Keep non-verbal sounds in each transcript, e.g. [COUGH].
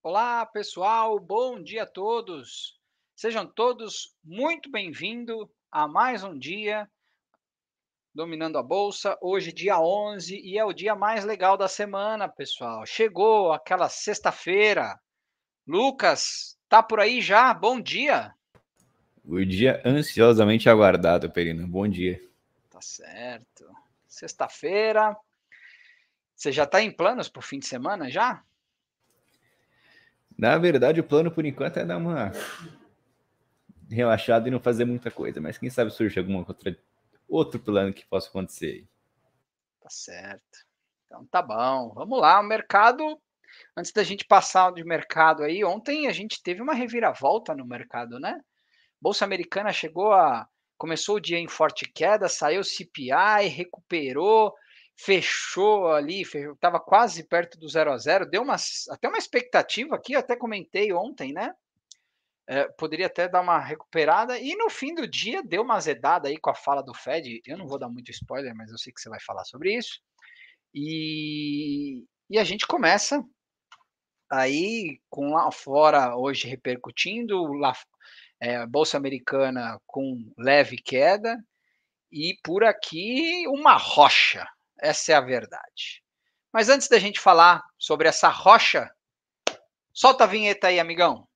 Olá, pessoal, bom dia a todos. Sejam todos muito bem-vindos a mais um dia dominando a bolsa. Hoje, dia 11, e é o dia mais legal da semana, pessoal. Chegou aquela sexta-feira. Lucas, tá por aí já? Bom dia. O dia ansiosamente aguardado, Perino. Bom dia. Tá certo. Sexta-feira. Você já tá em planos para o fim de semana já? Na verdade, o plano por enquanto é dar uma relaxada e não fazer muita coisa, mas quem sabe surge algum outro plano que possa acontecer. Tá certo. Então tá bom. Vamos lá, o mercado. Antes da gente passar de mercado aí, ontem a gente teve uma reviravolta no mercado, né? Bolsa Americana chegou a começou o dia em forte queda, saiu o CPI, recuperou, fechou ali, estava quase perto do 0 a 0 deu uma, até uma expectativa aqui, até comentei ontem, né? É, poderia até dar uma recuperada, e no fim do dia deu uma azedada aí com a fala do Fed. Eu não vou dar muito spoiler, mas eu sei que você vai falar sobre isso. E, e a gente começa aí com lá fora hoje repercutindo, lá, é, Bolsa Americana com leve queda, e por aqui uma rocha, essa é a verdade. Mas antes da gente falar sobre essa rocha, solta a vinheta aí, amigão.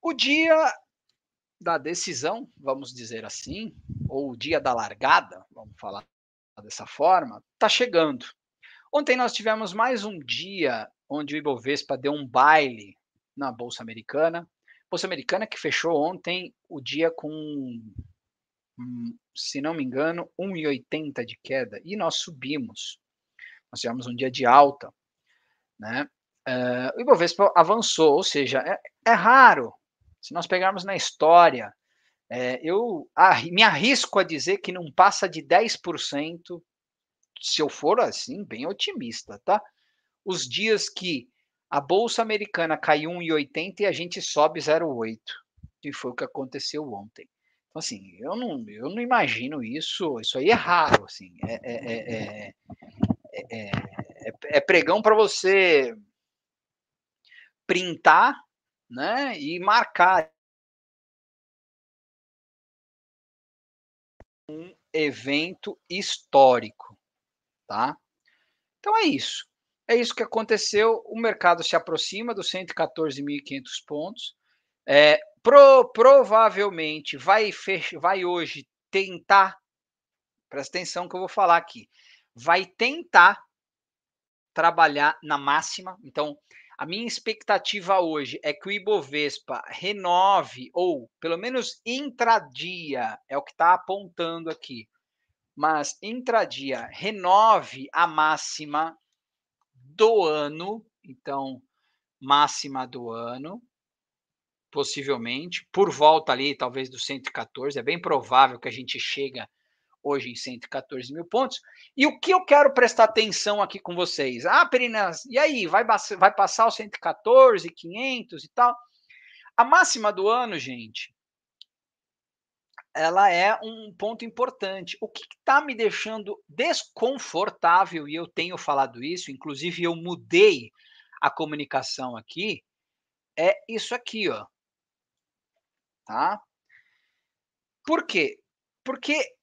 O dia da decisão, vamos dizer assim, ou o dia da largada, vamos falar dessa forma, está chegando. Ontem nós tivemos mais um dia onde o Ibovespa deu um baile na Bolsa Americana, Bolsa Americana que fechou ontem o dia com, hum, se não me engano, 1,80 de queda e nós subimos. Nós tivemos um dia de alta, né? Uh, o Ibovespa avançou, ou seja, é, é raro. Se nós pegarmos na história, é, eu ah, me arrisco a dizer que não passa de 10%, se eu for assim, bem otimista, tá? Os dias que a bolsa americana caiu 1,80 e a gente sobe 0,8. E foi o que aconteceu ontem. Então, assim, eu não, eu não imagino isso. Isso aí é raro, assim. É, é, é, é pregão para você printar, né, e marcar um evento histórico, tá? Então é isso. É isso que aconteceu. O mercado se aproxima dos 114.500 pontos. É, pro, provavelmente vai, fech, vai hoje tentar, presta atenção que eu vou falar aqui, vai tentar trabalhar na máxima. Então, a minha expectativa hoje é que o Ibovespa renove, ou pelo menos intradia, é o que está apontando aqui, mas intradia renove a máxima do ano, então máxima do ano, possivelmente, por volta ali, talvez do 114, é bem provável que a gente chega hoje em 114 mil pontos. E o que eu quero prestar atenção aqui com vocês? Ah, Perinas, e aí, vai, vai passar o 114, 500 e tal? A máxima do ano, gente, ela é um ponto importante. O que está me deixando desconfortável, e eu tenho falado isso, inclusive eu mudei a comunicação aqui, é isso aqui, ó. Tá? Por quê? Porque,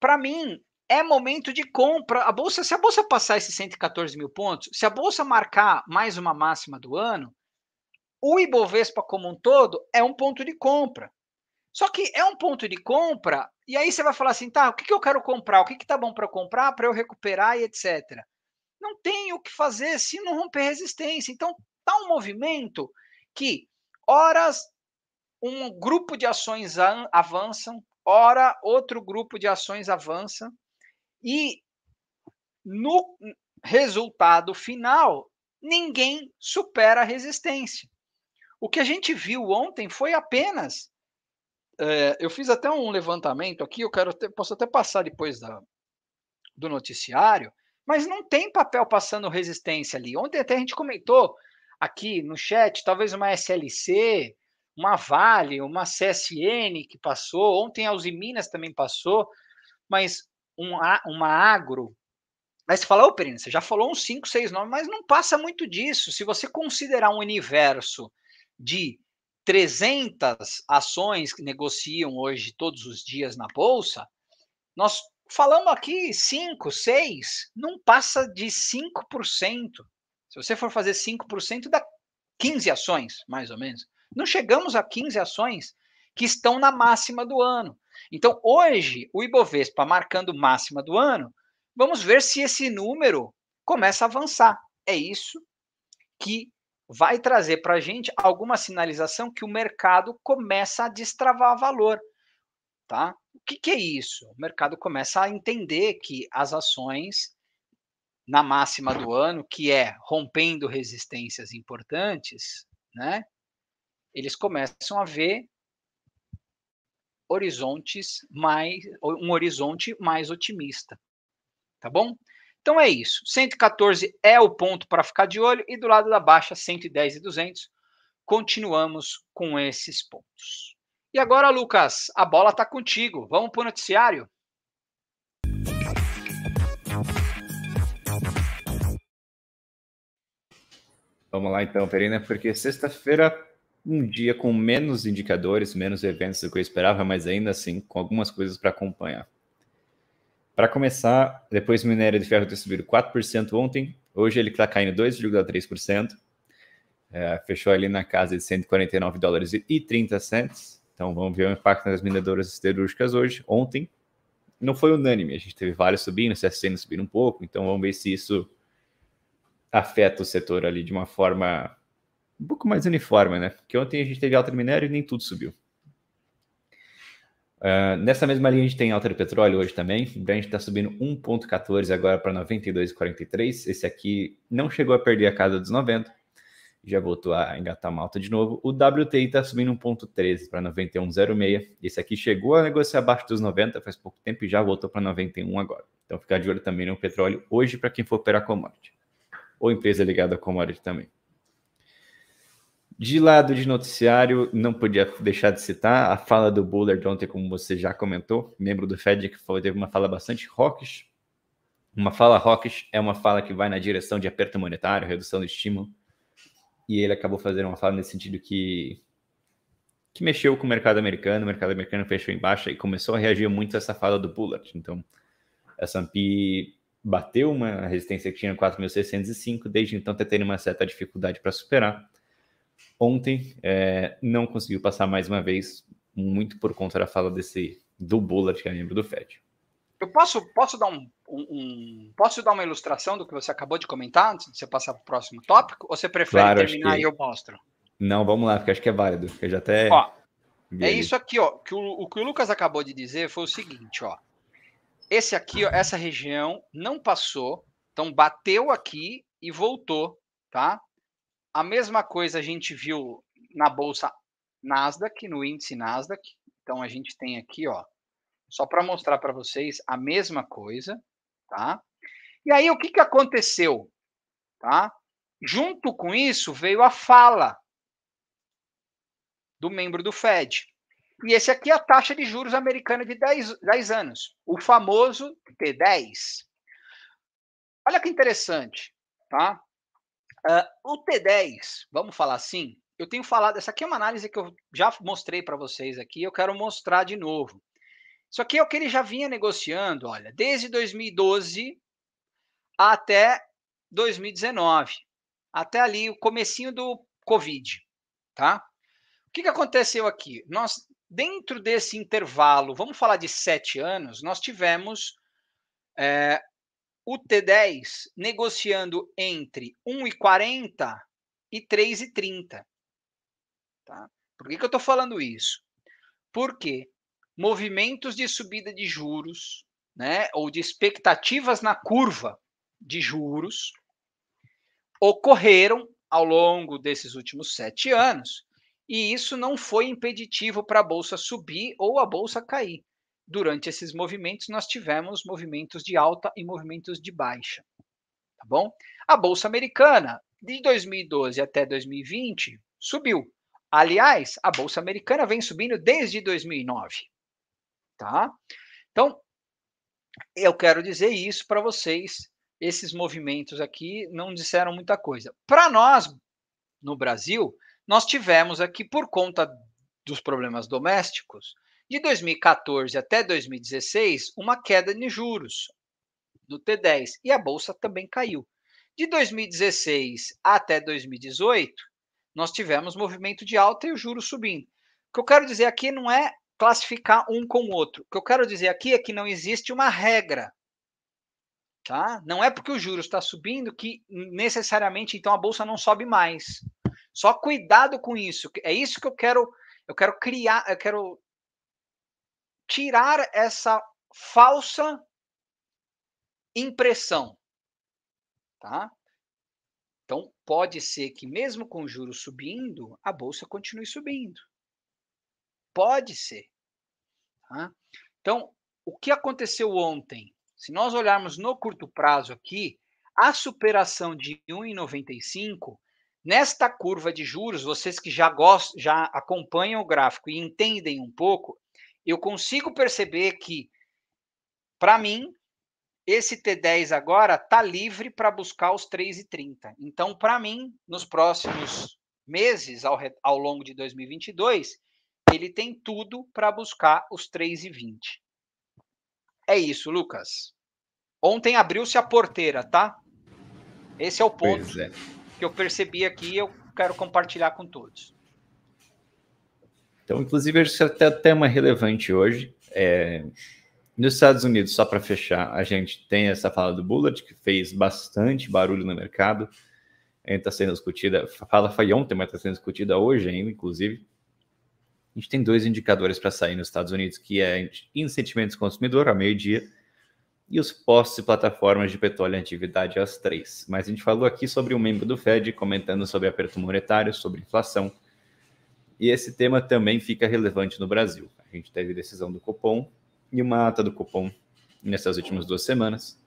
para mim, é momento de compra. A bolsa, se a bolsa passar esses 114 mil pontos, se a bolsa marcar mais uma máxima do ano, o Ibovespa como um todo é um ponto de compra. Só que é um ponto de compra, e aí você vai falar assim, tá, o que, que eu quero comprar? O que está bom para comprar, para eu recuperar e etc. Não tem o que fazer se não romper resistência. Então, tá um movimento que, horas, um grupo de ações avançam, hora, outro grupo de ações avança, e no resultado final, ninguém supera a resistência. O que a gente viu ontem foi apenas é, eu fiz até um levantamento aqui, eu quero posso até passar depois da, do noticiário, mas não tem papel passando resistência ali. Ontem até a gente comentou aqui no chat, talvez uma SLC, uma Vale, uma CSN que passou, ontem a Uzi Minas também passou, mas um, uma agro. Mas você fala, ô Perino, você já falou uns 5, 6 nomes, mas não passa muito disso. Se você considerar um universo de 300 ações que negociam hoje todos os dias na bolsa, nós falamos aqui 5, 6, não passa de 5%. Se você for fazer 5%, dá 15 ações, mais ou menos. Não chegamos a 15 ações que estão na máxima do ano. Então, hoje, o Ibovespa marcando máxima do ano, vamos ver se esse número começa a avançar. É isso que vai trazer para a gente alguma sinalização que o mercado começa a destravar valor. Tá? O que, que é isso? O mercado começa a entender que as ações na máxima do ano, que é rompendo resistências importantes, né? Eles começam a ver horizontes mais um horizonte mais otimista. Tá bom? Então é isso. 114 é o ponto para ficar de olho e do lado da baixa 110 e 200 continuamos com esses pontos. E agora, Lucas, a bola está contigo. Vamos para o noticiário? Vamos lá então, Perina, porque sexta-feira um dia com menos indicadores, menos eventos do que eu esperava, mas ainda assim com algumas coisas para acompanhar. Para começar, depois o minério de ferro ter subido 4% ontem, hoje ele está caindo 2,3%, é, fechou ali na casa de 149 dólares e 30 cents. Então vamos ver o impacto nas mineradoras siderúrgicas hoje. Ontem não foi unânime, a gente teve vários subindo, CSN subindo um pouco, então vamos ver se isso afeta o setor ali de uma forma um pouco mais uniforme, né? Porque ontem a gente teve alta minério e nem tudo subiu. Ah, nessa mesma linha a gente tem alta de petróleo hoje também. O Brent está subindo 1,14 agora para 92,43. Esse aqui não chegou a perder a casa dos 90, já voltou a engatar uma alta de novo. O WTI está subindo 1,13 para 91,06. Esse aqui chegou a negociar abaixo dos 90 faz pouco tempo e já voltou para 91 agora. Então ficar de olho também no petróleo hoje para quem for operar commodity. Ou empresa ligada a commodity também. De lado de noticiário, não podia deixar de citar a fala do Bullard ontem, como você já comentou, membro do Fed, que foi, teve uma fala bastante rockish. Uma fala rockish é uma fala que vai na direção de aperto monetário, redução do estímulo. E ele acabou fazendo uma fala nesse sentido que, que mexeu com o mercado americano. O mercado americano fechou em baixa e começou a reagir muito a essa fala do Bullard. Então, a S&P bateu uma resistência que tinha 4.605, desde então está tendo uma certa dificuldade para superar. Ontem é, não conseguiu passar mais uma vez, muito por conta da fala desse do Bullard, que é membro do FED. Eu posso, posso dar um, um, um, posso dar uma ilustração do que você acabou de comentar antes de você passar para o próximo tópico? Ou você prefere claro, terminar que... e eu mostro? Não, vamos lá, porque acho que é válido. Eu já até. Ó, é isso aqui, ó. Que o, o, que o Lucas acabou de dizer foi o seguinte, ó. Esse aqui, ó, essa região não passou, então bateu aqui e voltou, tá? A mesma coisa a gente viu na bolsa Nasdaq, no índice Nasdaq. Então a gente tem aqui, ó, só para mostrar para vocês a mesma coisa, tá? E aí o que, que aconteceu, tá? Junto com isso veio a fala do membro do Fed. E esse aqui é a taxa de juros americana de 10, 10 anos, o famoso T10. Olha que interessante, tá? Uh, o T10, vamos falar assim, eu tenho falado, essa aqui é uma análise que eu já mostrei para vocês aqui, eu quero mostrar de novo. Isso aqui é o que ele já vinha negociando, olha, desde 2012 até 2019, até ali o comecinho do Covid, tá? O que, que aconteceu aqui? Nós, dentro desse intervalo, vamos falar de sete anos, nós tivemos é, o T10 negociando entre 1,40 e 3,30. Tá? Por que, que eu estou falando isso? Porque movimentos de subida de juros, né, ou de expectativas na curva de juros, ocorreram ao longo desses últimos sete anos, e isso não foi impeditivo para a bolsa subir ou a bolsa cair durante esses movimentos, nós tivemos movimentos de alta e movimentos de baixa. Tá bom? A Bolsa Americana, de 2012 até 2020, subiu. Aliás, a Bolsa Americana vem subindo desde 2009. Tá? Então, eu quero dizer isso para vocês. Esses movimentos aqui não disseram muita coisa. Para nós, no Brasil, nós tivemos aqui, por conta dos problemas domésticos, de 2014 até 2016, uma queda de juros no T10 e a bolsa também caiu. De 2016 até 2018, nós tivemos movimento de alta e o juro subindo. O que eu quero dizer aqui não é classificar um com o outro. O que eu quero dizer aqui é que não existe uma regra. Tá? Não é porque o juro está subindo que necessariamente então a bolsa não sobe mais. Só cuidado com isso. É isso que eu quero, eu quero criar, eu quero tirar essa falsa impressão, tá? Então, pode ser que mesmo com o subindo, a bolsa continue subindo. Pode ser. Tá? Então, o que aconteceu ontem? Se nós olharmos no curto prazo aqui, a superação de 1,95 nesta curva de juros, vocês que já gostam, já acompanham o gráfico e entendem um pouco, eu consigo perceber que, para mim, esse T10 agora está livre para buscar os 3,30. Então, para mim, nos próximos meses, ao, ao longo de 2022, ele tem tudo para buscar os 3,20. É isso, Lucas. Ontem abriu-se a porteira, tá? Esse é o ponto é. que eu percebi aqui e eu quero compartilhar com todos. Então, inclusive, esse é até tema relevante hoje. É, nos Estados Unidos, só para fechar, a gente tem essa fala do Bullard, que fez bastante barulho no mercado. Está sendo discutida, a fala foi ontem, mas está sendo discutida hoje ainda, inclusive. A gente tem dois indicadores para sair nos Estados Unidos, que é incentivos consumidor ao meio-dia e os postos e plataformas de petróleo em atividade às três. Mas a gente falou aqui sobre um membro do Fed comentando sobre aperto monetário, sobre inflação, e esse tema também fica relevante no Brasil. A gente teve decisão do Copom e uma ata do Copom nessas últimas duas semanas.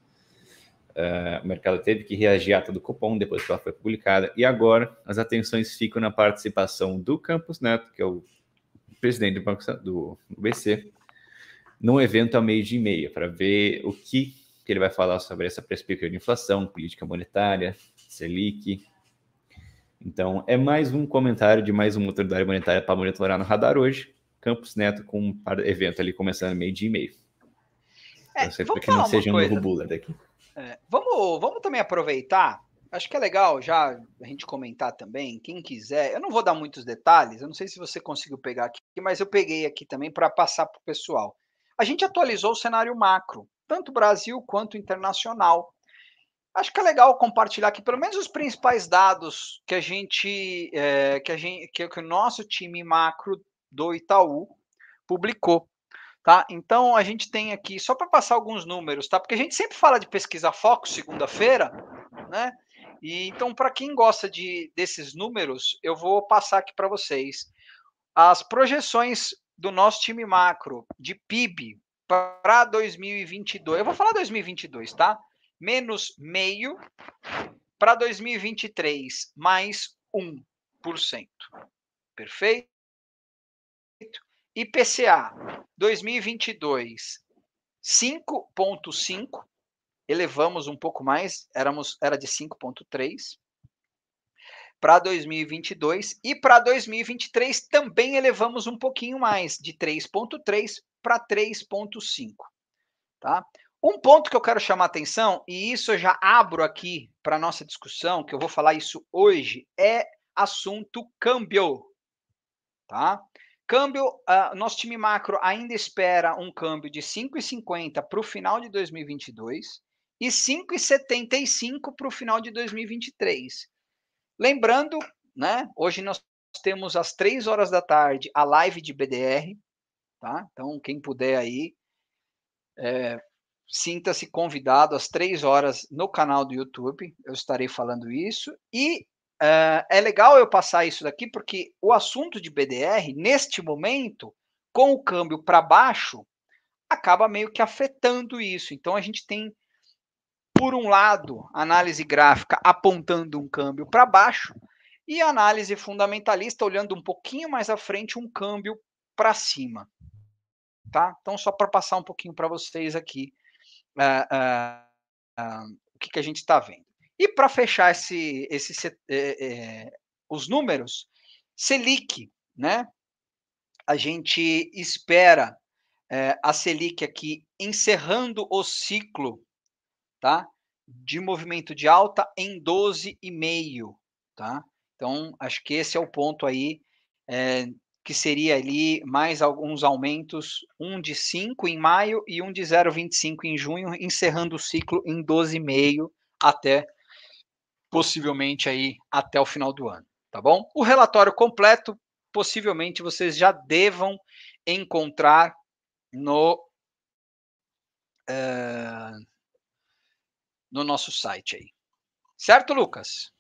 Uh, o mercado teve que reagir à ata do Copom depois que ela foi publicada. E agora as atenções ficam na participação do Campos Neto, que é o presidente do Banco do BC, num evento a meio de e meia, para ver o que, que ele vai falar sobre essa perspectiva de inflação, política monetária, Selic, então, é mais um comentário de mais uma área monetária para monitorar no radar hoje. Campos Neto com um evento ali começando meio dia e meio. É, para que não seja um novo Bullard É, vamos, vamos também aproveitar. Acho que é legal já a gente comentar também. Quem quiser, eu não vou dar muitos detalhes. Eu não sei se você conseguiu pegar aqui, mas eu peguei aqui também para passar para o pessoal. A gente atualizou o cenário macro, tanto Brasil quanto internacional acho que é legal compartilhar aqui pelo menos os principais dados que a gente, é, que, a gente que, que, o nosso time macro do Itaú publicou. Tá? Então a gente tem aqui, só para passar alguns números, tá? Porque a gente sempre fala de pesquisa foco segunda-feira, né? E, então, para quem gosta de, desses números, eu vou passar aqui para vocês as projeções do nosso time macro de PIB para 2022. Eu vou falar 2022, tá? menos meio para 2023, mais 1%. Perfeito? IPCA 2022, 5,5. Elevamos um pouco mais, éramos, era de 5,3 para 2022 e para 2023 também elevamos um pouquinho mais, de 3.3 para 3.5, tá? Um ponto que eu quero chamar a atenção, e isso eu já abro aqui para nossa discussão, que eu vou falar isso hoje, é assunto câmbio. Tá? Câmbio, uh, nosso time macro ainda espera um câmbio de 5,50 para o final de 2022 e 5,75 para o final de 2023. Lembrando, né, hoje nós temos às 3 horas da tarde a live de BDR, tá? Então, quem puder aí, é, sinta-se convidado às três horas no canal do YouTube. Eu estarei falando isso. E uh, é legal eu passar isso daqui, porque o assunto de BDR, neste momento, com o câmbio para baixo, acaba meio que afetando isso. Então a gente tem, por um lado, análise gráfica apontando um câmbio para baixo. E análise fundamentalista, olhando um pouquinho mais à frente, um câmbio para cima. Tá? Então, só para passar um pouquinho para vocês aqui ah, ah, ah, o que, que, a gente está vendo. E para fechar esse, esse eh, eh, os números, Selic, né? A gente espera eh, a Selic aqui encerrando o ciclo, tá? De movimento de alta em 12,5, tá? Então, acho que esse é o ponto aí eh, que seria ali mais alguns aumentos, um de 5 em maio e um de 0,25 em junho, encerrando o ciclo em 12,5 até possivelmente aí até o final do ano, tá bom? O relatório completo possivelmente vocês já devam encontrar no uh, no nosso site aí. Certo, Lucas?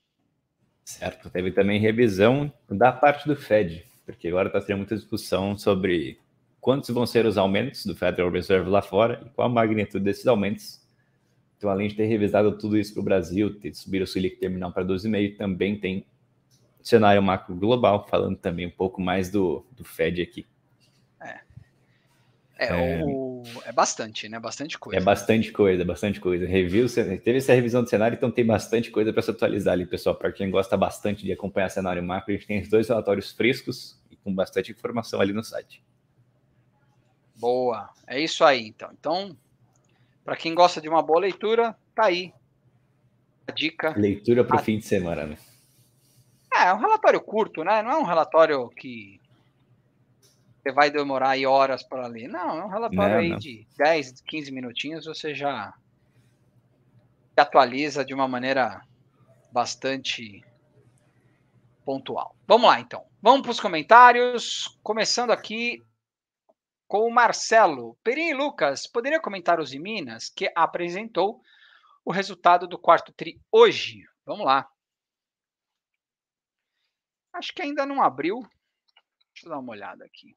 Certo, teve também revisão da parte do Fed porque agora está tendo muita discussão sobre quantos vão ser os aumentos do Federal Reserve lá fora e qual a magnitude desses aumentos. Então, além de ter revisado tudo isso para o Brasil, ter subido o Selic terminal para 12,5, também tem cenário macro global, falando também um pouco mais do, do Fed aqui. É, é, o, é bastante, né? Bastante é coisa. É bastante coisa, bastante coisa. Review, teve essa revisão do cenário, então tem bastante coisa para se atualizar ali, pessoal. Para quem gosta bastante de acompanhar cenário macro, a gente tem os dois relatórios frescos e com bastante informação ali no site. Boa, é isso aí então. Então, para quem gosta de uma boa leitura, tá aí a dica. Leitura para o a... fim de semana, né? É, é um relatório curto, né? Não é um relatório que você vai demorar aí horas para ler. Não, é um relatório não, né, aí não. Né? de 10, 15 minutinhos, você já se atualiza de uma maneira bastante pontual. Vamos lá, então. Vamos para os comentários, começando aqui com o Marcelo. Perim e Lucas, poderia comentar os em Minas, que apresentou o resultado do quarto tri hoje? Vamos lá. Acho que ainda não abriu. Deixa eu dar uma olhada aqui.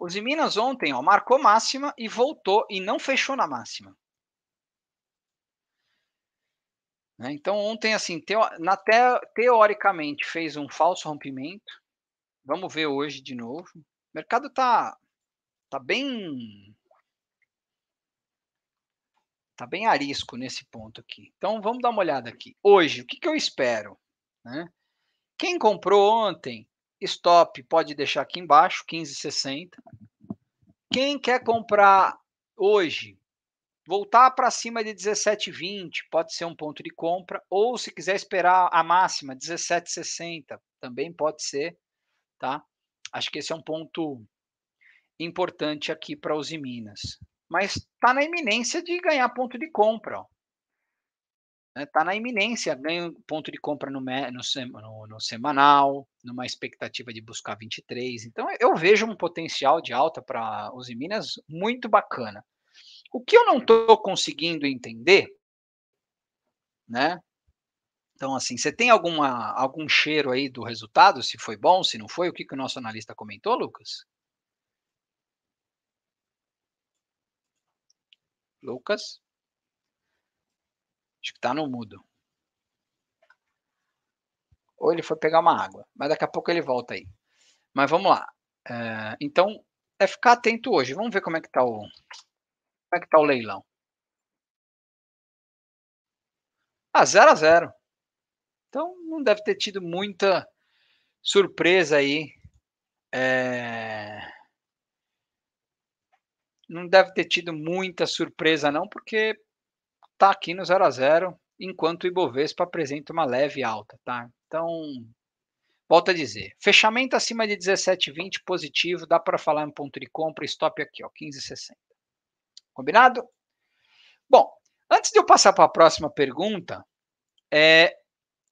Os em Minas ontem ó, marcou máxima e voltou e não fechou na máxima. Né? Então, ontem, assim, teo, na te, teoricamente fez um falso rompimento. Vamos ver hoje de novo. O mercado tá, tá bem. Tá bem arisco nesse ponto aqui. Então, vamos dar uma olhada aqui. Hoje, o que, que eu espero? Né? Quem comprou ontem Stop pode deixar aqui embaixo, 15,60. Quem quer comprar hoje, voltar para cima de 17,20 pode ser um ponto de compra, ou se quiser esperar a máxima, 17,60 também pode ser, tá? Acho que esse é um ponto importante aqui para os Minas. Mas está na iminência de ganhar ponto de compra, ó está né, na iminência, ganha ponto de compra no, no, no, no, semanal, numa expectativa de buscar 23. Então eu vejo um potencial de alta para os Minas muito bacana. O que eu não estou conseguindo entender, né? Então, assim, você tem alguma, algum cheiro aí do resultado, se foi bom, se não foi? O que, que o nosso analista comentou, Lucas? Lucas? Acho que tá no mudo. Ou ele foi pegar uma água, mas daqui a pouco ele volta aí. Mas vamos lá. É, então, é ficar atento hoje. Vamos ver como é que tá o, como é que tá o leilão. Ah, 0 a 0 Então, não deve ter tido muita surpresa aí. É... Não deve ter tido muita surpresa, não, porque está aqui no 0 a 0 enquanto o Ibovespa apresenta uma leve alta, tá? Então, volta a dizer, fechamento acima de 17,20 positivo, dá para falar em ponto de compra, stop aqui, ó, 15,60. Combinado? Bom, antes de eu passar para a próxima pergunta, é,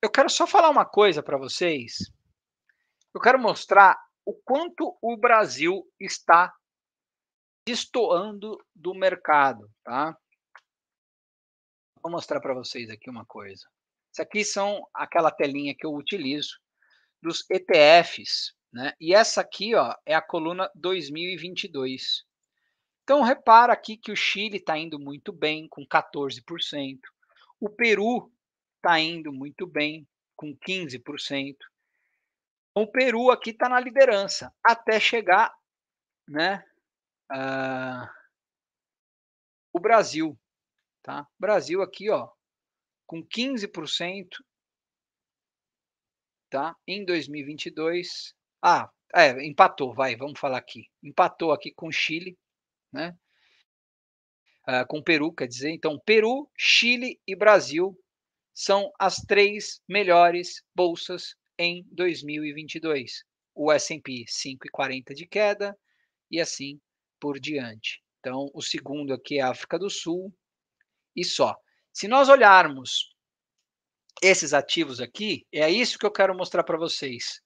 eu quero só falar uma coisa para vocês. Eu quero mostrar o quanto o Brasil está destoando do mercado, tá? Vou mostrar para vocês aqui uma coisa. Isso aqui são aquela telinha que eu utilizo dos ETFs, né? E essa aqui, ó, é a coluna 2022. Então repara aqui que o Chile está indo muito bem, com 14%. O Peru está indo muito bem, com 15%. Então, o Peru aqui está na liderança, até chegar, né? Uh, o Brasil. Tá? Brasil aqui, ó, com 15%, tá? Em 2022. Ah, é, empatou, vai, vamos falar aqui. Empatou aqui com Chile, né? Ah, com Peru, quer dizer. Então, Peru, Chile e Brasil são as três melhores bolsas em 2022. O S&P 5,40 de queda e assim por diante. Então, o segundo aqui é a África do Sul, e só. Se nós olharmos esses ativos aqui, é isso que eu quero mostrar para vocês.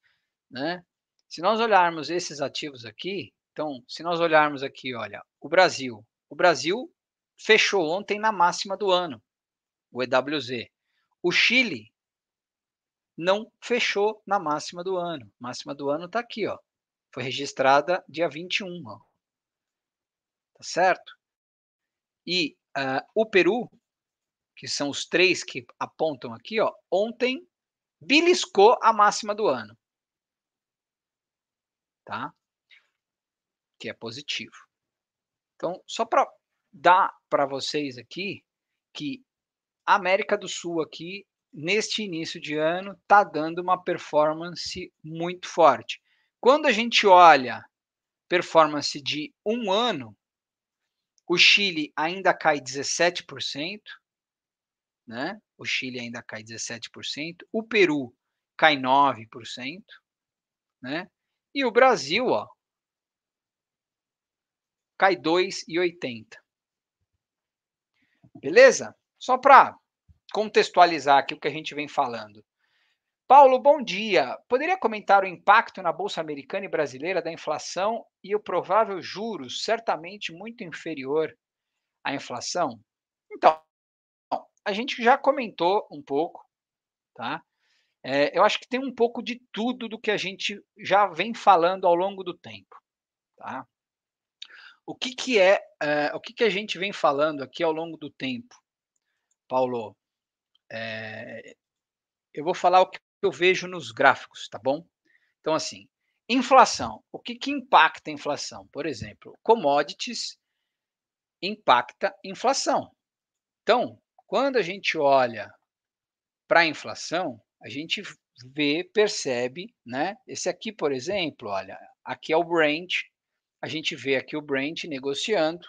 Né? Se nós olharmos esses ativos aqui, então, se nós olharmos aqui, olha, o Brasil. O Brasil fechou ontem na máxima do ano, o EWZ. O Chile não fechou na máxima do ano. Máxima do ano está aqui, ó. Foi registrada dia 21, ó. Tá certo? E Uh, o Peru, que são os três que apontam aqui, ó, ontem beliscou a máxima do ano. Tá? Que é positivo. Então, só para dar para vocês aqui que a América do Sul aqui neste início de ano está dando uma performance muito forte. Quando a gente olha performance de um ano, o Chile ainda cai 17%, né? O Chile ainda cai 17%, o Peru cai 9%, né? E o Brasil, ó, cai 2,80. Beleza? Só para contextualizar aqui o que a gente vem falando. Paulo, bom dia. Poderia comentar o impacto na Bolsa Americana e Brasileira da inflação e o provável juros, certamente muito inferior à inflação? Então, a gente já comentou um pouco, tá? É, eu acho que tem um pouco de tudo do que a gente já vem falando ao longo do tempo, tá? O que, que é, é o que, que a gente vem falando aqui ao longo do tempo, Paulo? É, eu vou falar o que eu vejo nos gráficos, tá bom? Então, assim, inflação. O que, que impacta a inflação? Por exemplo, commodities impacta inflação. Então, quando a gente olha para a inflação, a gente vê, percebe, né? Esse aqui, por exemplo, olha, aqui é o Brent, a gente vê aqui o Brent negociando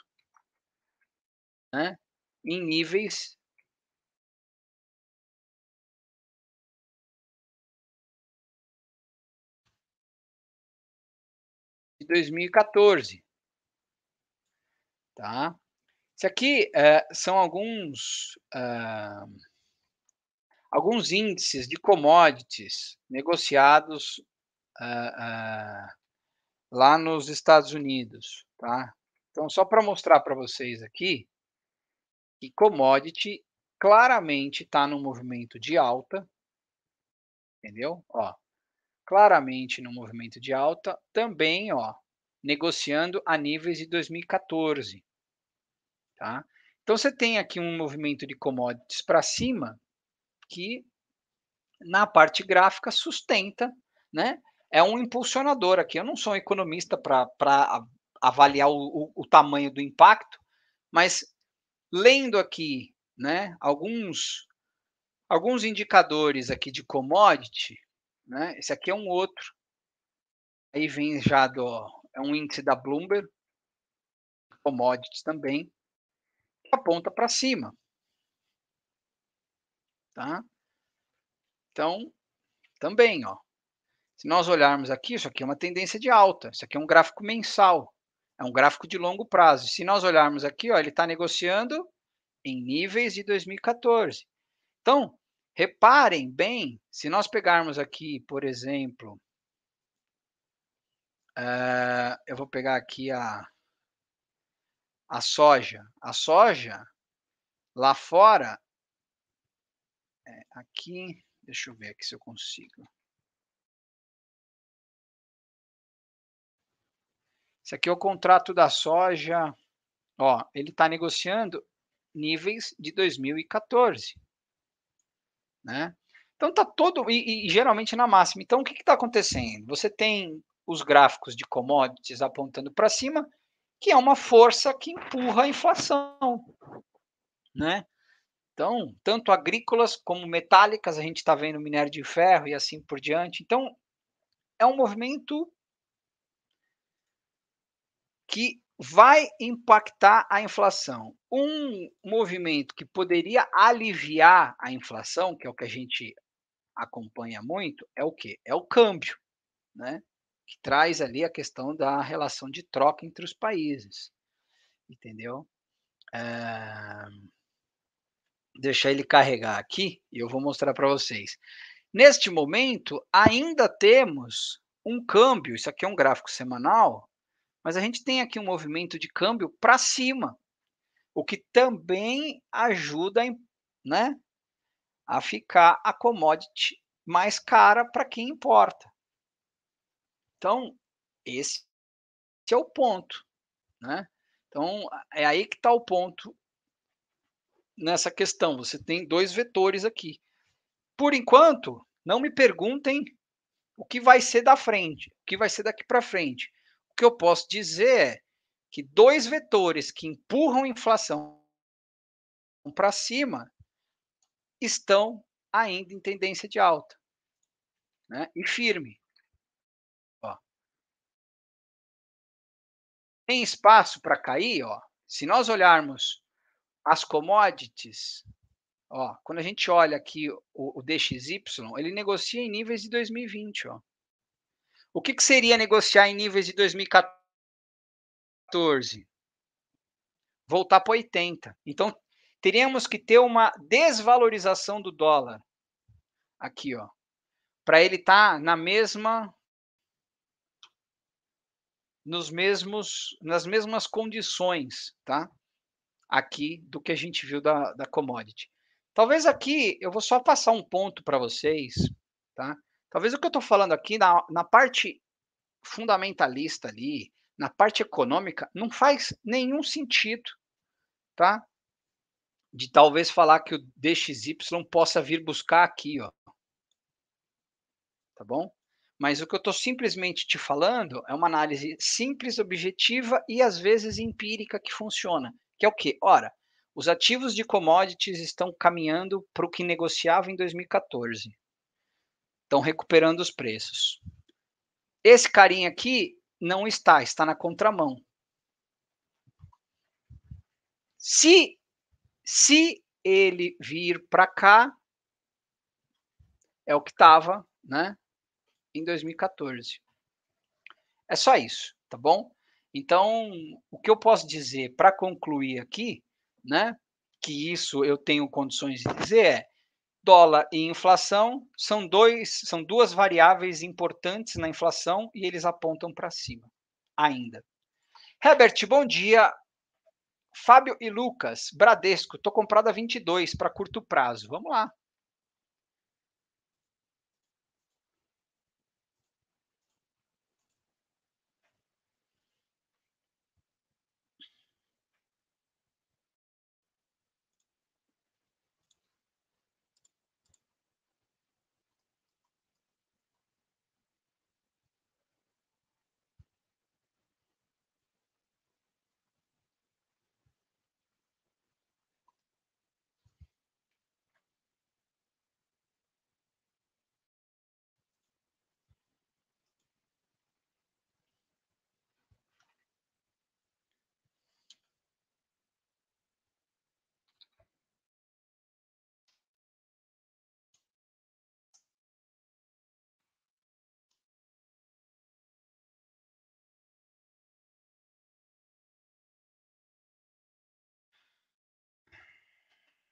né, em níveis 2014. Tá? Isso aqui é, são alguns, é, alguns índices de commodities negociados é, é, lá nos Estados Unidos. Tá? Então, só para mostrar para vocês aqui, que commodity claramente está no movimento de alta, entendeu? Ó, claramente no movimento de alta, também, ó, negociando a níveis de 2014. Tá? Então você tem aqui um movimento de commodities para cima que na parte gráfica sustenta, né? É um impulsionador aqui. Eu não sou um economista para avaliar o, o, o tamanho do impacto, mas lendo aqui, né, alguns alguns indicadores aqui de commodity, né? Esse aqui é um outro. Aí vem já do é um índice da Bloomberg, commodities também, que aponta para cima. Tá? Então, também, ó. Se nós olharmos aqui, isso aqui é uma tendência de alta. Isso aqui é um gráfico mensal. É um gráfico de longo prazo. Se nós olharmos aqui, ó, ele está negociando em níveis de 2014. Então, reparem bem, se nós pegarmos aqui, por exemplo, ah, eu vou pegar aqui a, a soja. A soja, lá fora, é, aqui, deixa eu ver aqui se eu consigo. Esse aqui é o contrato da soja. Ó, ele está negociando níveis de 2014, né? Então tá todo e, e geralmente na máxima. Então o que está acontecendo? Você tem os gráficos de commodities apontando para cima, que é uma força que empurra a inflação, né? Então, tanto agrícolas como metálicas, a gente está vendo minério de ferro e assim por diante. Então, é um movimento que vai impactar a inflação. Um movimento que poderia aliviar a inflação, que é o que a gente acompanha muito, é o quê? É o câmbio, né? que traz ali a questão da relação de troca entre os países, entendeu? Ah, deixar ele carregar aqui e eu vou mostrar para vocês. Neste momento, ainda temos um câmbio, isso aqui é um gráfico semanal, mas a gente tem aqui um movimento de câmbio para cima, o que também ajuda né, a ficar a commodity mais cara para quem importa. Então, esse é o ponto, né? Então, é aí que está o ponto nessa questão. Você tem dois vetores aqui. Por enquanto, não me perguntem o que vai ser da frente, o que vai ser daqui para frente. O que eu posso dizer é que dois vetores que empurram a inflação para cima estão ainda em tendência de alta né? e firme. tem espaço para cair, ó. Se nós olharmos as commodities, ó, quando a gente olha aqui o, o DXY, ele negocia em níveis de 2020, ó. O que, que seria negociar em níveis de 2014? Voltar para 80. Então, teríamos que ter uma desvalorização do dólar aqui, ó, para ele estar tá na mesma nos mesmos, nas mesmas condições, tá? Aqui do que a gente viu da, da commodity. Talvez aqui eu vou só passar um ponto para vocês, tá? Talvez o que eu estou falando aqui na, na parte fundamentalista ali, na parte econômica, não faz nenhum sentido, tá? De talvez falar que o DXY possa vir buscar aqui, ó. Tá bom? Mas o que eu estou simplesmente te falando é uma análise simples, objetiva e às vezes empírica que funciona. Que é o quê? Ora, os ativos de commodities estão caminhando para o que negociava em 2014. Estão recuperando os preços. Esse carinha aqui não está, está na contramão. Se se ele vir para cá, é o que estava, né? em 2014. É só isso, tá bom? Então, o que eu posso dizer para concluir aqui, né? Que isso eu tenho condições de dizer é dólar e inflação são dois são duas variáveis importantes na inflação e eles apontam para cima ainda. Herbert, bom dia. Fábio e Lucas, Bradesco, estou comprado a 22 para curto prazo. Vamos lá.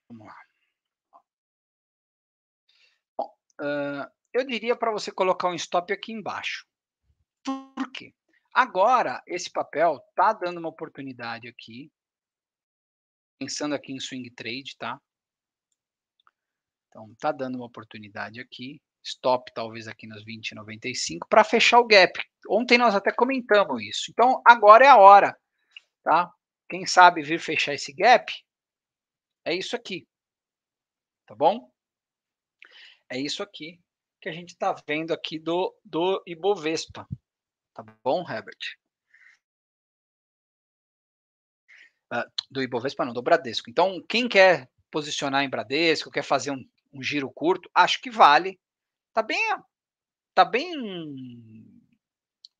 Vamos lá. Bom, uh, eu diria para você colocar um stop aqui embaixo. Por quê? Agora, esse papel está dando uma oportunidade aqui, pensando aqui em swing trade, tá? Então, está dando uma oportunidade aqui, stop talvez aqui nos 20,95, para fechar o gap. Ontem nós até comentamos isso. Então, agora é a hora, tá? Quem sabe vir fechar esse gap é isso aqui. Tá bom? É isso aqui que a gente está vendo aqui do, do Ibovespa. Tá bom, Herbert? Uh, do Ibovespa não, do Bradesco. Então, quem quer posicionar em Bradesco, quer fazer um, um giro curto, acho que vale. Tá bem, tá bem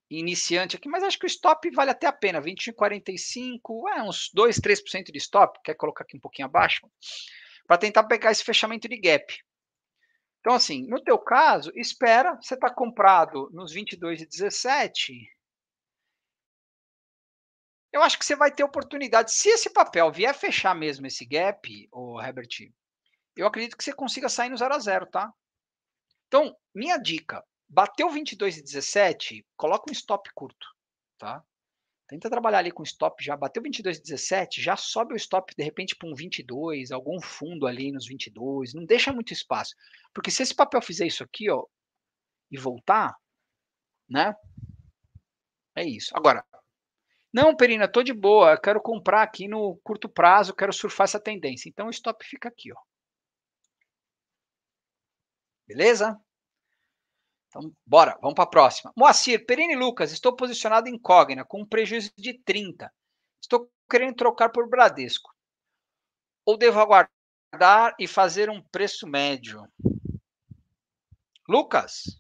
iniciante aqui, mas acho que o stop vale até a pena, 21,45, é, uns 2, 3% de stop, quer colocar aqui um pouquinho abaixo, para tentar pegar esse fechamento de gap. Então, assim, no teu caso, espera, você está comprado nos 22,17, eu acho que você vai ter oportunidade. Se esse papel vier fechar mesmo esse gap, o Herbert, eu acredito que você consiga sair no 0 a 0, tá? Então, minha dica, Bateu 22,17, coloca um stop curto, tá? Tenta trabalhar ali com stop já. Bateu 22,17, já sobe o stop de repente para um 22, algum fundo ali nos 22. Não deixa muito espaço. Porque se esse papel fizer isso aqui, ó, e voltar, né? É isso. Agora, não, Perina, tô de boa. Eu quero comprar aqui no curto prazo, quero surfar essa tendência. Então o stop fica aqui, ó. Beleza? Então, bora, vamos para a próxima. Moacir, Perini Lucas, estou posicionado em Cogna com um prejuízo de 30. Estou querendo trocar por Bradesco. Ou devo aguardar e fazer um preço médio? Lucas,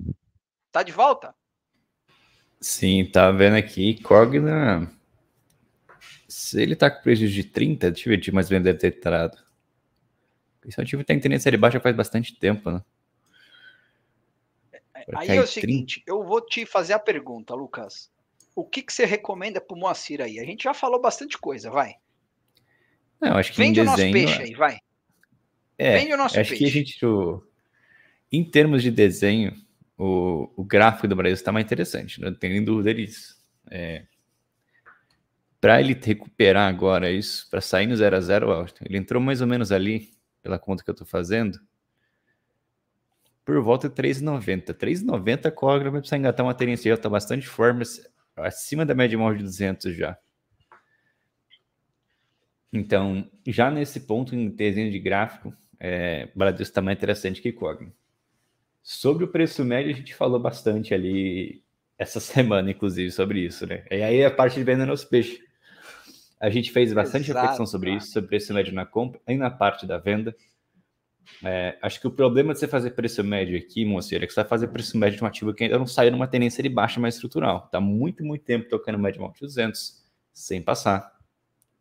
tá de volta? Sim, tá vendo aqui, Cogna. Se ele tá com prejuízo de 30, deixa eu ver de mais ou menos deve ter tá entrado. Esse ativo tem que tá em tendência de baixa faz bastante tempo, né? aí é o seguinte, 30. eu vou te fazer a pergunta, Lucas. O que, que você recomenda pro Moacir aí? A gente já falou bastante coisa, vai. Não, acho que Vende desenho, o nosso peixe aí, vai. É, Vende o nosso acho peixe. que a gente, o, em termos de desenho, o, o gráfico do Brasil está mais interessante, né? não tem dúvida disso. É, para ele recuperar agora isso, para sair no 0 a 0 ele entrou mais ou menos ali, pela conta que eu estou fazendo, por volta de 3,90. 3,90 cobra vai precisar engatar uma terceira, está bastante forma, acima da média móvel de 200 já. Então, já nesse ponto, em desenho de gráfico, é, Bradesco está mais interessante que Cogni. Sobre o preço médio, a gente falou bastante ali essa [LAUGHS] semana, inclusive, sobre isso, né? E aí a parte de venda nos peixes. A gente fez bastante Exato. reflexão sobre isso, sobre preço médio na compra e na parte da venda. É, acho que o problema de você fazer preço médio aqui, Moceira, é que você vai fazer preço médio de um ativo que ainda não saiu numa tendência de baixa mais estrutural. Está muito, muito tempo tocando médio de 200 sem passar.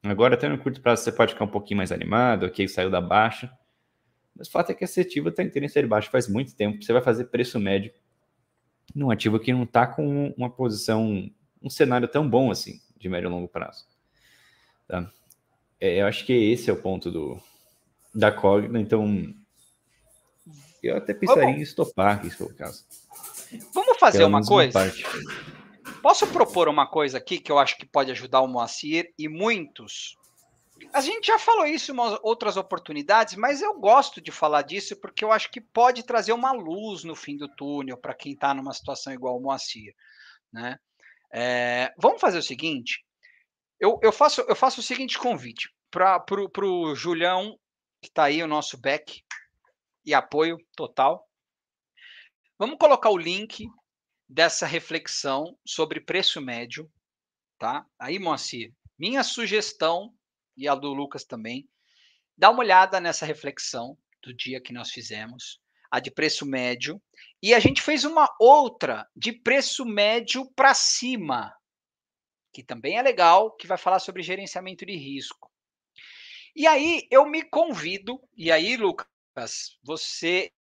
Agora, até no curto prazo, você pode ficar um pouquinho mais animado, ok, saiu da baixa. Mas o fato é que esse ativo está em tendência de baixa faz muito tempo. Você vai fazer preço médio num ativo que não está com uma posição, um cenário tão bom assim, de médio e longo prazo. Tá? É, eu acho que esse é o ponto do, da Cogna. Então, eu até pensaria Vamos. em estopar, se for o caso. Vamos fazer uma coisa? Posso propor uma coisa aqui que eu acho que pode ajudar o Moacir e muitos? A gente já falou isso em outras oportunidades, mas eu gosto de falar disso porque eu acho que pode trazer uma luz no fim do túnel para quem está numa situação igual ao Moacir. Né? É, vamos fazer o seguinte: eu, eu, faço, eu faço o seguinte convite para o Julião, que está aí, o nosso back, e apoio total. Vamos colocar o link dessa reflexão sobre preço médio, tá? Aí, Moacir, minha sugestão e a do Lucas também, dá uma olhada nessa reflexão do dia que nós fizemos, a de preço médio, e a gente fez uma outra de preço médio para cima, que também é legal, que vai falar sobre gerenciamento de risco. E aí eu me convido, e aí, Lucas, Lucas, você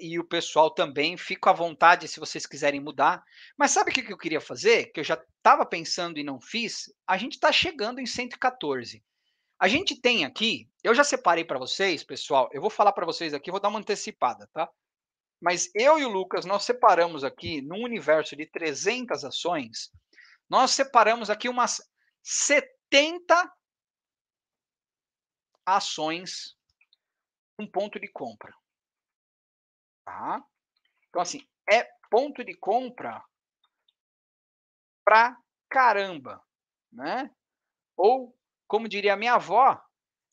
e o pessoal também, fico à vontade se vocês quiserem mudar. Mas sabe o que eu queria fazer? Que eu já estava pensando e não fiz? A gente está chegando em 114. A gente tem aqui, eu já separei para vocês, pessoal, eu vou falar para vocês aqui, vou dar uma antecipada, tá? Mas eu e o Lucas, nós separamos aqui, num universo de 300 ações, nós separamos aqui umas 70 ações um ponto de compra. Tá? Então, assim, é ponto de compra pra caramba, né? Ou, como diria minha avó,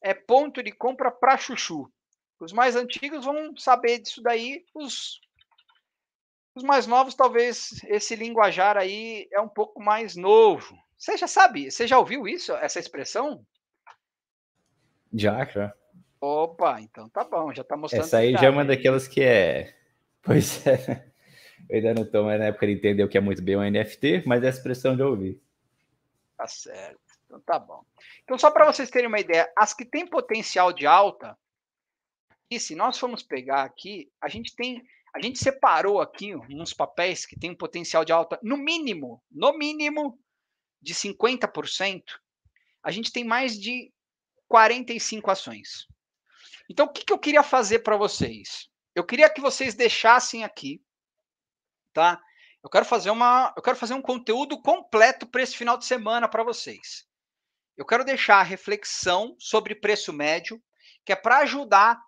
é ponto de compra pra chuchu. Os mais antigos vão saber disso daí, os, os mais novos, talvez esse linguajar aí é um pouco mais novo. Você já sabe, você já ouviu isso, essa expressão? Já, já. Opa, então tá bom, já tá mostrando. Essa aí já é uma né? daquelas que é. [LAUGHS] Pois é. Eu ainda não estou na época de entender o que é muito bem um NFT, mas é a expressão de ouvir. Tá certo. Então tá bom. Então, só para vocês terem uma ideia, as que têm potencial de alta, e se nós formos pegar aqui, a gente tem. A gente separou aqui uns papéis que têm um potencial de alta, no mínimo, no mínimo, de 50%. A gente tem mais de 45 ações. Então, o que, que eu queria fazer para vocês? Eu queria que vocês deixassem aqui, tá? Eu quero fazer uma, eu quero fazer um conteúdo completo para esse final de semana para vocês. Eu quero deixar a reflexão sobre preço médio, que é para ajudar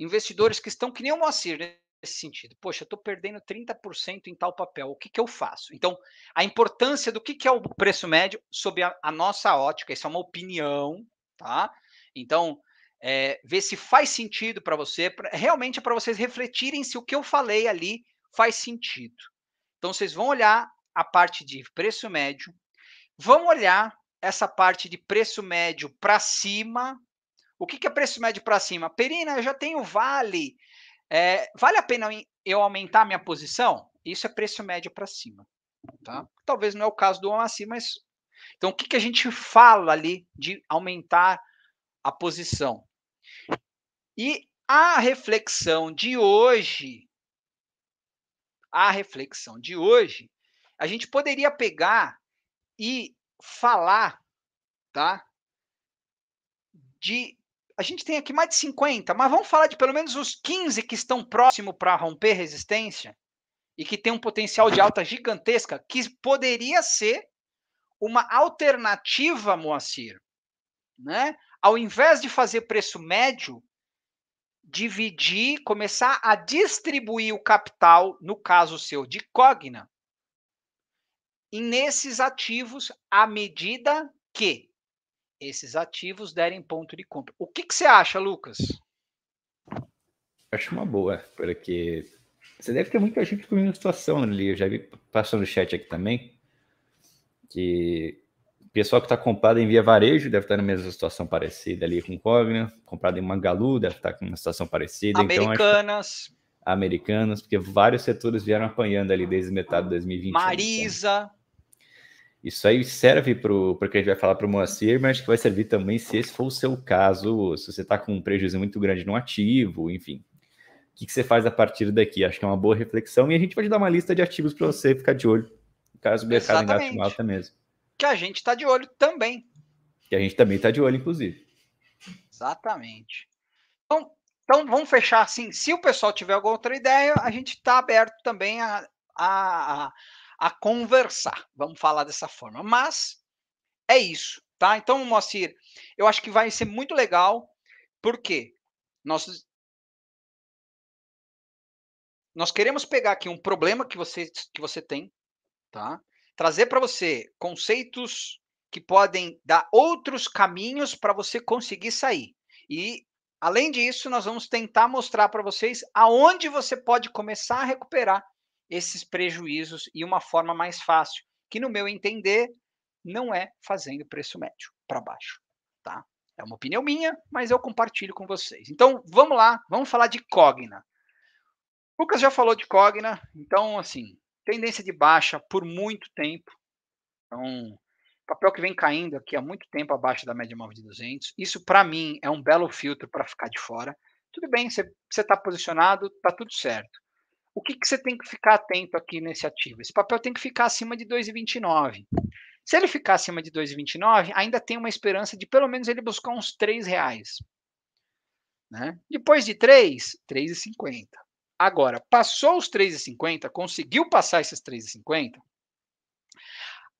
investidores que estão que nem o Moacir né, nesse sentido. Poxa, eu estou perdendo 30% em tal papel, o que, que eu faço? Então, a importância do que, que é o preço médio sob a, a nossa ótica, isso é uma opinião, tá? Então, é, ver se faz sentido para você, pra, realmente é para vocês refletirem se o que eu falei ali faz sentido. Então, vocês vão olhar a parte de preço médio, vão olhar essa parte de preço médio para cima. O que, que é preço médio para cima? Perina, eu já tenho vale. É, vale a pena eu aumentar minha posição? Isso é preço médio para cima. Tá? Talvez não é o caso do Omaci, mas. Então, o que, que a gente fala ali de aumentar a posição. E a reflexão de hoje, a reflexão de hoje, a gente poderia pegar e falar, tá? De a gente tem aqui mais de 50, mas vamos falar de pelo menos os 15 que estão próximo para romper resistência e que tem um potencial de alta gigantesca, que poderia ser uma alternativa, Moacir, né? ao invés de fazer preço médio, dividir, começar a distribuir o capital, no caso seu, de Cogna, e nesses ativos à medida que esses ativos derem ponto de compra. O que, que você acha, Lucas? Acho uma boa, porque você deve ter muita gente com a mesma situação ali. Eu já vi passando no chat aqui também que Pessoal que está comprado em Via Varejo deve estar tá na mesma situação parecida ali com Cogna. Comprado em Magalu deve estar tá com uma situação parecida. Então, Americanas. Então, Americanas, porque vários setores vieram apanhando ali desde metade de 2020. Então. Marisa. Isso aí serve para o que a gente vai falar para o Moacir, mas acho que vai servir também se esse for o seu caso, se você está com um prejuízo muito grande no ativo, enfim. O que, que, você faz a partir daqui? Acho que é uma boa reflexão e a gente pode dar uma lista de ativos para você ficar de olho, caso o mercado ainda ativo mesmo que a gente está de olho também. Que a gente também está de olho, inclusive. Exatamente. Então, então vamos fechar assim. Se o pessoal tiver alguma outra ideia, a gente está aberto também a, a, a, conversar. Vamos falar dessa forma. Mas é isso, tá? Então, Moacir, eu acho que vai ser muito legal, porque nós, nós queremos pegar aqui um problema que você, que você tem, tá? trazer para você conceitos que podem dar outros caminhos para você conseguir sair. E além disso, nós vamos tentar mostrar para vocês aonde você pode começar a recuperar esses prejuízos e uma forma mais fácil, que no meu entender não é fazendo preço médio para baixo, tá? É uma opinião minha, mas eu compartilho com vocês. Então, vamos lá, vamos falar de Cogna. O Lucas já falou de Cogna, então assim, Tendência de baixa por muito tempo. Então, papel que vem caindo aqui há muito tempo abaixo da média móvel de 200. Isso, para mim, é um belo filtro para ficar de fora. Tudo bem, você está posicionado, está tudo certo. O que, que você tem que ficar atento aqui nesse ativo? Esse papel tem que ficar acima de 2,29. Se ele ficar acima de 2,29, ainda tem uma esperança de pelo menos ele buscar uns 3 reais. Né? Depois de 3, 3,50. Agora, passou os 3,50, conseguiu passar esses 3,50,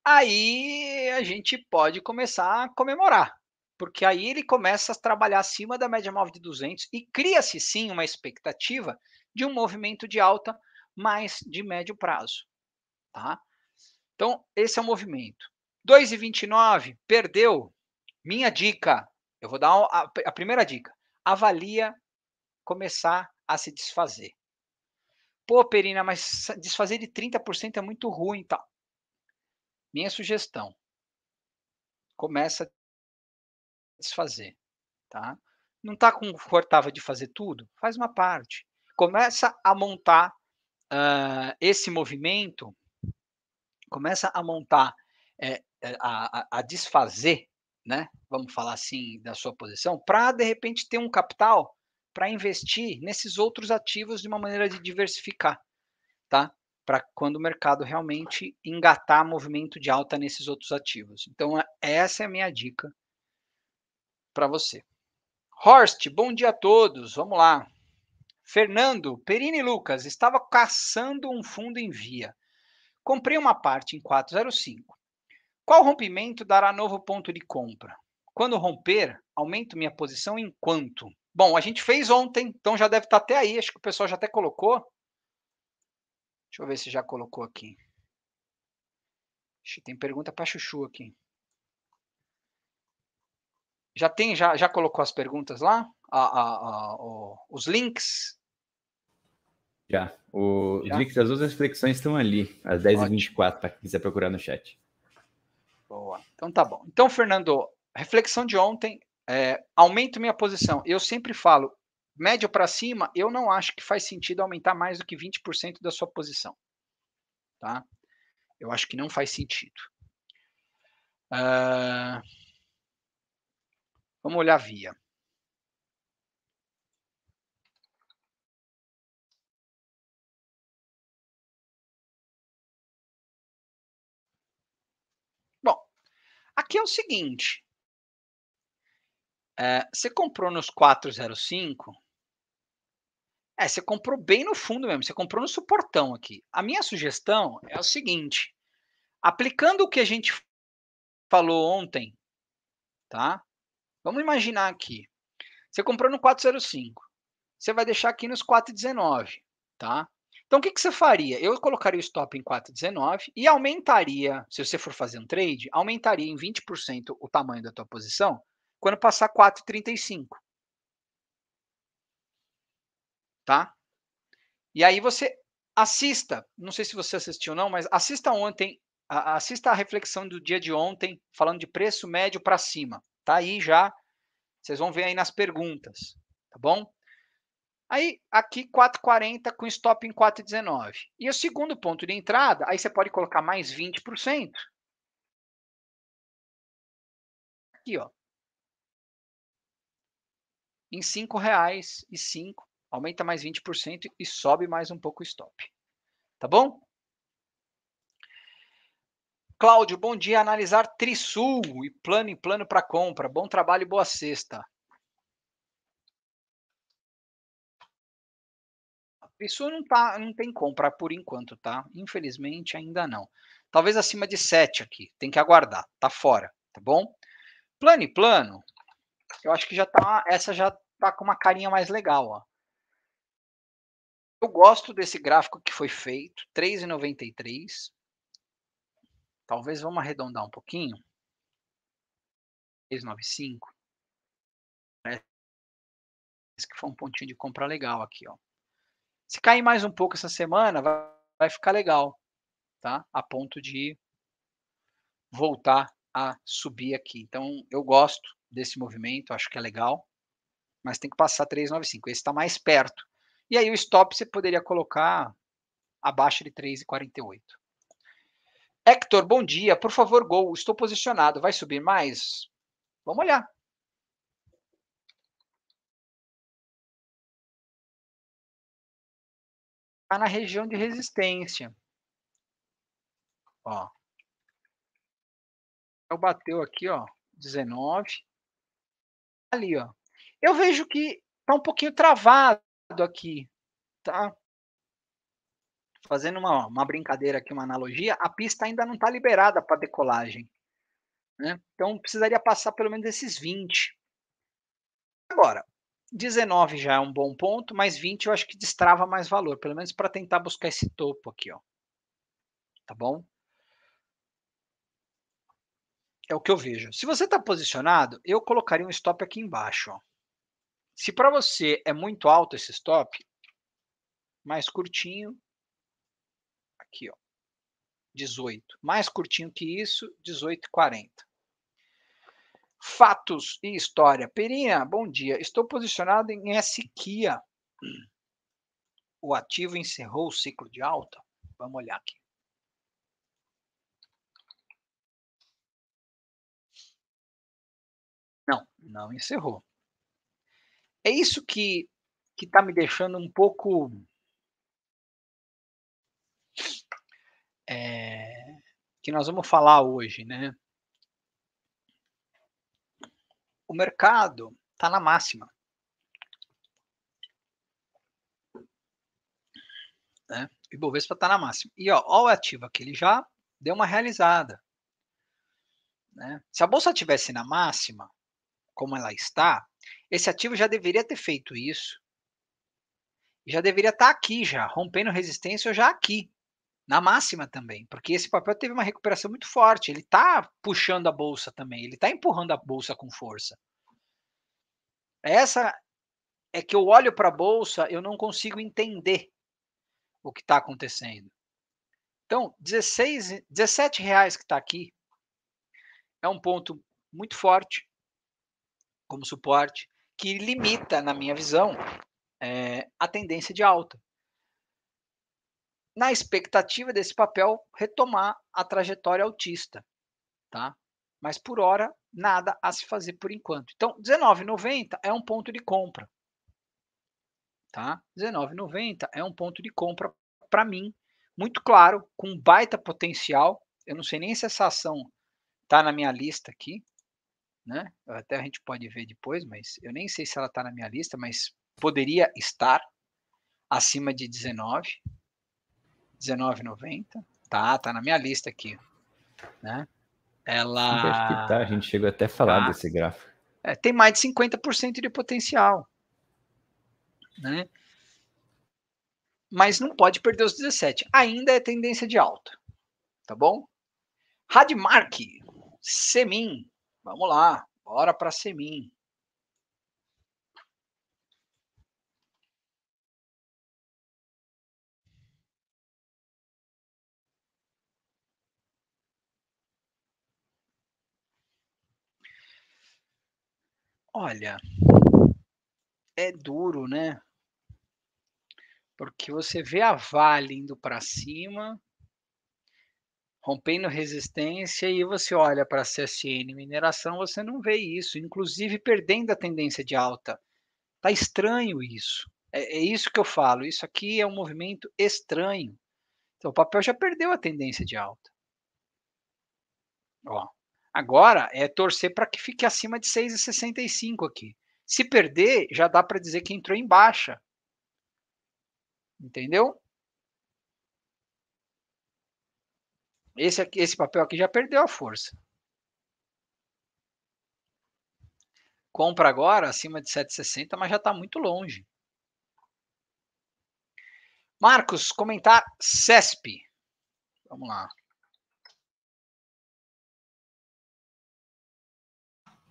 aí a gente pode começar a comemorar, porque aí ele começa a trabalhar acima da média móvel de 200 e cria-se sim uma expectativa de um movimento de alta mais de médio prazo, tá? Então, esse é o movimento. 2,29 perdeu. Minha dica, eu vou dar a primeira dica, avalia começar a se desfazer. Pô, Perina, mas desfazer de 30% é muito ruim, tá? Minha sugestão. Começa a desfazer, tá? Não está confortável de fazer tudo? Faz uma parte. Começa a montar uh, esse movimento, começa a montar, é, a, a, a desfazer, né? Vamos falar assim, da sua posição, para de repente ter um capital para investir nesses outros ativos de uma maneira de diversificar, tá? Para quando o mercado realmente engatar movimento de alta nesses outros ativos. Então, é, essa é a minha dica para você. Horst, bom dia a todos. Vamos lá. Fernando, Perini Lucas, estava caçando um fundo em via. Comprei uma parte em 405. Qual rompimento dará novo ponto de compra? Quando romper, aumento minha posição em quanto? Bom, a gente fez ontem, então já deve estar tá até aí. Acho que o pessoal já até colocou. Deixa eu ver se já colocou aqui. Tem pergunta para Chuchu aqui. Já tem, já, já colocou as perguntas lá? A, a, a, os links? Já. O, já. Os links das outras reflexões estão ali, às 10h24, para quem quiser procurar no chat. Boa. Então tá bom. Então, Fernando, reflexão de ontem é, aumento minha posição. Eu sempre falo, médio para cima, eu não acho que faz sentido aumentar mais do que 20% da sua posição. Tá? Eu acho que não faz sentido. Uh, vamos olhar via. Bom, aqui é o seguinte, é, você comprou nos 405? É, você comprou bem no fundo mesmo, você comprou no suportão aqui. A minha sugestão é o seguinte: aplicando o que a gente falou ontem, tá? Vamos imaginar aqui. Você comprou no 405. Você vai deixar aqui nos 419, tá? Então o que, que você faria? Eu colocaria o stop em 419 e aumentaria, se você for fazer um trade, aumentaria em 20% o tamanho da tua posição quando passar 4,35. Tá? E aí você assista, não sei se você assistiu ou não, mas assista ontem, assista a reflexão do dia de ontem, falando de preço médio para cima. Tá aí já, vocês vão ver aí nas perguntas, tá bom? Aí, aqui 4,40 com stop em 4,19. E o segundo ponto de entrada, aí você pode colocar mais 20%. Aqui, ó em R$ 5,05, aumenta mais 20% e sobe mais um pouco o stop. Tá bom? Cláudio, bom dia. Analisar Trisul e plano em plano para compra. Bom trabalho e boa sexta. Trisul não, tá, não tem compra por enquanto, tá? Infelizmente ainda não. Talvez acima de 7 aqui. Tem que aguardar. Tá fora, tá bom? Plano e plano, eu acho que já tá. Essa já tá com uma carinha mais legal, ó. Eu gosto desse gráfico que foi feito, 3,93. Talvez vamos arredondar um pouquinho. 3,95. Parece que foi um pontinho de compra legal aqui, ó. Se cair mais um pouco essa semana, vai, vai ficar legal, tá? A ponto de voltar a subir aqui. Então, eu gosto desse movimento, acho que é legal, mas tem que passar 3,95. Esse está mais perto. E aí o stop você poderia colocar abaixo de 3,48. Hector, bom dia. Por favor, gol. Estou posicionado. Vai subir mais? Vamos olhar. Está na região de resistência. Ó. Eu então bateu aqui, ó, 19 ali, ó. Eu vejo que tá um pouquinho travado aqui, tá? Fazendo uma, uma brincadeira aqui, uma analogia, a pista ainda não está liberada para decolagem. Né? Então precisaria passar pelo menos esses 20. Agora, 19 já é um bom ponto, mas 20 eu acho que destrava mais valor, pelo menos para tentar buscar esse topo aqui, ó. Tá bom? É o que eu vejo. Se você está posicionado, eu colocaria um stop aqui embaixo. Ó. Se para você é muito alto esse stop, mais curtinho, aqui, ó, 18. Mais curtinho que isso, 18,40. Fatos e história. Perinha, bom dia. Estou posicionado em SKIA. O ativo encerrou o ciclo de alta? Vamos olhar aqui. Não, não encerrou. É isso que que está me deixando um pouco é, que nós vamos falar hoje, né? O mercado está na máxima. Né? O Ibovespa está na máxima. E ó, ó, o ativo aqui, ele já deu uma realizada. Né? Se a bolsa tivesse na máxima, como ela está, esse ativo já deveria ter feito isso. Já deveria estar tá aqui já, rompendo resistência já aqui, na máxima também, porque esse papel teve uma recuperação muito forte, ele está puxando a bolsa também, ele está empurrando a bolsa com força. Essa é que eu olho para a bolsa, eu não consigo entender o que está acontecendo. Então, 16, 17 reais que está aqui é um ponto muito forte como suporte, que limita, na minha visão, é, a tendência de alta. Na expectativa desse papel retomar a trajetória altista, tá? Mas por hora nada a se fazer por enquanto. Então, 19,90 é um ponto de compra. Tá? 19,90 é um ponto de compra para mim, muito claro, com baita potencial. Eu não sei nem se essa ação tá na minha lista aqui, né? Até a gente pode ver depois, mas eu nem sei se ela está na minha lista, mas poderia estar acima de 19, 19,90. Tá, tá na minha lista aqui, né? Ela. acho que tá, a gente chegou até a falar tá. desse gráfico. É, tem mais de 50% de potencial, né? Mas não pode perder os 17. Ainda é tendência de alta, tá bom? Radmark, Semin, Vamos lá, bora para Semim. Olha, é duro, né? Porque você vê a Vale indo para cima, rompendo resistência e você olha para a CSN mineração, você não vê isso, inclusive perdendo a tendência de alta. Tá estranho isso. É, é isso que eu falo. Isso aqui é um movimento estranho. Então o papel já perdeu a tendência de alta. Ó, agora é torcer para que fique acima de 6,65 aqui. Se perder, já dá para dizer que entrou em baixa. Entendeu? Esse, aqui, esse papel aqui já perdeu a força. Compra agora acima de 7,60, mas já está muito longe. Marcos, comentar CESP. Vamos lá.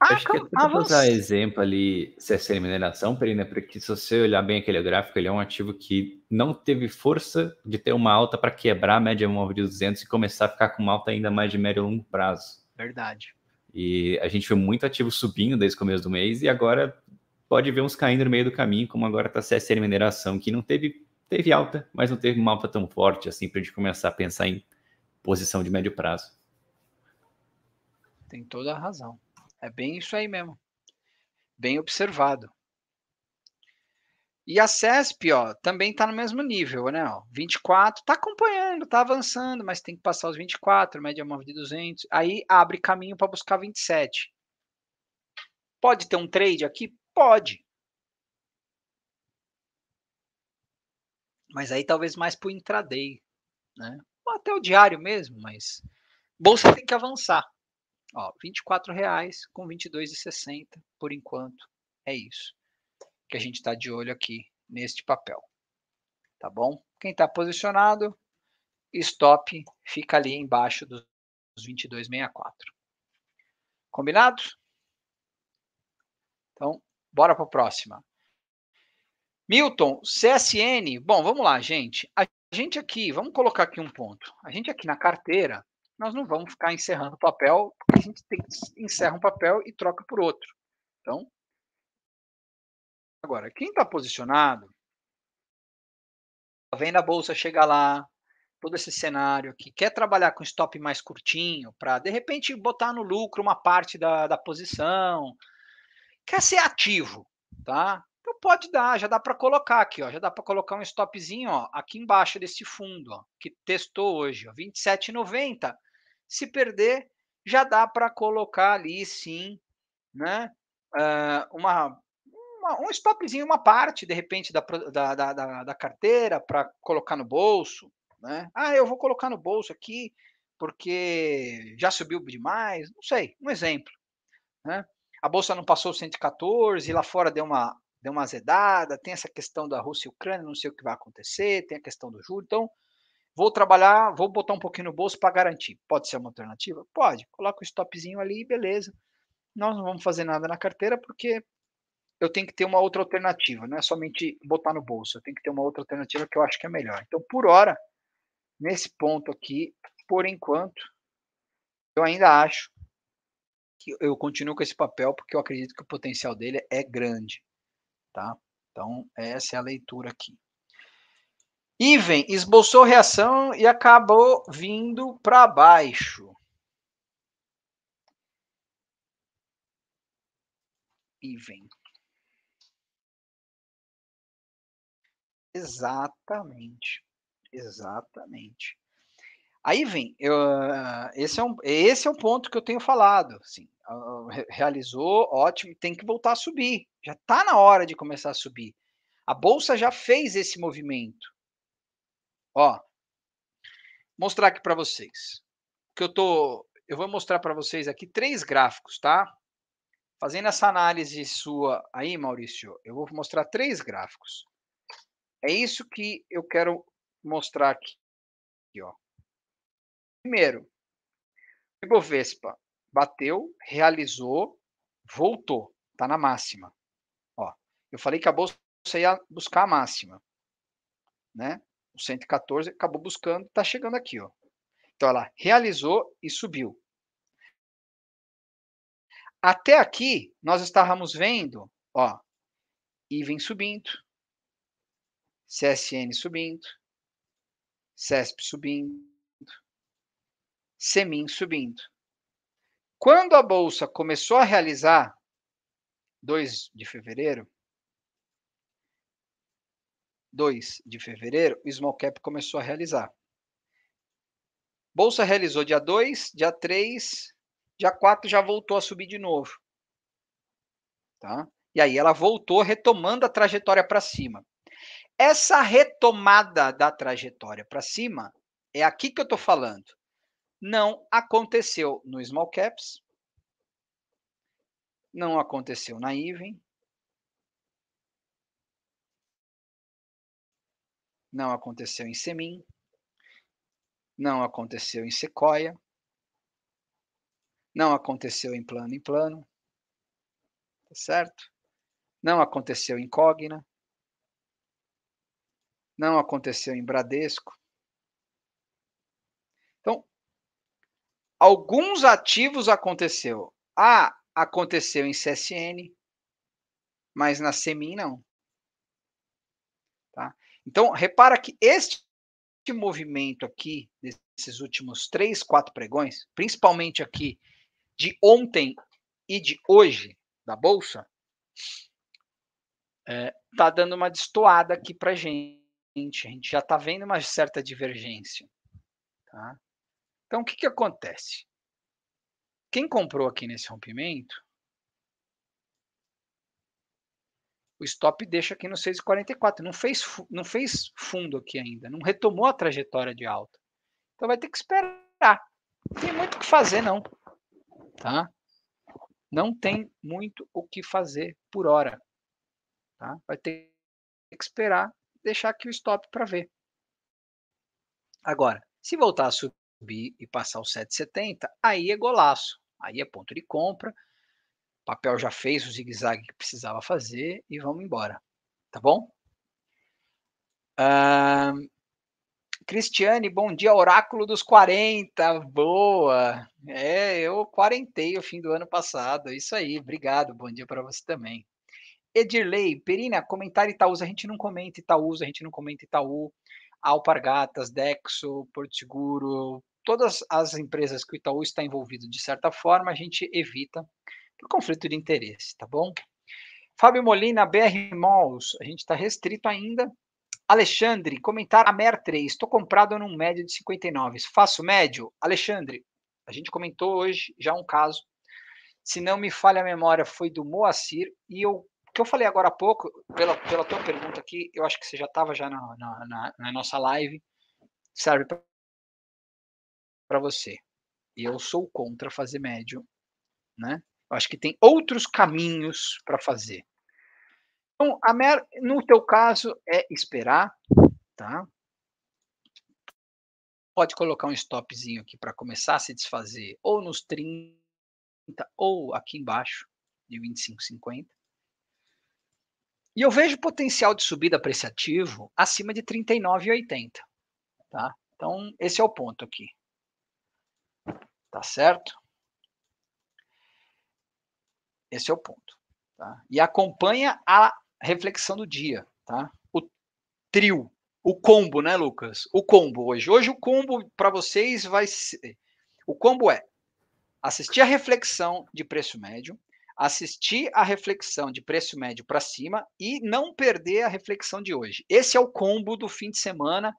Ah, acho que até vou usar exemplo ali, CSN Mineração, Perina, né? porque se você olhar bem aquele gráfico, ele é um ativo que não teve força de ter uma alta para quebrar a média móvel de 200 e começar a ficar com uma alta ainda mais de médio e longo prazo. Verdade. E a gente viu muito ativo subindo desde o começo do mês e agora pode ver uns caindo no meio do caminho, como agora está CSN Mineração, que não teve, teve alta, mas não teve uma alta tão forte assim para a gente começar a pensar em posição de médio prazo. Tem toda a razão. É bem isso aí mesmo. Bem observado. E a CESP, ó, também está no mesmo nível, né? Ó, 24, está acompanhando, está avançando, mas tem que passar os 24, média móvel de 200. Aí abre caminho para buscar 27. Pode ter um trade aqui? Pode. Mas aí talvez mais para o intraday, né? Ou até o diário mesmo, mas bolsa tem que avançar. Ó, R$ 24,22,60 por enquanto. É isso que a gente está de olho aqui neste papel. Tá bom? Quem está posicionado, stop fica ali embaixo dos 22,64. Combinado? Então, bora para a próxima. Milton, CSN. Bom, vamos lá, gente. A gente aqui, vamos colocar aqui um ponto. A gente aqui na carteira, nós não vamos ficar encerrando o papel, porque a gente tem, encerra um papel e troca por outro. Então, agora, quem está posicionado, tá vem da bolsa chega lá, todo esse cenário que quer trabalhar com stop mais curtinho, para de repente botar no lucro uma parte da, da posição, quer ser ativo, tá? Então pode dar, já dá para colocar aqui, ó, já dá para colocar um stopzinho, ó, aqui embaixo desse fundo, ó, que testou hoje, ó, se perder, já dá para colocar ali, sim, né? Uh, uma, uma, um stopzinho, uma parte, de repente, da, da, da, da carteira para colocar no bolso. Né? Ah, eu vou colocar no bolso aqui porque já subiu demais. Não sei, um exemplo. Né? A bolsa não passou 114, lá fora deu uma, deu uma azedada, tem essa questão da Rússia e Ucrânia, não sei o que vai acontecer, tem a questão do juro. Então, Vou trabalhar, vou botar um pouquinho no bolso para garantir. Pode ser uma alternativa? Pode. Coloca o stopzinho ali, beleza. Nós não vamos fazer nada na carteira porque eu tenho que ter uma outra alternativa, não é somente botar no bolso, eu tenho que ter uma outra alternativa que eu acho que é melhor. Então, por hora, nesse ponto aqui, por enquanto, eu ainda acho que eu continuo com esse papel porque eu acredito que o potencial dele é grande, tá? Então, essa é a leitura aqui. Iven esboçou reação e acabou vindo para baixo. Iven. Exatamente. Exatamente. Aí ah, vem, eu, ah, esse, é um, esse é o um ponto que eu tenho falado. Assim, ah, realizou, ótimo, tem que voltar a subir. Já está na hora de começar a subir. A bolsa já fez esse movimento. Ó, mostrar aqui para vocês. Que eu tô, eu vou mostrar para vocês aqui três gráficos, tá? Fazendo essa análise sua aí, Maurício, eu vou mostrar três gráficos. É isso que eu quero mostrar aqui, aqui ó. Primeiro, o Ibovespa bateu, realizou, voltou, tá na máxima. Ó, eu falei que a bolsa ia buscar a máxima, né? o 114, acabou buscando, está chegando aqui. Ó. Então, ela realizou e subiu. Até aqui, nós estávamos vendo, ó, IVEN subindo, CSN subindo, CESP subindo, Semin subindo. Quando a bolsa começou a realizar, 2 de fevereiro, 2 de fevereiro, o Small Cap começou a realizar. Bolsa realizou dia 2, dia 3, dia 4 já voltou a subir de novo. Tá? E aí ela voltou retomando a trajetória para cima. Essa retomada da trajetória para cima é aqui que eu estou falando. Não aconteceu no Small Caps, não aconteceu na Even, não aconteceu em Semim, não aconteceu em Sequoia, não aconteceu em plano em plano, tá certo? Não aconteceu em Cogna, não aconteceu em Bradesco. Então, alguns ativos aconteceu. A ah, aconteceu em CSN, mas na Semin não. Então, repara que este movimento aqui, desses últimos três, quatro pregões, principalmente aqui de ontem e de hoje da Bolsa, está eh, é, dando uma destoada aqui para a gente. A gente já está vendo uma certa divergência. Tá? Então, o que, que acontece? Quem comprou aqui nesse rompimento o stop deixa aqui no 6,44. Não fez, não fez fundo aqui ainda, não retomou a trajetória de alta. Então vai ter que esperar. Não tem muito o que fazer, não. Tá? Não tem muito o que fazer por hora. Tá? Vai ter que esperar, deixar aqui o stop para ver. Agora, se voltar a subir e passar o 7,70, aí é golaço. Aí é ponto de compra papel já fez o zigue-zague que precisava fazer e vamos embora, tá bom? Uh, Cristiane, bom dia, Oráculo dos 40, boa! É, eu quarentei o fim do ano passado, é isso aí, obrigado, bom dia para você também. Edirley, Perina, comentário Itaúsa, a gente não comenta Itaúsa, a gente não comenta Itaú, Alpargatas, Dexo, Porto Seguro, todas as empresas que o Itaú está envolvido de certa forma, a gente evita por conflito de interesse, tá bom? Fábio Molina, BR Malls, a gente está restrito ainda. Alexandre, comentar a MER3, estou comprado num médio de 59, faço médio? Alexandre, a gente comentou hoje já um caso, se não me falha a memória, foi do Moacir, e eu que eu falei agora há pouco, pela, pela tua pergunta aqui, eu acho que você já estava já na, na, na, na, nossa live, serve para você. E eu sou contra fazer médio, né? acho que tem outros caminhos para fazer. Então, mer... no teu caso, é esperar, tá? Pode colocar um stopzinho aqui para começar a se desfazer, ou nos 30, ou aqui embaixo, de 25,50. E eu vejo potencial de subida para esse ativo acima de 39,80, tá? Então, esse é o ponto aqui. Tá certo? Esse é o ponto. Tá? E acompanha a reflexão do dia. Tá? O trio, o combo, né, Lucas? O combo hoje. Hoje o combo para vocês vai ser. O combo é assistir a reflexão de preço médio, assistir a reflexão de preço médio para cima e não perder a reflexão de hoje. Esse é o combo do fim de semana,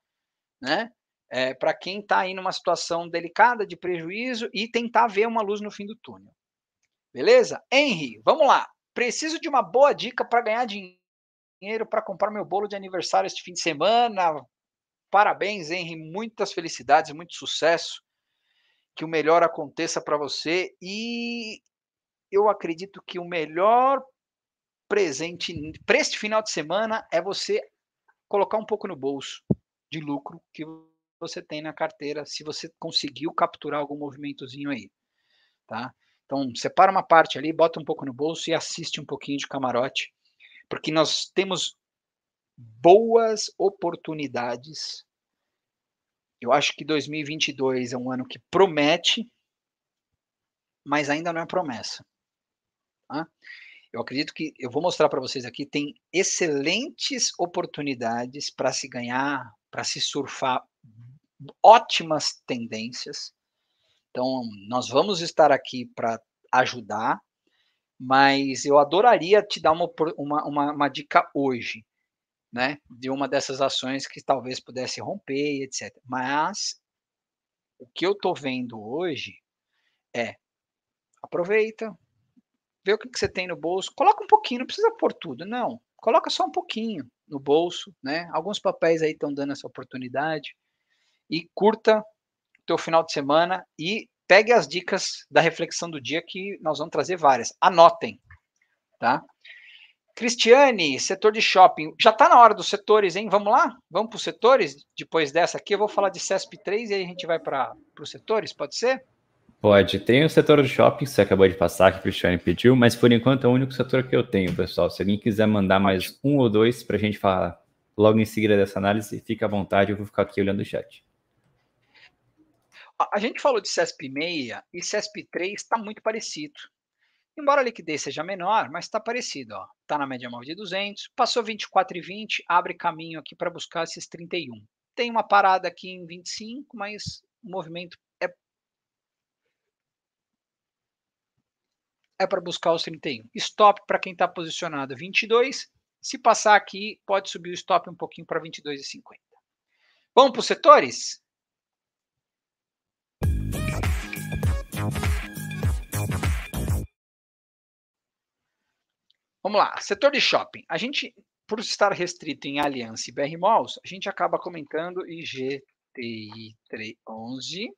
né? É, para quem está aí numa situação delicada de prejuízo e tentar ver uma luz no fim do túnel. Beleza? Henry, vamos lá. Preciso de uma boa dica para ganhar dinheiro para comprar meu bolo de aniversário este fim de semana. Parabéns, Henry. Muitas felicidades, muito sucesso. Que o melhor aconteça para você. E eu acredito que o melhor presente para este final de semana é você colocar um pouco no bolso de lucro que você tem na carteira, se você conseguiu capturar algum movimentozinho aí, tá? Então, separa uma parte ali, bota um pouco no bolso e assiste um pouquinho de camarote, porque nós temos boas oportunidades. Eu acho que 2022 é um ano que promete, mas ainda não é promessa. Tá? Eu acredito que eu vou mostrar para vocês aqui tem excelentes oportunidades para se ganhar, para se surfar ótimas tendências então, nós vamos estar aqui para ajudar, mas eu adoraria te dar uma, uma, uma, uma, dica hoje, né? De uma dessas ações que talvez pudesse romper, etc. Mas o que eu estou vendo hoje é aproveita, vê o que, que você tem no bolso, coloca um pouquinho, não precisa pôr tudo, não. Coloca só um pouquinho no bolso, né? Alguns papéis aí estão dando essa oportunidade e curta teu final de semana e pegue as dicas da reflexão do dia que nós vamos trazer várias. Anotem, tá? Cristiane, setor de shopping. Já está na hora dos setores, hein? Vamos lá? Vamos para os setores? Depois dessa aqui, eu vou falar de CESP3 e aí a gente vai para os setores, pode ser? Pode. Tem o setor de shopping, você acabou de passar, que o Cristiane pediu, mas por enquanto é o único setor que eu tenho, pessoal. Se alguém quiser mandar mais um ou dois para a gente falar logo em seguida dessa análise, fica à vontade, eu vou ficar aqui olhando o chat. A, gente falou de CESP6 e CESP3 está muito parecido. Embora a liquidez seja menor, mas está parecido. Está na média móvel de 200, passou 24,20, abre caminho aqui para buscar esses 31. Tem uma parada aqui em 25, mas o movimento é, é para buscar os 31. Stop para quem está posicionado 22. Se passar aqui, pode subir o stop um pouquinho para 22,50. Vamos para os setores? Vamos lá, setor de shopping. A gente, por estar restrito em Aliança e BR Malls, a gente acaba comentando IGTI 311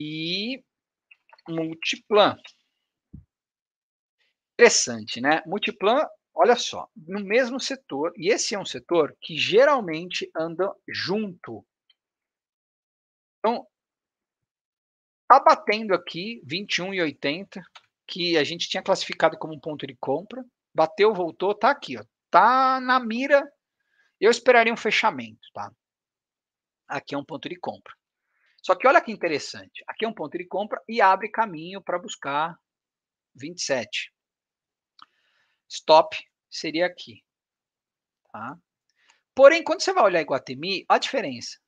e Multiplan. Interessante, né? Multiplan, olha só, no mesmo setor, e esse é um setor que geralmente anda junto. Então, tá batendo aqui 21,80 que a gente tinha classificado como um ponto de compra, bateu, voltou, tá aqui, ó, tá na mira. Eu esperaria um fechamento, tá? Aqui é um ponto de compra. Só que olha que interessante, aqui é um ponto de compra e abre caminho para buscar 27. Stop seria aqui, tá? Porém, quando você vai olhar Iguatemi, a diferença.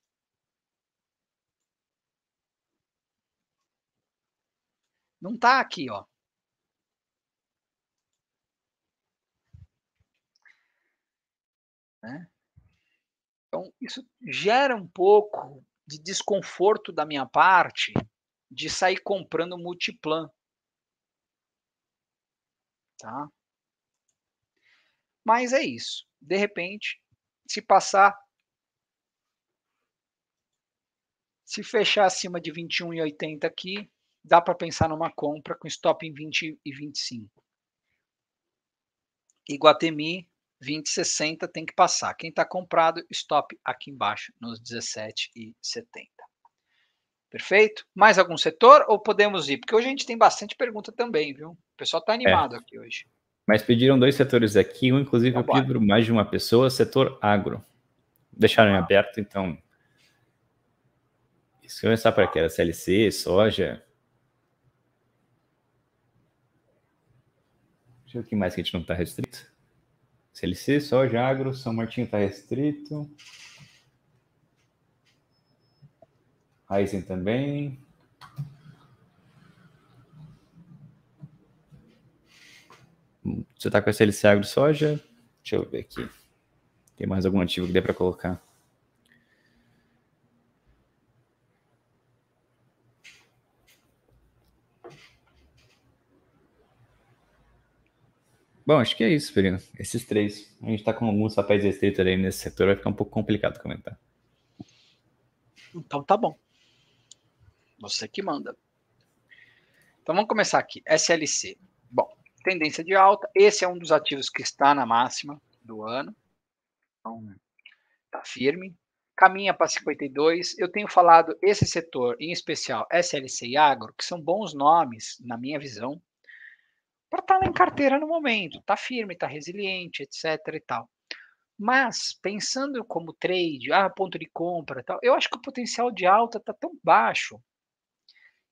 Não tá aqui, ó. Né? Então, isso gera um pouco de desconforto da minha parte de sair comprando multiplan. Tá? Mas é isso. De repente, se passar se fechar acima de 21,80 aqui, dá para pensar numa compra com stop em 20 e 25. Iguatemi 20,60 tem que passar. Quem está comprado, stop aqui embaixo, nos 17,70. Perfeito? Mais algum setor ou podemos ir? Porque hoje a gente tem bastante pergunta também, viu? O pessoal está é. animado é. aqui hoje. Mas pediram dois setores aqui, um inclusive eu livro mais de uma pessoa, setor agro. Deixaram ah. em aberto, então. Isso começar eu pensar para que CLC, soja. Deixa eu ver o que mais que a gente não está restrito. CLC, soja, agro, São Martinho está restrito. Raizen também. Você está com a CLC agro soja? Deixa eu ver aqui. Tem mais algum ativo que dê para colocar? Bom, acho que é isso, Ferino. Esses três. A gente está com alguns papéis restritos aí nesse setor, vai ficar um pouco complicado comentar. Então tá bom. Você que manda. Então vamos começar aqui. SLC. Bom, tendência de alta. Esse é um dos ativos que está na máxima do ano. Então, tá firme. Caminha para 52. Eu tenho falado esse setor, em especial SLC e Agro, que são bons nomes, na minha visão, para estar tá em carteira no momento, está firme, está resiliente, etc e tal. Mas pensando como trade, ah, ponto de compra, tal, eu acho que o potencial de alta está tão baixo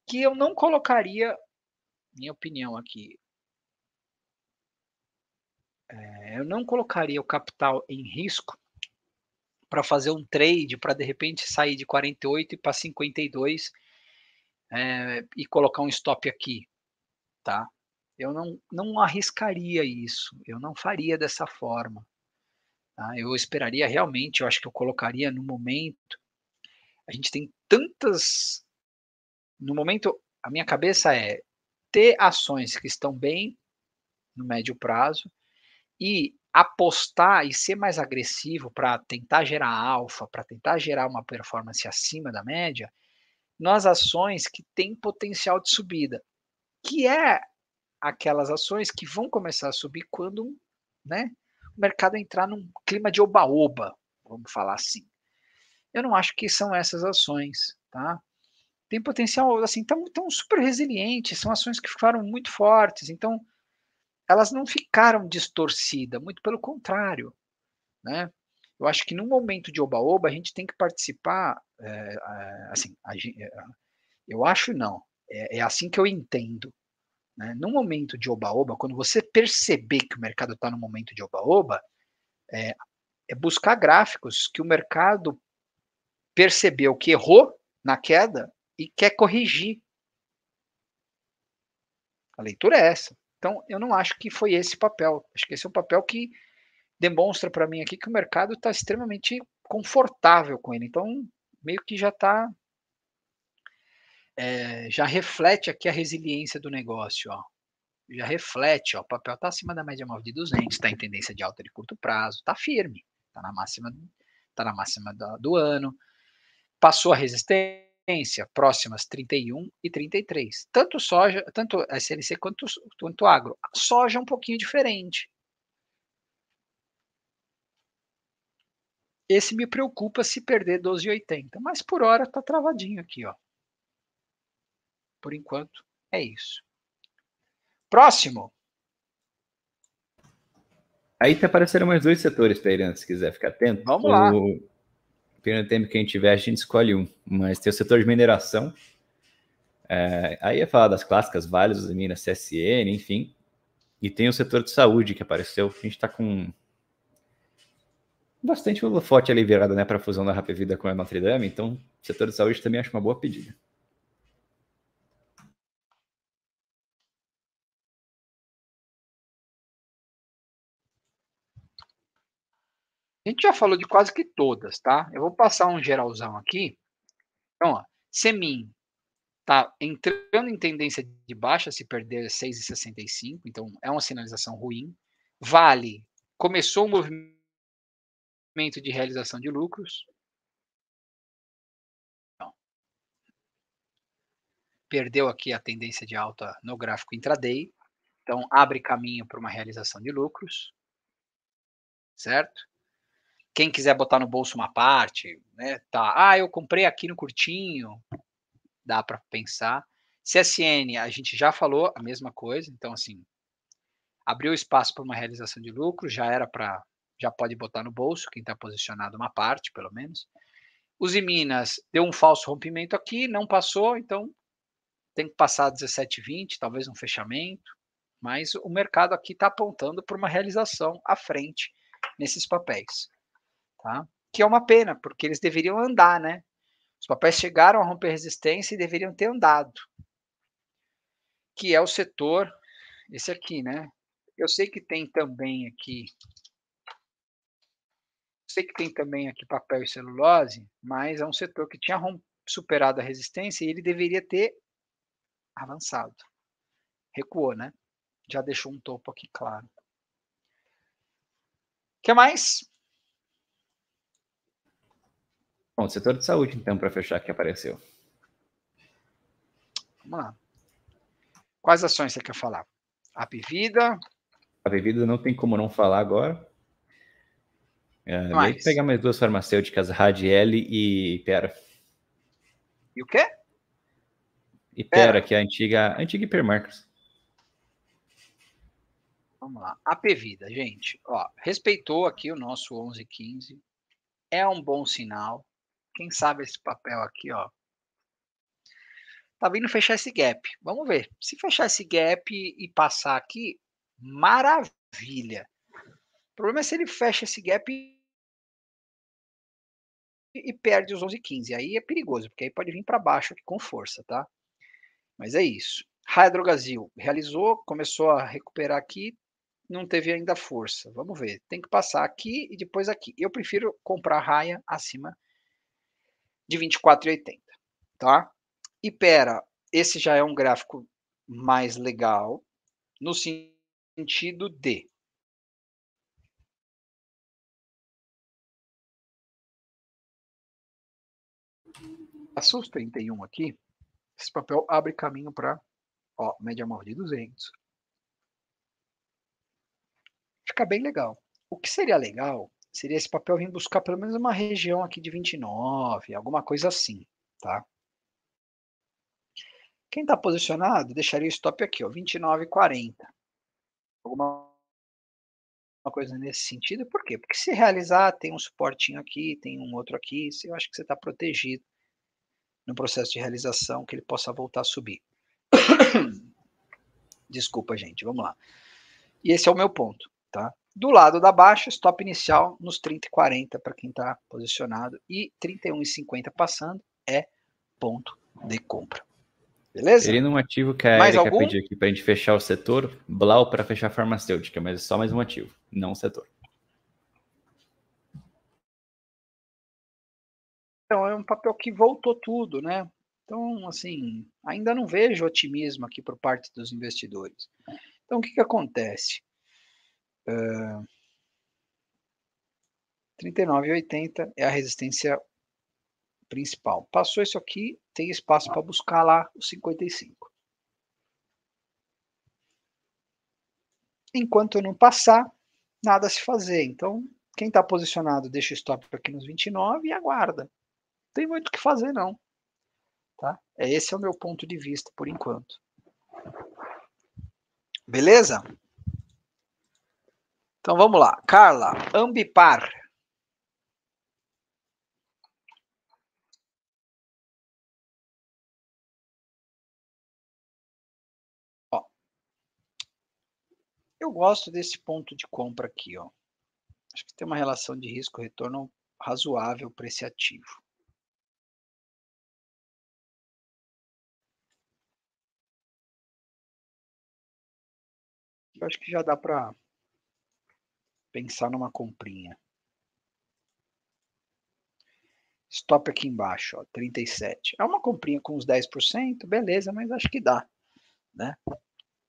que eu não colocaria, minha opinião aqui, é, eu não colocaria o capital em risco para fazer um trade para de repente sair de 48 para 52 é, e colocar um stop aqui, tá? eu não, não arriscaria isso, eu não faria dessa forma. Tá? Eu esperaria realmente, eu acho que eu colocaria no momento. A gente tem tantas. No momento, a minha cabeça é ter ações que estão bem no médio prazo e apostar e ser mais agressivo para tentar gerar alfa, para tentar gerar uma performance acima da média, nas ações que têm potencial de subida, que é aquelas ações que vão começar a subir quando né, o mercado entrar num clima de oba-oba, vamos falar assim. Eu não acho que são essas ações, tá? Tem potencial, assim, tão, tão super resilientes, são ações que ficaram muito fortes, então elas não ficaram distorcidas, muito pelo contrário, né? Eu acho que no momento de oba-oba a gente tem que participar, é, assim, a, eh, eu acho não, é, é assim que eu entendo, né? No momento de oba-oba, quando você perceber que o mercado está no momento de oba-oba, é, é buscar gráficos que o mercado percebeu que errou na queda e quer corrigir. A leitura é essa. Então, eu não acho que foi esse papel. Acho que esse é um papel que demonstra para mim aqui que o mercado está extremamente confortável com ele. Então, meio que já está é, já reflete aqui a resiliência do negócio, ó. Já reflete, ó, o papel está acima da média móvel de 200, está em tendência de alta de curto prazo, está firme, está na máxima, tá na máxima do, do ano, passou a resistência, próximas 31 e 33. Tanto soja, tanto SLC quanto, quanto agro. A soja é um pouquinho diferente. Esse me preocupa se perder 12,80, mas por hora está travadinho aqui, ó. Por enquanto, é isso. Próximo. Aí te apareceram mais dois setores, Peirano, se quiser ficar atento. Vamos o... lá. Peirano, tempo que a gente tiver, a gente escolhe um. Mas tem o setor de mineração. É... Aí é falar das clássicas, Vales, Minas, CSN, enfim. E tem o setor de saúde que apareceu. A gente está com bastante forte ali virado né, para a fusão da Vida com a Notre Dame. Então, setor de saúde também acho uma boa pedida. A gente já falou de quase que todas, tá? Eu vou passar um geralzão aqui. Então, ó, Semin tá entrando em tendência de baixa se perder 6,65, então é uma sinalização ruim. Vale começou o um movimento de realização de lucros. Então, perdeu aqui a tendência de alta no gráfico intraday, então abre caminho para uma realização de lucros, certo? quem quiser botar no bolso uma parte, né? Tá. Ah, eu comprei aqui no curtinho. Dá para pensar. CSN, a gente já falou a mesma coisa, então assim, abriu espaço para uma realização de lucro, já era para já pode botar no bolso quem está posicionado uma parte, pelo menos. Os Minas deu um falso rompimento aqui, não passou, então tem que passar 17,20, talvez um fechamento, mas o mercado aqui está apontando para uma realização à frente nesses papéis tá? Que é uma pena, porque eles deveriam andar, né? Os papéis chegaram a romper resistência e deveriam ter andado. Que é o setor, esse aqui, né? Eu sei que tem também aqui. Sei que tem também aqui papel e celulose, mas é um setor que tinha superado a resistência e ele deveria ter avançado. Recuou, né? Já deixou um topo aqui claro. O que mais? Bom, setor de saúde, então, para fechar que apareceu. Vamos lá. Quais ações você quer falar? A bebida. A bebida não tem como não falar agora. É, mais. pegar mais duas farmacêuticas, Radiel e Ipera. E o quê? Ipera, Pera. que é a antiga, a antiga Hipermarkets. Vamos lá. A Pevida, gente, ó, respeitou aqui o nosso 1115. É um bom sinal. Quem sabe esse papel aqui, ó. Tá vindo fechar esse gap. Vamos ver. Se fechar esse gap e passar aqui, maravilha. O problema é se ele fecha esse gap e perde os 11,15. Aí é perigoso, porque aí pode vir para baixo aqui com força, tá? Mas é isso. Hydrogazil realizou, começou a recuperar aqui, não teve ainda força. Vamos ver. Tem que passar aqui e depois aqui. Eu prefiro comprar raia acima de 24,80, tá? E pera, esse já é um gráfico mais legal no sentido de Assus tá 31 aqui, esse papel abre caminho para, ó, média móvel de 200. Fica bem legal. O que seria legal seria esse papel vir buscar pelo menos uma região aqui de 29, alguma coisa assim, tá? Quem está posicionado, deixaria o stop aqui, ó, 29,40. Alguma coisa nesse sentido. Por quê? Porque se realizar, tem um suportinho aqui, tem um outro aqui, eu acho que você está protegido no processo de realização, que ele possa voltar a subir. [COUGHS] Desculpa, gente, vamos lá. E esse é o meu ponto, tá? Do lado da baixa, stop inicial nos 30,40 e para quem está posicionado e 31,50 e passando é ponto de compra. Beleza? Seria um ativo que a Erika pediu aqui para a gente fechar o setor, Blau para fechar a farmacêutica, mas é só mais um ativo, não o setor. Então, é um papel que voltou tudo, né? Então, assim, ainda não vejo otimismo aqui por parte dos investidores. Então, o que, que acontece? 39,80 é a resistência principal. Passou isso aqui, tem espaço para buscar lá os 55. Enquanto não passar, nada se fazer. Então, quem está posicionado deixa o stop aqui nos 29 e aguarda. Não tem muito o que fazer, não. Tá? É esse é o meu ponto de vista por enquanto. Beleza? Então vamos lá. Carla, ambipar. Ó. Eu gosto desse ponto de compra aqui, ó. Acho que tem uma relação de risco-retorno razoável para esse ativo. Eu acho que já dá para pensar numa comprinha. Stop aqui embaixo, ó, 37. É uma comprinha com uns 10%, beleza, mas acho que dá. Né?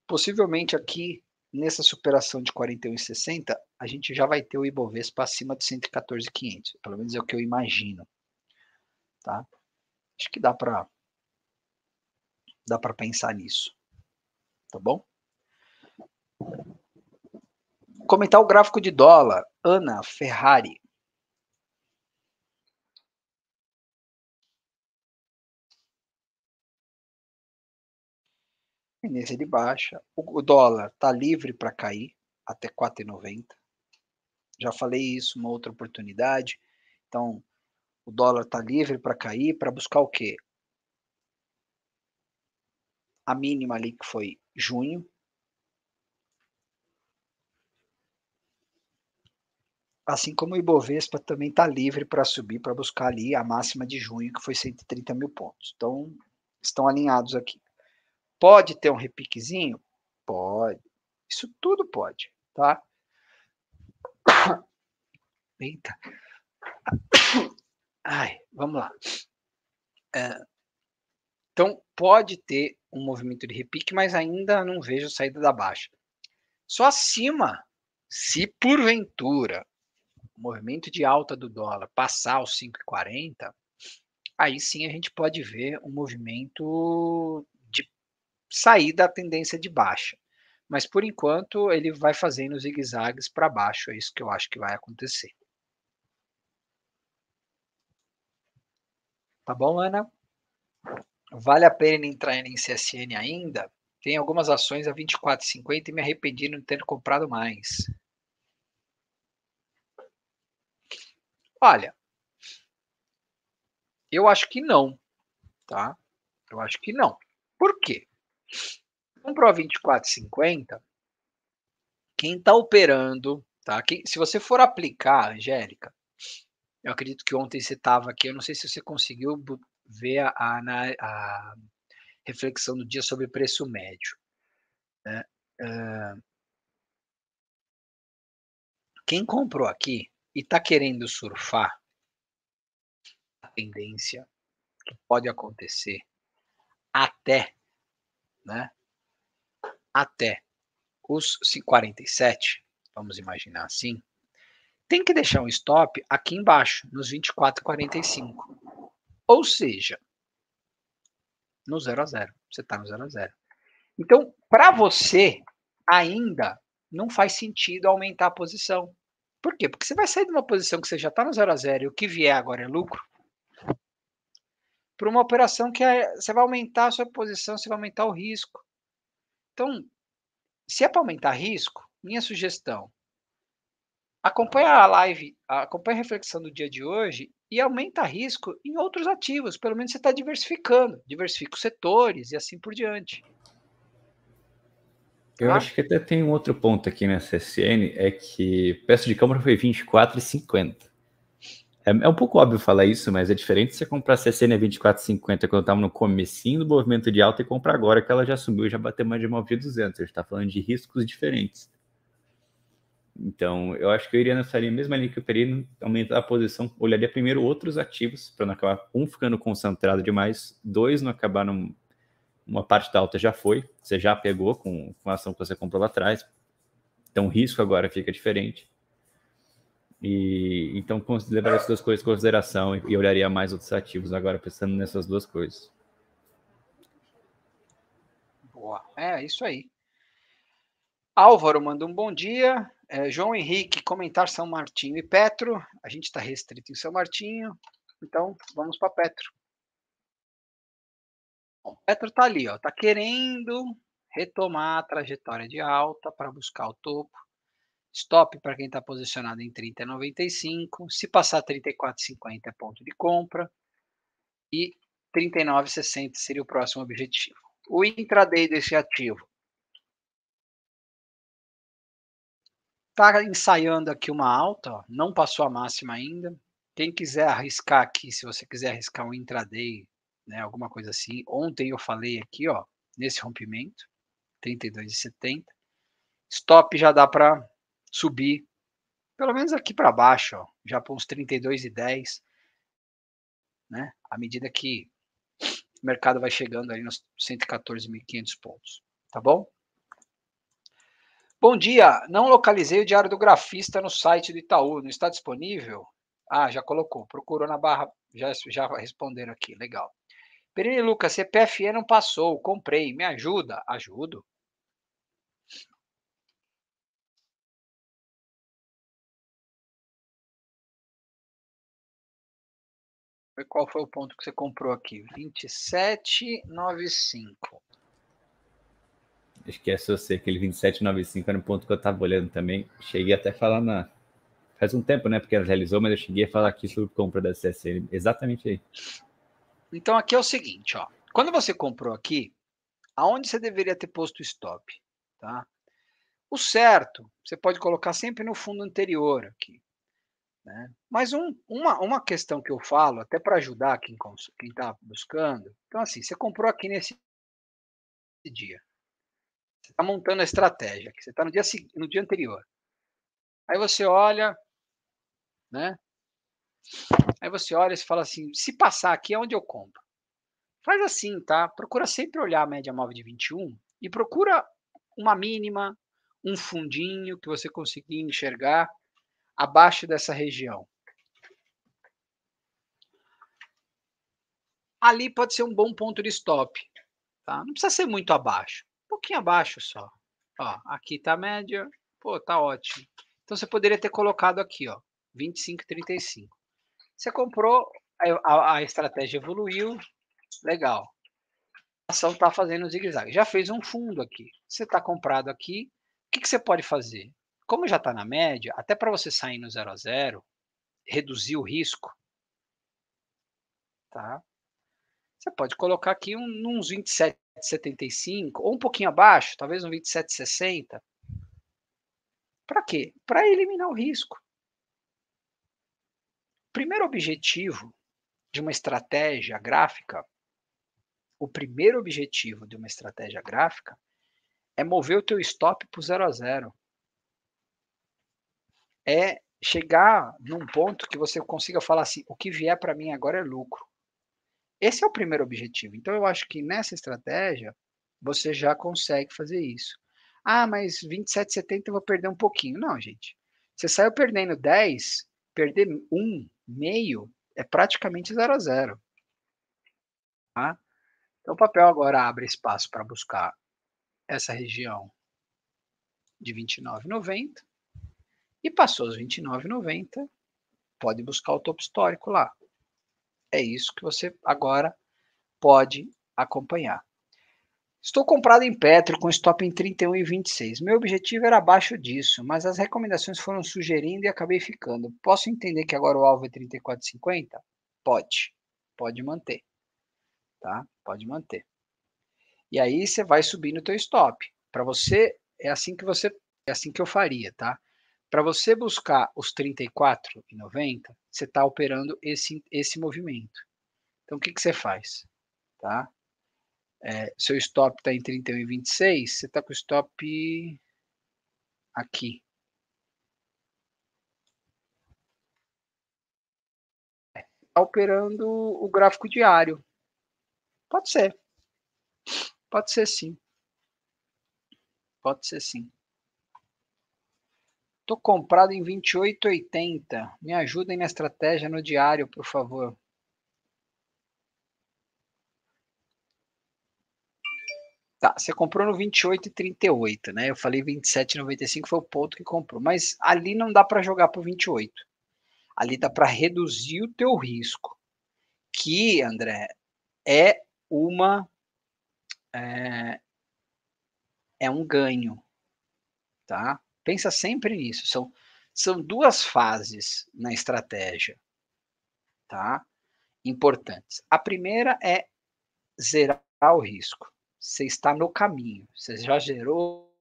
Possivelmente aqui, nessa superação de 41,60, a gente já vai ter o Ibovespa acima de 114,500. Pelo menos é o que eu imagino. Tá? Acho que dá para dá para pensar nisso. Tá bom? comentar o gráfico de dólar. Ana Ferrari. Tendência de baixa. O dólar está livre para cair até 4,90. Já falei isso uma outra oportunidade. Então, o dólar está livre para cair para buscar o quê? A mínima ali que foi junho, assim como o Ibovespa também está livre para subir, para buscar ali a máxima de junho, que foi 130 mil pontos. Então, estão alinhados aqui. Pode ter um repiquezinho? Pode. Isso tudo pode, tá? [COUGHS] Eita. [COUGHS] Ai, vamos lá. É, então, pode ter um movimento de repique, mas ainda não vejo saída da baixa. Só acima, se porventura movimento de alta do dólar passar os 5,40, aí sim a gente pode ver um movimento de sair da tendência de baixa. Mas por enquanto ele vai fazendo zigue-zagues para baixo, é isso que eu acho que vai acontecer. Tá bom, Ana? Vale a pena entrar em CSN ainda? Tem algumas ações a 24,50 e me arrependi de não ter comprado mais. Olha, eu acho que não, tá? Eu acho que não. Por quê? Comprou a 24,50, quem está operando, tá? Quem, se você for aplicar, Angélica, eu acredito que ontem você estava aqui, eu não sei se você conseguiu ver a, a, a reflexão do dia sobre preço médio. Né? Uh, quem comprou aqui e tá querendo surfar a tendência que pode acontecer até, né? Até os 47, vamos imaginar assim, tem que deixar um stop aqui embaixo, nos 24,45. Ou seja, no 0 a 0. Você está no 0 a 0. Então, para você, ainda não faz sentido aumentar a posição. Por quê? Porque você vai sair de uma posição que você já está no zero a zero e o que vier agora é lucro, para uma operação que é, você vai aumentar a sua posição, você vai aumentar o risco. Então, se é para aumentar risco, minha sugestão, acompanha a live, acompanha a reflexão do dia de hoje e aumenta risco em outros ativos, pelo menos você está diversificando, diversifica os setores e assim por diante. Eu ah. acho que até tem um outro ponto aqui na CSN, é que peça de câmara foi 24,50. É, é um pouco óbvio falar isso, mas é diferente você comprar a CSN a 24,50 quando estava no comecinho do movimento de alta e comprar agora que ela já subiu e já bateu mais de 9,200. A gente está falando de riscos diferentes. Então, eu acho que eu iria nessa linha, mesma linha que eu peguei, aumentar a posição, olharia primeiro outros ativos, para não acabar, um, ficando concentrado demais, dois, não acabar num, uma parte da alta já foi, você já pegou com, com a ação que você comprou lá atrás, então o risco agora fica diferente. E então levar essas duas coisas em consideração e, e olharia mais outros ativos agora pensando nessas duas coisas. Boa, é isso aí. Álvaro manda um bom dia. É, João Henrique comentar São Martinho e Petro. A gente está restrito em São Martinho, então vamos para Petro. Bom, Petro está ali, ó, tá querendo retomar a trajetória de alta para buscar o topo. Stop para quem está posicionado em 30,95. Se passar 34,50 é ponto de compra. E 39,60 seria o próximo objetivo. O intraday desse ativo está ensaiando aqui uma alta, ó, não passou a máxima ainda. Quem quiser arriscar aqui, se você quiser arriscar um intraday né? Alguma coisa assim. Ontem eu falei aqui, ó, nesse rompimento, 32,70. Stop já dá para subir, pelo menos aqui para baixo, ó, já para uns 32,10, né? À medida que o mercado vai chegando ali nos 114.500 pontos, tá bom? Bom dia, não localizei o Diário do Grafista no site do Itaú, não está disponível? Ah, já colocou, procurou na barra, já, já responderam aqui, legal. Perini Lucas, CPFE não passou, comprei, me ajuda. Ajudo. Qual foi o ponto que você comprou aqui? 2795. Esquece você, aquele 2795 era um ponto que eu estava olhando também. Cheguei até a falar na. Faz um tempo, né? Porque ela realizou, mas eu cheguei a falar aqui sobre compra da CSN. Exatamente aí. Então aqui é o seguinte, ó. Quando você comprou aqui, aonde você deveria ter posto o stop, tá? O certo, você pode colocar sempre no fundo anterior aqui, né? Mas um, uma, uma questão que eu falo, até para ajudar quem está buscando, então assim, você comprou aqui nesse dia, você está montando a estratégia, aqui. você está no dia, no dia anterior. Aí você olha, né? Aí você olha e fala assim: se passar aqui é onde eu compro. Faz assim, tá? Procura sempre olhar a média móvel de 21 e procura uma mínima, um fundinho que você conseguir enxergar abaixo dessa região. Ali pode ser um bom ponto de stop. Tá? Não precisa ser muito abaixo, um pouquinho abaixo só. Ó, aqui tá a média, pô, tá ótimo. Então você poderia ter colocado aqui, ó, 25,35. Você comprou, a, a estratégia evoluiu, legal. A ação está fazendo zigue-zague. Já fez um fundo aqui. Você está comprado aqui. O que, que você pode fazer? Como já está na média, até para você sair no zero a zero, reduzir o risco, tá? Você pode colocar aqui um, uns 27,75 ou um pouquinho abaixo, talvez um 27,60. Para quê? Para eliminar o risco primeiro objetivo de uma estratégia gráfica, o primeiro objetivo de uma estratégia gráfica é mover o teu stop para o zero a zero. É chegar num ponto que você consiga falar assim, o que vier para mim agora é lucro. Esse é o primeiro objetivo. Então eu acho que nessa estratégia você já consegue fazer isso. Ah, mas 27,70 eu vou perder um pouquinho. Não, gente. Você saiu perdendo 10, perder 1 meio é praticamente 0 a 0. Tá? Então o papel agora abre espaço para buscar essa região de 29,90 e passou os 29,90, pode buscar o topo histórico lá. É isso que você agora pode acompanhar. Estou comprado em Petro com stop em 31 e 26. Meu objetivo era abaixo disso, mas as recomendações foram sugerindo e acabei ficando. Posso entender que agora o alvo é 34,50? Pode. Pode manter. Tá? Pode manter. E aí você vai subindo o teu stop. Para você é assim que você é assim que eu faria, tá? Para você buscar os 34,90, você está operando esse, esse movimento. Então, o que, que você faz? Tá? É, seu stop está em 31 e 26, você está com o stop aqui. Está operando o gráfico diário. Pode ser. Pode ser sim. Pode ser sim. Estou comprado em 28,80. Me ajudem na estratégia no diário, por favor. Tá, você comprou no 28,38, né? Eu falei 27,95 foi o ponto que comprou, mas ali não dá para jogar por 28. Ali dá para reduzir o teu risco, que, André, é uma é, é um ganho, tá? Pensa sempre nisso. São são duas fases na estratégia, tá? Importantes. A primeira é zerar o risco você está no caminho. Você já gerou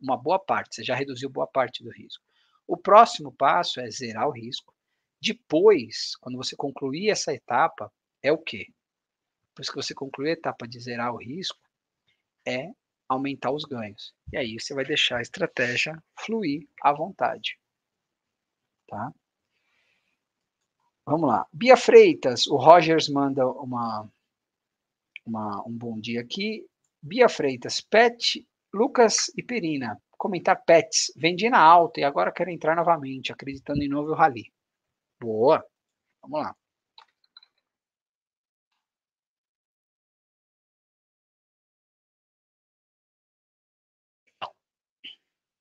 uma boa parte, você já reduziu boa parte do risco. O próximo passo é zerar o risco. Depois, quando você concluir essa etapa, é o quê? Depois que você concluir a etapa de zerar o risco, é aumentar os ganhos. E aí você vai deixar a estratégia fluir à vontade. Tá? Vamos lá. Bia Freitas, o Rogers manda uma uma, um bom dia aqui. Bia Freitas, Pet, Lucas e Perina. Comentar Pets. Vendi na alta e agora quero entrar novamente, acreditando em novo rally. Boa. Vamos lá.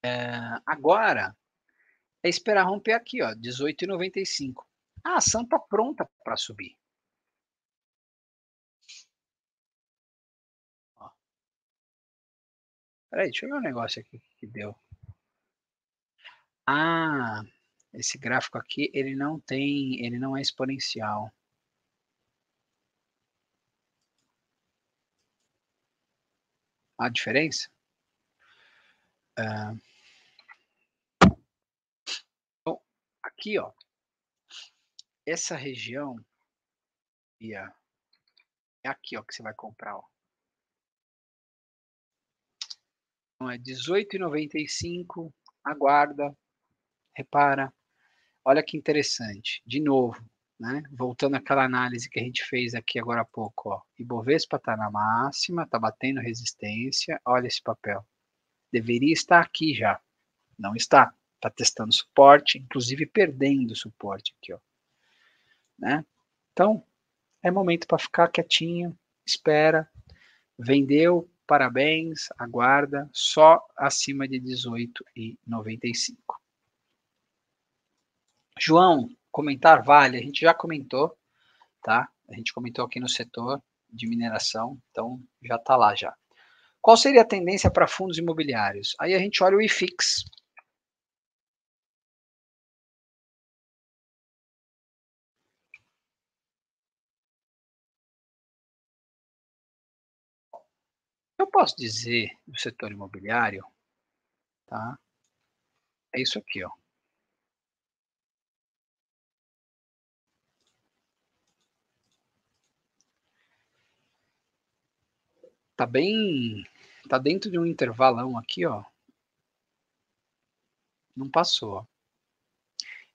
É, agora é esperar romper aqui, ó, 18,95. Ah, a ação está pronta para subir. Peraí, deixa eu ver um negócio aqui que deu. Ah, esse gráfico aqui, ele não tem, ele não é exponencial. A diferença? Ah, bom, então, aqui, ó. Essa região, é aqui, ó, que você vai comprar, ó. Então é 18,95, aguarda, repara. Olha que interessante, de novo, né? Voltando àquela análise que a gente fez aqui agora há pouco, ó. Ibovespa está na máxima, está batendo resistência. Olha esse papel. Deveria estar aqui já. Não está. Está testando suporte, inclusive perdendo suporte aqui, ó. Né? Então, é momento para ficar quietinho, espera. Vendeu, parabéns, aguarda, só acima de 18,95. João, comentar vale, a gente já comentou, tá? A gente comentou aqui no setor de mineração, então já está lá já. Qual seria a tendência para fundos imobiliários? Aí a gente olha o IFIX, posso dizer do setor imobiliário tá? é isso aqui. Ó. Tá bem. Tá dentro de um intervalão aqui, ó. Não passou. Ó.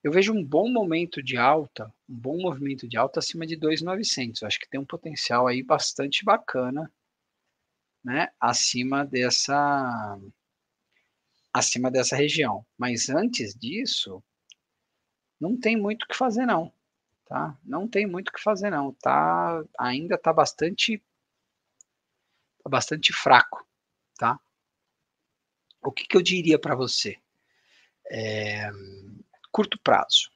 Eu vejo um bom momento de alta, um bom movimento de alta acima de 2,900. Acho que tem um potencial aí bastante bacana né, acima dessa acima dessa região. Mas antes disso, não tem muito o que fazer não, tá? Não tem muito o que fazer não, tá? Ainda tá bastante tá bastante fraco, tá? O que, que eu diria para você? É, curto prazo.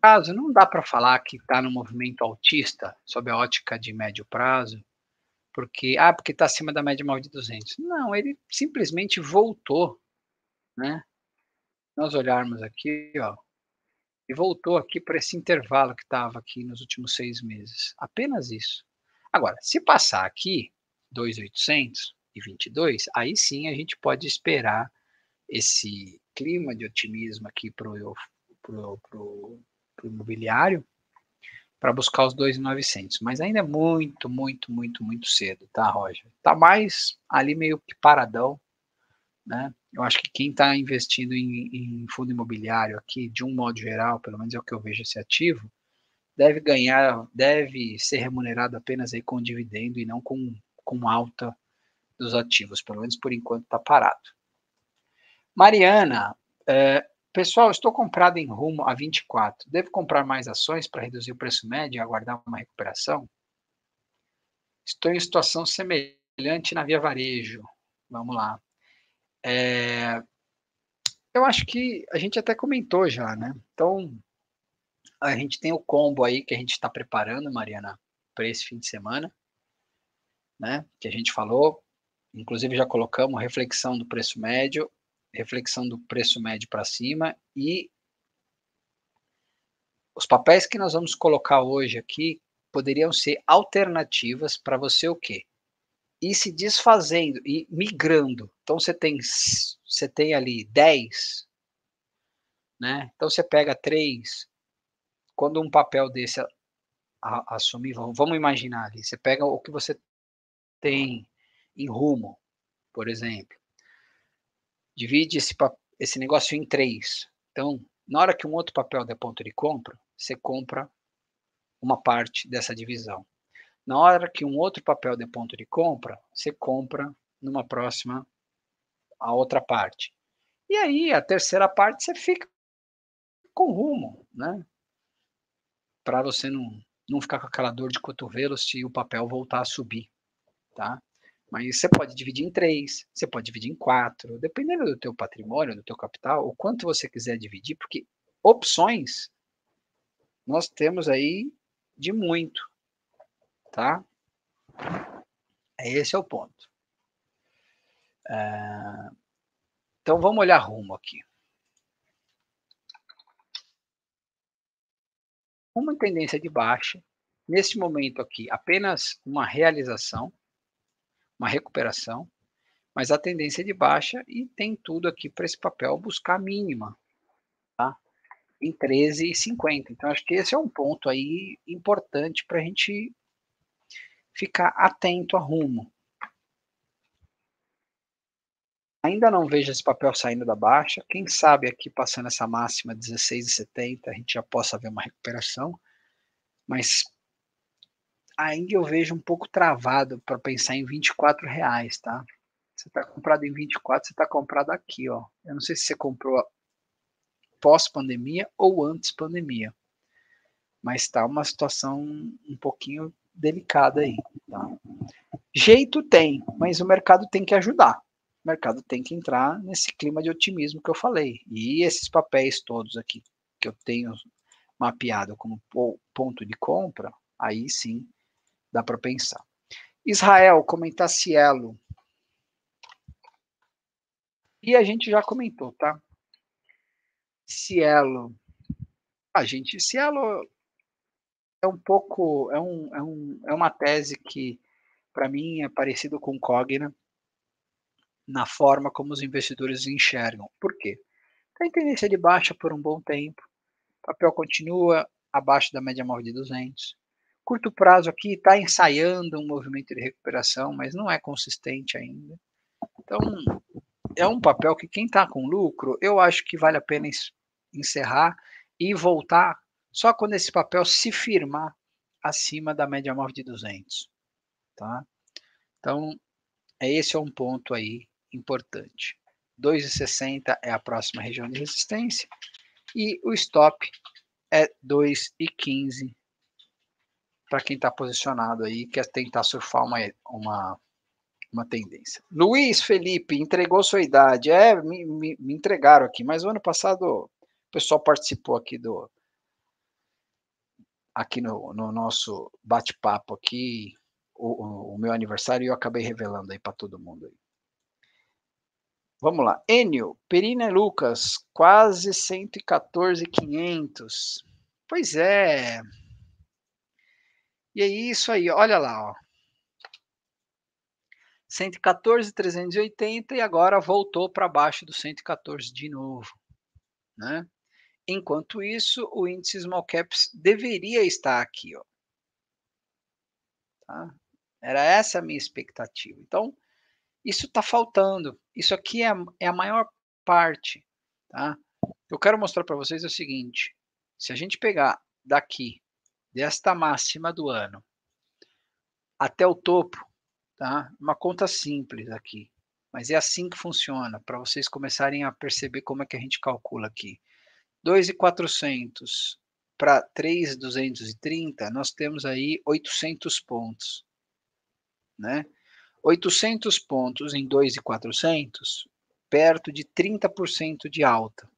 Prazo não dá para falar que está no movimento autista sob a ótica de médio prazo, porque ah, porque está acima da média móvel de 200. Não, ele simplesmente voltou, né? Nós olharmos aqui, ó, e voltou aqui para esse intervalo que estava aqui nos últimos seis meses. Apenas isso. Agora, se passar aqui 2,822, aí sim a gente pode esperar esse clima de otimismo aqui para o pro, pro, pro, pro imobiliário, para buscar os 2.900. Mas ainda é muito, muito, muito, muito cedo, tá, Roger? Tá mais ali meio que paradão, né? Eu acho que quem está investindo em, em, fundo imobiliário aqui, de um modo geral, pelo menos é o que eu vejo esse ativo, deve ganhar, deve ser remunerado apenas aí com dividendo e não com, com alta dos ativos. Pelo menos por enquanto está parado. Mariana, é, Pessoal, estou comprado em rumo a 24. Devo comprar mais ações para reduzir o preço médio e aguardar uma recuperação? Estou em situação semelhante na Via Varejo. Vamos lá. É, eu acho que a gente até comentou já, né? Então, a gente tem o combo aí que a gente está preparando, Mariana, para esse fim de semana, né? Que a gente falou, inclusive já colocamos reflexão do preço médio, reflexão do preço médio para cima e os papéis que nós vamos colocar hoje aqui poderiam ser alternativas para você o quê? E se desfazendo e migrando. Então você tem você tem ali 10, né? Então você pega 3. Quando um papel desse a, a, assumir, vamos, vamos imaginar ali, você pega o que você tem em rumo, por exemplo divide esse, esse negócio em três. Então, na hora que um outro papel der ponto de compra, você compra uma parte dessa divisão. Na hora que um outro papel der ponto de compra, você compra numa próxima a outra parte. E aí, a terceira parte, você fica com rumo, né? Para você não, não ficar com aquela dor de cotovelo se o papel voltar a subir, tá? Mas você pode dividir em três, você pode dividir em quatro, dependendo do teu patrimônio, do teu capital, o quanto você quiser dividir, porque opções nós temos aí de muito, tá? Esse é o ponto. Uh, então vamos olhar rumo aqui. Uma tendência de baixa, nesse momento aqui, apenas uma realização, uma recuperação, mas a tendência é de baixa e tem tudo aqui para esse papel buscar a mínima, tá? Em 13,50. Então, acho que esse é um ponto aí importante para a gente ficar atento a rumo. Ainda não vejo esse papel saindo da baixa. Quem sabe aqui passando essa máxima 16,70 a gente já possa ver uma recuperação. Mas ainda eu vejo um pouco travado para pensar em 24 reais, tá? Você está comprado em 24, você está comprado aqui, ó. Eu não sei se você comprou pós-pandemia ou antes pandemia, mas está uma situação um pouquinho delicada aí. Tá? Jeito tem, mas o mercado tem que ajudar. O mercado tem que entrar nesse clima de otimismo que eu falei. E esses papéis todos aqui que eu tenho mapeado como ponto de compra, aí sim Dá para pensar. Israel, comentar Cielo. E a gente já comentou, tá? Cielo. A gente, Cielo é um pouco, é, um, é, um, é uma tese que, para mim, é parecido com Cogna na forma como os investidores enxergam. Por quê? Tem tendência de baixa por um bom tempo, o papel continua abaixo da média móvel de 200, curto prazo aqui está ensaiando um movimento de recuperação, mas não é consistente ainda. Então, é um papel que quem está com lucro, eu acho que vale a pena encerrar e voltar só quando esse papel se firmar acima da média móvel de 200. Tá? Então, é esse é um ponto aí importante. 2,60 é a próxima região de resistência e o stop é 2,15 para quem está posicionado aí quer tentar surfar uma, uma, uma tendência. Luiz Felipe entregou sua idade. É, me, me, me entregaram aqui, mas o ano passado o pessoal participou aqui do aqui no, no nosso bate-papo aqui, o, o, o, meu aniversário, e eu acabei revelando aí para todo mundo. Aí. Vamos lá. Enio, Perina e Lucas, quase 114,500. Pois é, e é isso aí, olha lá, ó. 114,380 e agora voltou para baixo do 114 de novo, né? Enquanto isso, o índice Small Caps deveria estar aqui, ó. Tá? Era essa a minha expectativa. Então, isso está faltando. Isso aqui é, é a maior parte, tá? Eu quero mostrar para vocês o seguinte: se a gente pegar daqui desta máxima do ano até o topo, tá? Uma conta simples aqui, mas é assim que funciona para vocês começarem a perceber como é que a gente calcula aqui. 2,400 para 3,230, nós temos aí 800 pontos, né? 800 pontos em 2,400, perto de 30% de alta.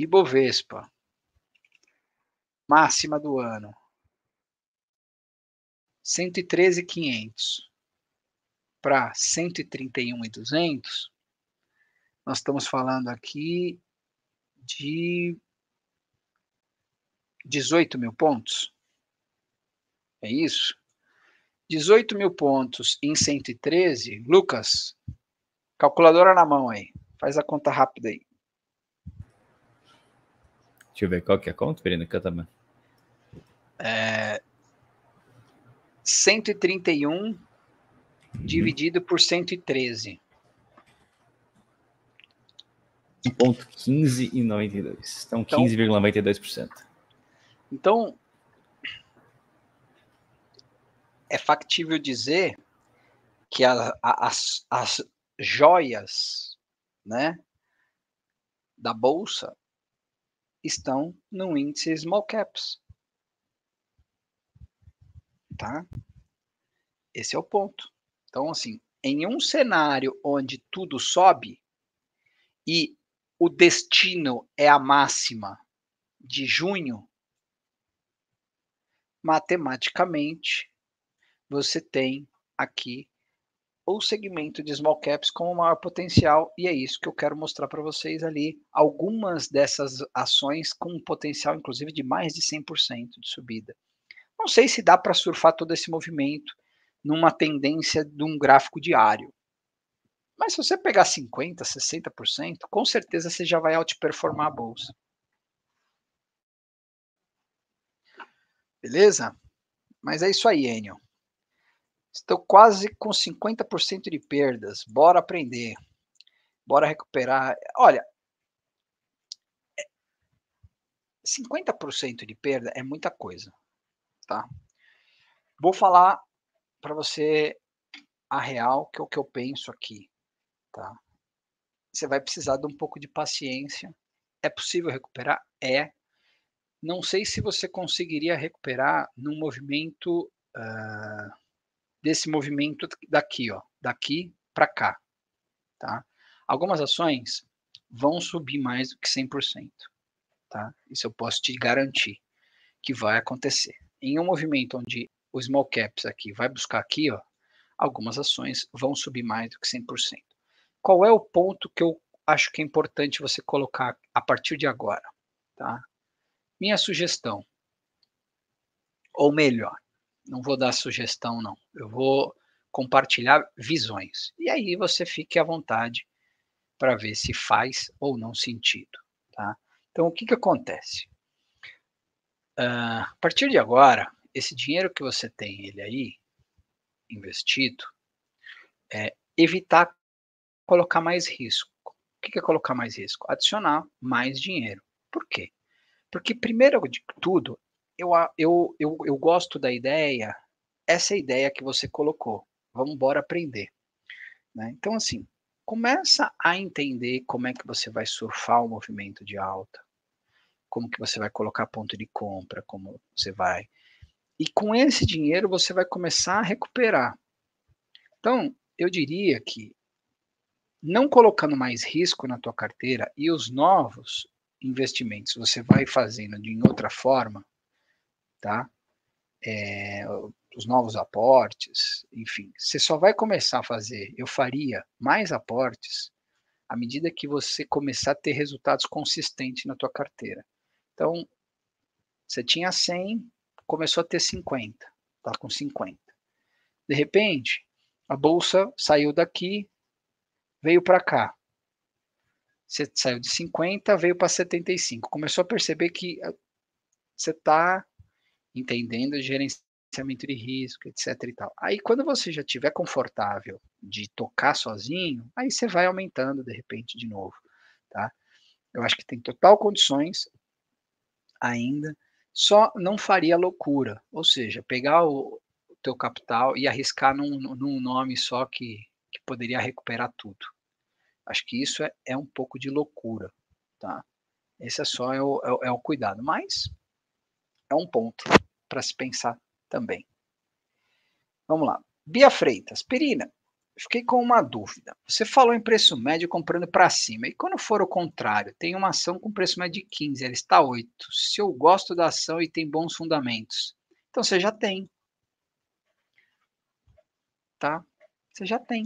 Ibovespa. Máxima do ano. 113.500 para 131.200, nós estamos falando aqui de 18 mil pontos. É isso? 18 mil pontos em 113. Lucas, calculadora na mão aí. Faz a conta rápida aí. Deixa eu ver qual que é a conta, Verônica, também. É... 131 uhum. dividido por 113. 1,15,92. Então, então 15,92%. Então, é factível dizer que a, a, as, as joias né, da Bolsa estão no índice Small Caps. Tá? Esse é o ponto. Então, assim, em um cenário onde tudo sobe e o destino é a máxima de junho, matematicamente você tem aqui ou segmento de small caps com o maior potencial, e é isso que eu quero mostrar para vocês ali, algumas dessas ações com um potencial inclusive de mais de 100% de subida. Não sei se dá para surfar todo esse movimento numa tendência de um gráfico diário. Mas se você pegar 50, 60%, com certeza você já vai outperformar a bolsa. Beleza? Mas é isso aí, Enio. Estou quase com 50% de perdas. Bora aprender. Bora recuperar. Olha, 50% é, de perda é muita coisa, tá? Vou falar para você a real, que é o que eu penso aqui, tá? Você vai precisar de um pouco de paciência. É possível recuperar? É. Não sei se você conseguiria recuperar num movimento. Uh desse movimento daqui, ó, daqui para cá, tá? Algumas ações vão subir mais do que 100%, tá? Isso eu posso te garantir que vai acontecer. Em um movimento onde o small caps aqui vai buscar aqui, ó, algumas ações vão subir mais do que 100%. Qual é o ponto que eu acho que é importante você colocar a partir de agora, tá? Minha sugestão, ou melhor, não vou dar sugestão, não. Eu vou compartilhar visões. E aí você fique à vontade para ver se faz ou não sentido. Tá? Então, o que, que acontece? Uh, a partir de agora, esse dinheiro que você tem ele aí, investido, é evitar colocar mais risco. O que, que é colocar mais risco? Adicionar mais dinheiro. Por quê? Porque, primeiro de tudo, eu, eu, eu, eu gosto da ideia, essa é ideia que você colocou. Vamos embora aprender. Né? Então, assim, começa a entender como é que você vai surfar o movimento de alta, como que você vai colocar ponto de compra, como você vai. E com esse dinheiro você vai começar a recuperar. Então, eu diria que não colocando mais risco na tua carteira e os novos investimentos você vai fazendo de outra forma, tá? É, os novos aportes, enfim, você só vai começar a fazer. Eu faria mais aportes à medida que você começar a ter resultados consistentes na tua carteira. Então, você tinha 100, começou a ter 50, tá com 50. De repente, a bolsa saiu daqui, veio para cá. Você saiu de 50, veio para 75. Começou a perceber que ah, você está entendendo gerenciamento de risco, etc. E tal. Aí, quando você já estiver confortável de tocar sozinho, aí você vai aumentando de repente de novo, tá? Eu acho que tem total condições ainda. Só não faria loucura, ou seja, pegar o teu capital e arriscar num, num nome só que, que poderia recuperar tudo. Acho que isso é, é um pouco de loucura, tá? Esse é só é o, é o é cuidado, mas é um ponto para se pensar também. Vamos lá. Bia Freitas, pirina. fiquei com uma dúvida. Você falou em preço médio comprando para cima. E quando for o contrário, tem uma ação com preço médio de 15, ela está 8. Se eu gosto da ação e tem bons fundamentos. Então você já tem. Tá? Você já tem.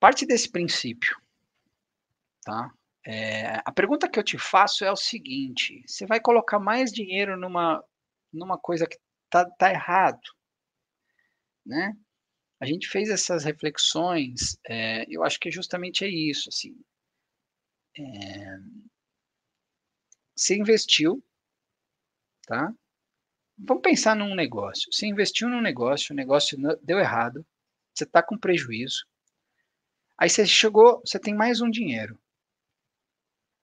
Parte desse princípio, tá? É, a pergunta que eu te faço é o seguinte: você vai colocar mais dinheiro numa, numa coisa que tá, tá errado, né? A gente fez essas reflexões, é, eu acho que é justamente é isso, assim. É, você investiu, tá? Vamos pensar num negócio. Você investiu num negócio, o negócio deu errado, você está com prejuízo. Aí você chegou, você tem mais um dinheiro.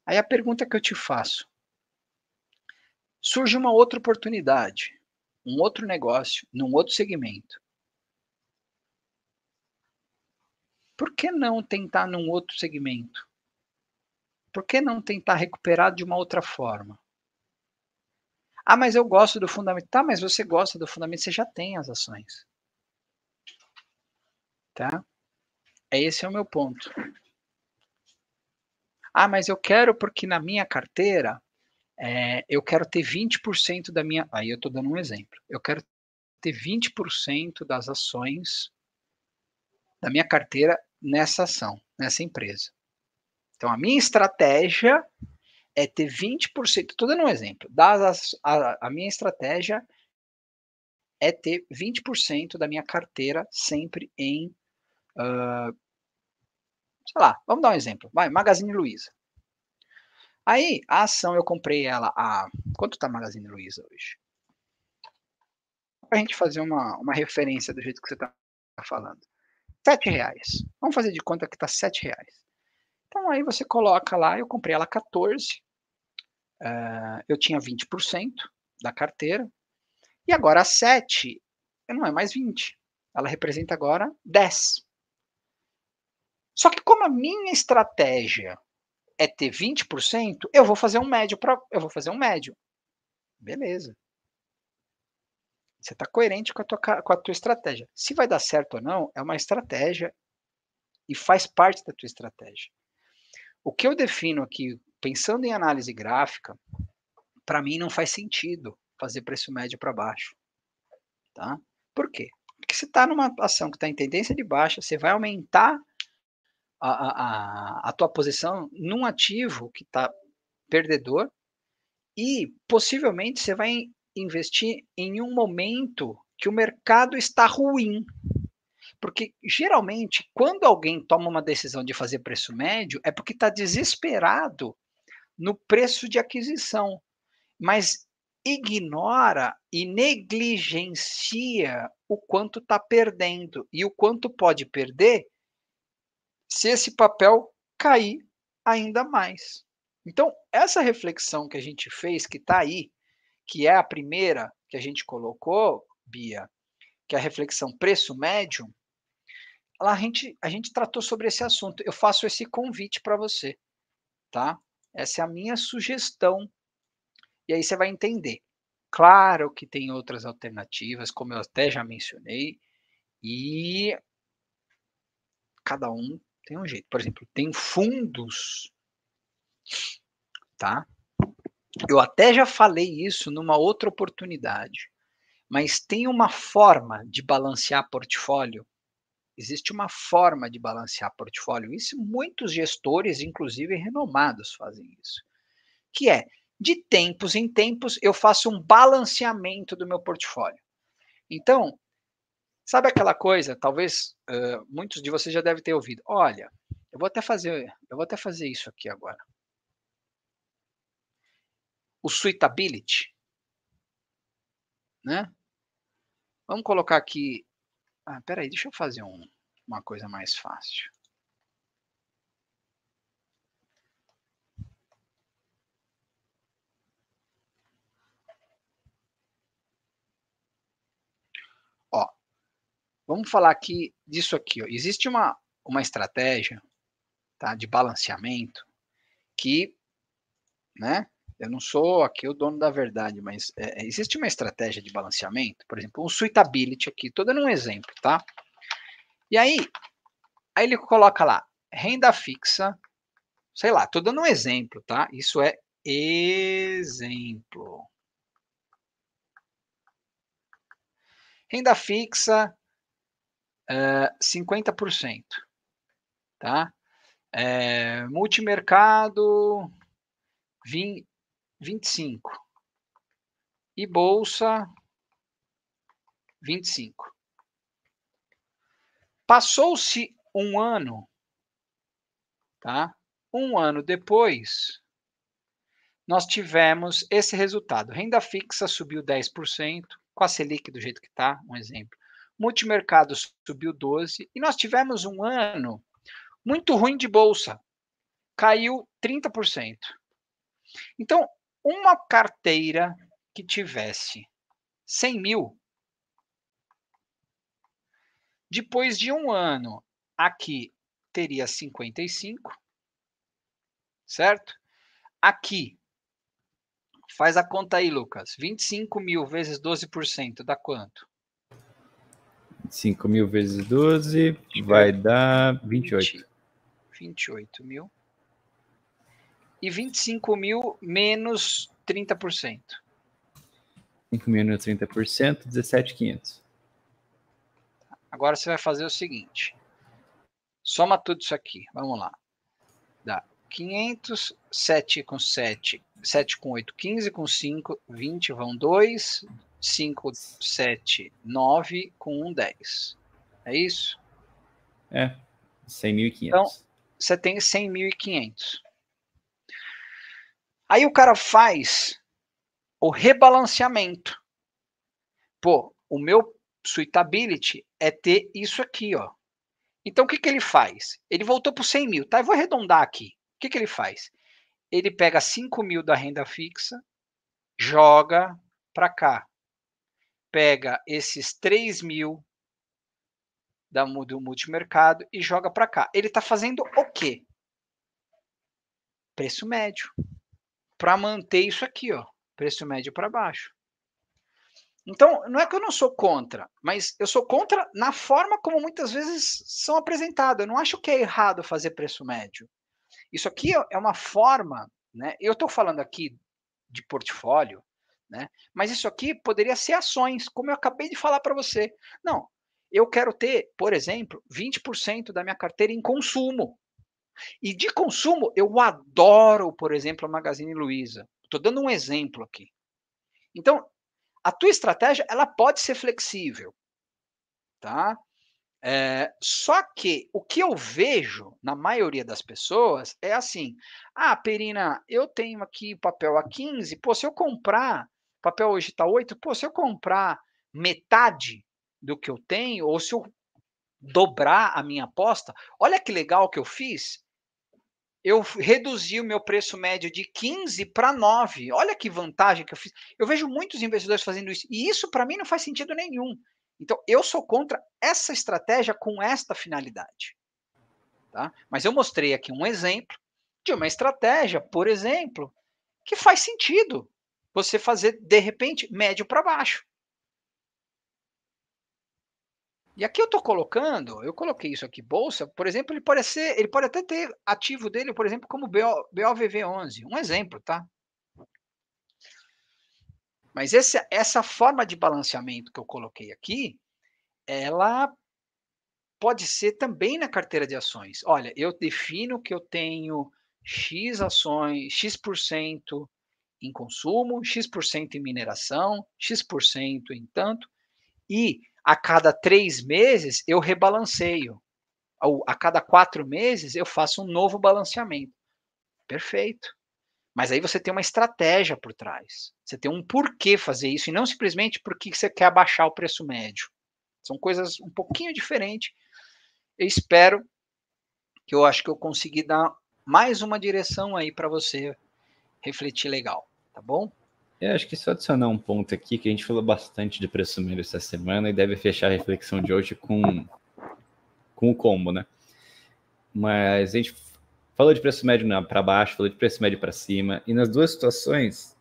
Aí a pergunta que eu te faço: surge uma outra oportunidade, um outro negócio, num outro segmento. Por que não tentar num outro segmento? Por que não tentar recuperar de uma outra forma? Ah, mas eu gosto do fundamento. Tá, mas você gosta do fundamento, você já tem as ações. Tá? É esse é o meu ponto. Ah, mas eu quero porque na minha carteira é, eu quero ter 20% da minha. Aí eu estou dando um exemplo. Eu quero ter 20% das ações da minha carteira nessa ação, nessa empresa. Então, a minha estratégia é ter 20%. Estou dando um exemplo. Das, a, a minha estratégia é ter 20% da minha carteira sempre em uh, sei lá, vamos dar um exemplo, vai, Magazine Luiza. Aí, a ação eu comprei ela a. Quanto tá Magazine Luiza hoje? Pra gente fazer uma, uma referência do jeito que você tá falando. Sete reais. Vamos fazer de conta que tá sete reais. Então aí você coloca lá, eu comprei ela 14. Uh, eh, eu tinha 20% da carteira. E agora a 7 não é mais 20. Ela representa agora 10. Só que como a minha estratégia é ter 20%, eu vou fazer um médio para eu vou fazer um médio. Beleza. Você está coerente com a, tua, com a tua estratégia. Se vai dar certo ou não, é uma estratégia e faz parte da tua estratégia. O que eu defino aqui, pensando em análise gráfica, para mim não faz sentido fazer preço médio para baixo. Tá? Por quê? Porque você está numa ação que está em tendência de baixa, você vai aumentar a, a, a tua posição num ativo que está perdedor e possivelmente você vai investir em um momento que o mercado está ruim. Porque geralmente, quando alguém toma uma decisão de fazer preço médio, é porque está desesperado no preço de aquisição, mas ignora e negligencia o quanto está perdendo e o quanto pode perder se esse papel cair ainda mais. Então, essa reflexão que a gente fez, que está aí, que é a primeira que a gente colocou, Bia, que é a reflexão preço médio, lá a gente, a gente tratou sobre esse assunto. Eu faço esse convite para você, tá? Essa é a minha sugestão. E aí você vai entender. Claro que tem outras alternativas, como eu até já mencionei, e cada um tem um jeito. Por exemplo, tem fundos, tá? Eu até já falei isso numa outra oportunidade, mas tem uma forma de balancear portfólio. Existe uma forma de balancear portfólio. Isso muitos gestores, inclusive renomados, fazem isso. Que é, de tempos em tempos, eu faço um balanceamento do meu portfólio. Então, Sabe aquela coisa, talvez uh, muitos de vocês já devem ter ouvido. Olha, eu vou até fazer, eu vou até fazer isso aqui agora. O suitability, né? Vamos colocar aqui. Ah, peraí, deixa eu fazer um, uma coisa mais fácil. Vamos falar aqui disso aqui. Ó. Existe uma, uma estratégia tá, de balanceamento que, né? Eu não sou aqui o dono da verdade, mas é, é existe uma estratégia de balanceamento, por exemplo, um suitability aqui, estou dando um exemplo, tá? E aí, aí ele coloca lá, renda fixa, sei lá, estou dando um exemplo, tá? Isso é exemplo. Renda fixa, é, ah, 50%. Tá? É, multimercado, 20, 25%. E bolsa, 25%. Passou-se um ano, tá? Um ano depois, nós tivemos esse resultado. Renda fixa subiu 10%, com a Selic do jeito que está, um exemplo multimercado subiu 12%, e nós tivemos um ano muito ruim de bolsa, caiu 30%. Então, uma carteira que tivesse 100 mil, depois de um ano, aqui teria 55, certo? Aqui, faz a conta aí, Lucas, 25 mil vezes 12% dá quanto? 5 mil vezes 12 vai dar 28. 28 mil. E 25 mil menos 30%. 5 mil menos 30%, 17,500. Agora você vai fazer o seguinte. Soma tudo isso aqui. Vamos lá. Dá 500, 7 com 7, 7 com 8, 15 com 5, 20 vão 2, 5, 7, 9 com um 10. É isso? É. 100.500. Então, você tem 100.500. Aí o cara faz o rebalanceamento. Pô, o meu suitability é ter isso aqui, ó. Então, o que, que ele faz? Ele voltou para 100 mil, tá? Eu vou arredondar aqui. O que, que ele faz? Ele pega 5 mil da renda fixa, joga para cá pega esses 3 mil da, do multimercado e joga para cá. Ele está fazendo o quê? Preço médio. Para manter isso aqui, ó, preço médio para baixo. Então, não é que eu não sou contra, mas eu sou contra na forma como muitas vezes são apresentadas. Eu não acho que é errado fazer preço médio. Isso aqui é uma forma, né? Eu estou falando aqui de portfólio, né? Mas isso aqui poderia ser ações, como eu acabei de falar para você. Não, eu quero ter, por exemplo, 20% da minha carteira em consumo. E de consumo, eu adoro, por exemplo, a Magazine Luiza. Estou dando um exemplo aqui. Então, a tua estratégia ela pode ser flexível, tá? É, só que o que eu vejo na maioria das pessoas é assim: ah, Perina, eu tenho aqui o papel a 15, pô, se eu comprar papel hoje está 8, pô, se eu comprar metade do que eu tenho, ou se eu dobrar a minha aposta, olha que legal que eu fiz. Eu reduzi o meu preço médio de 15 para 9. Olha que vantagem que eu fiz. Eu vejo muitos investidores fazendo isso, e isso para mim não faz sentido nenhum. Então, eu sou contra essa estratégia com esta finalidade. Tá? Mas eu mostrei aqui um exemplo de uma estratégia, por exemplo, que faz sentido você fazer, de repente, médio para baixo. E aqui eu estou colocando, eu coloquei isso aqui, bolsa, por exemplo, ele pode ser, ele pode até ter ativo dele, por exemplo, como BO, BOVV11, um exemplo, tá? Mas esse, essa forma de balanceamento que eu coloquei aqui, ela pode ser também na carteira de ações. Olha, eu defino que eu tenho X ações, X% em consumo, X% em mineração, X% em tanto, e a cada três meses eu rebalanceio. ou A cada quatro meses eu faço um novo balanceamento. Perfeito. Mas aí você tem uma estratégia por trás. Você tem um porquê fazer isso e não simplesmente porque você quer abaixar o preço médio. São coisas um pouquinho diferentes. Eu espero que eu acho que eu consegui dar mais uma direção aí para você refletir legal tá bom? eu é, acho que só adicionar um ponto aqui, que a gente falou bastante de preço médio essa semana e deve fechar a reflexão de hoje com, com o combo, né? Mas a gente falou de preço médio para baixo, falou de preço médio para cima, e nas duas situações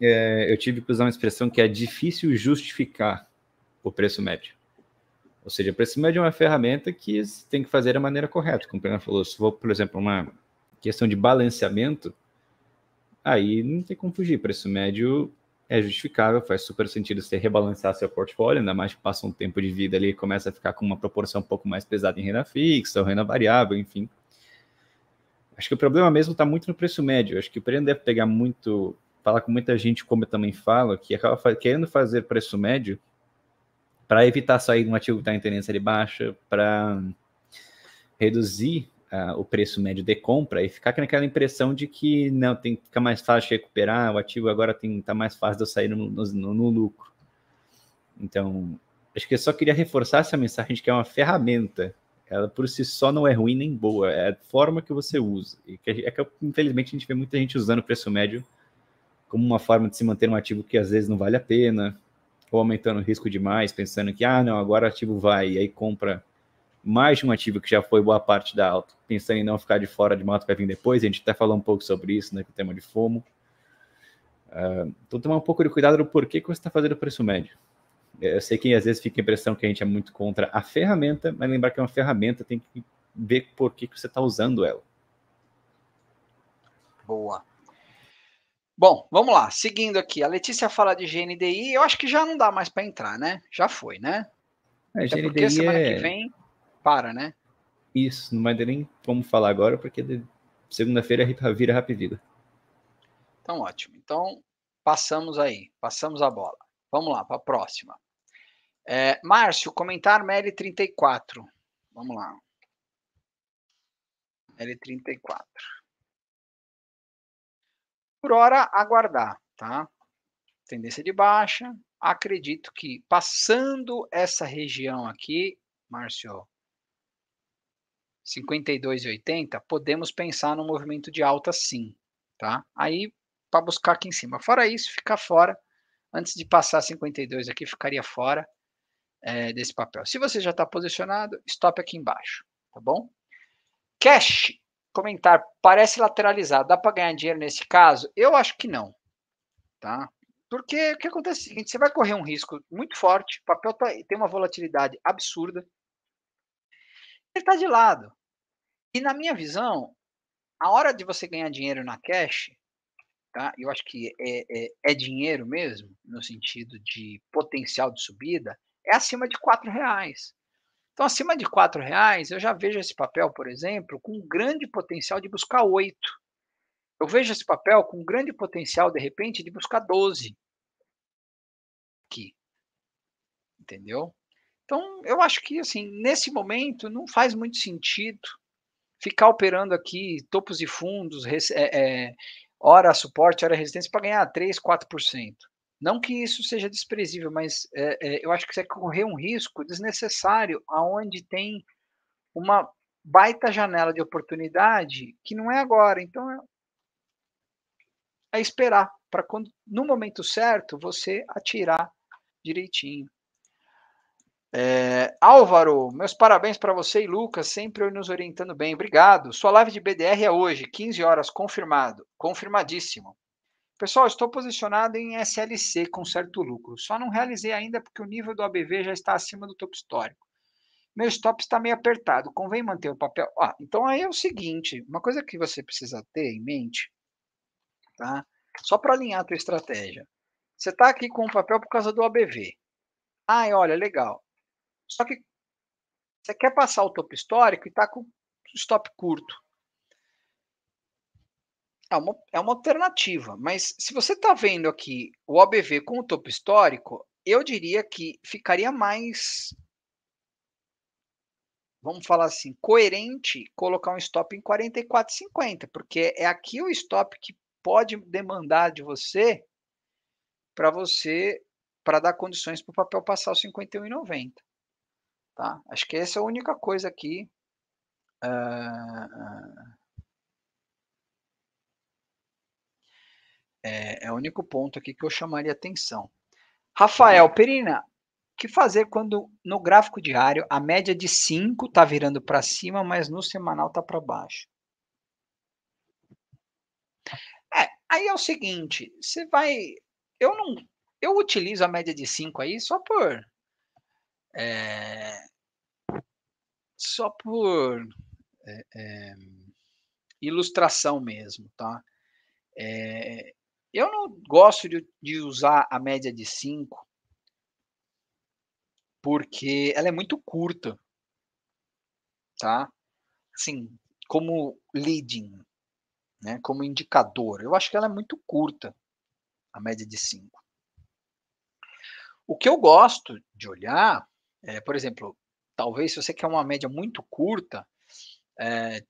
é, eu tive que usar uma expressão que é difícil justificar o preço médio. Ou seja, o preço médio é uma ferramenta que tem que fazer da maneira correta. Como o Pena falou, se for, por exemplo, uma questão de balanceamento, aí não tem como fugir. Preço médio é justificável, faz super sentido você rebalancear seu portfólio, ainda mais que passa um tempo de vida ali começa a ficar com uma proporção um pouco mais pesada em renda fixa ou renda variável, enfim. Acho que o problema mesmo está muito no preço médio. Acho que o prêmio deve pegar muito, falar com muita gente, como eu também falo, que acaba querendo fazer preço médio para evitar sair de um ativo que está em tendência de baixa, para reduzir uh, o preço médio de compra e ficar com aquela impressão de que não, tem que ficar mais fácil recuperar, o ativo agora tem tá mais fácil de eu sair no, no, no lucro. Então, acho que eu só queria reforçar essa mensagem de que é uma ferramenta. Ela por si só não é ruim nem boa, é a forma que você usa. E que, é que, infelizmente, a gente vê muita gente usando o preço médio como uma forma de se manter um ativo que às vezes não vale a pena, ou aumentando o risco demais, pensando que, ah, não, agora o ativo vai, e aí compra mais de um ativo que já foi boa parte da alta, pensando em não ficar de fora de moto que vai vir depois, a gente até falou um pouco sobre isso, né, com o tema de FOMO. Uh, ah, então tomar um pouco de cuidado do porquê que você está fazendo o preço médio. É, eu sei que às vezes fica a impressão que a gente é muito contra a ferramenta, mas lembrar que é uma ferramenta, tem que ver por que, que você está usando ela. Boa. Bom, vamos lá, seguindo aqui. A Letícia fala de GNDI, eu acho que já não dá mais para entrar, né? Já foi, né? É, GNDI porque semana é... que vem para, né? Isso, não vai ter nem como falar agora, porque segunda-feira vira vida Então, ótimo. Então, passamos aí, passamos a bola. Vamos lá, para a próxima. É, Márcio, comentar ML34. Vamos lá. ML34. Por hora, aguardar, tá? Tendência de baixa. Acredito que passando essa região aqui, Márcio, 52,80, podemos pensar no movimento de alta sim, tá? Aí para buscar aqui em cima. Fora isso, ficar fora. Antes de passar 52 aqui, ficaria fora é, desse papel. Se você já está posicionado, stop aqui embaixo, tá bom? Cash, comentar, parece lateralizar. Dá para ganhar dinheiro nesse caso? Eu acho que não, tá? Porque o que acontece é o seguinte, você vai correr um risco muito forte, o papel tá, tem uma volatilidade absurda, ele está de lado. E na minha visão, a hora de você ganhar dinheiro na cash, tá? Eu acho que é, é, é dinheiro mesmo, no sentido de potencial de subida, é acima de quatro reais. Então, acima de quatro reais, eu já vejo esse papel, por exemplo, com um grande potencial de buscar oito. Eu vejo esse papel com um grande potencial, de repente, de buscar 12. Aqui. Entendeu? Então, eu acho que, assim, nesse momento, não faz muito sentido ficar operando aqui topos e fundos, é, é, hora suporte, hora resistência, para ganhar 3%, 4%. Não que isso seja desprezível, mas é, é eu acho que você é correr um risco desnecessário aonde tem uma baita janela de oportunidade que não é agora. Então é, é esperar para quando no momento certo você atirar direitinho. É, Álvaro, meus parabéns para você e Lucas, sempre nos orientando bem. Obrigado. Sua live de BDR é hoje, 15 horas, confirmado. Confirmadíssimo. Pessoal, estou posicionado em SLC com certo lucro. Só não realizei ainda porque o nível do ABV já está acima do topo histórico. Meu stop está meio apertado. Convém manter o papel. Ah, então aí é o seguinte: uma coisa que você precisa ter em mente, tá? Só para alinhar a tua estratégia. Você está aqui com o papel por causa do ABV. Ah, olha, legal. Só que você quer passar o topo histórico e está com stop curto. É uma, é uma alternativa, mas se você está vendo aqui o OBV com o topo histórico, eu diria que ficaria mais, vamos falar assim, coerente colocar um stop em 44,50, porque é aqui o stop que pode demandar de você para você para dar condições para o papel passar os 51,90. Tá? Acho que essa é a única coisa aqui, Uh, é, é o único ponto aqui que eu chamaria atenção. Rafael uhum. Perina, o que fazer quando no gráfico diário a média de 5 está virando para cima, mas no semanal está para baixo? É, aí é o seguinte, você vai. Eu não. Eu utilizo a média de 5 aí só por é, só por é, é, ilustração mesmo, tá? É, eu não gosto de, de usar a média de 5 porque ela é muito curta, tá? Assim, como leading, né, como indicador. Eu acho que ela é muito curta, a média de 5. O que eu gosto de olhar é, por exemplo, talvez se você quer uma média muito curta, é,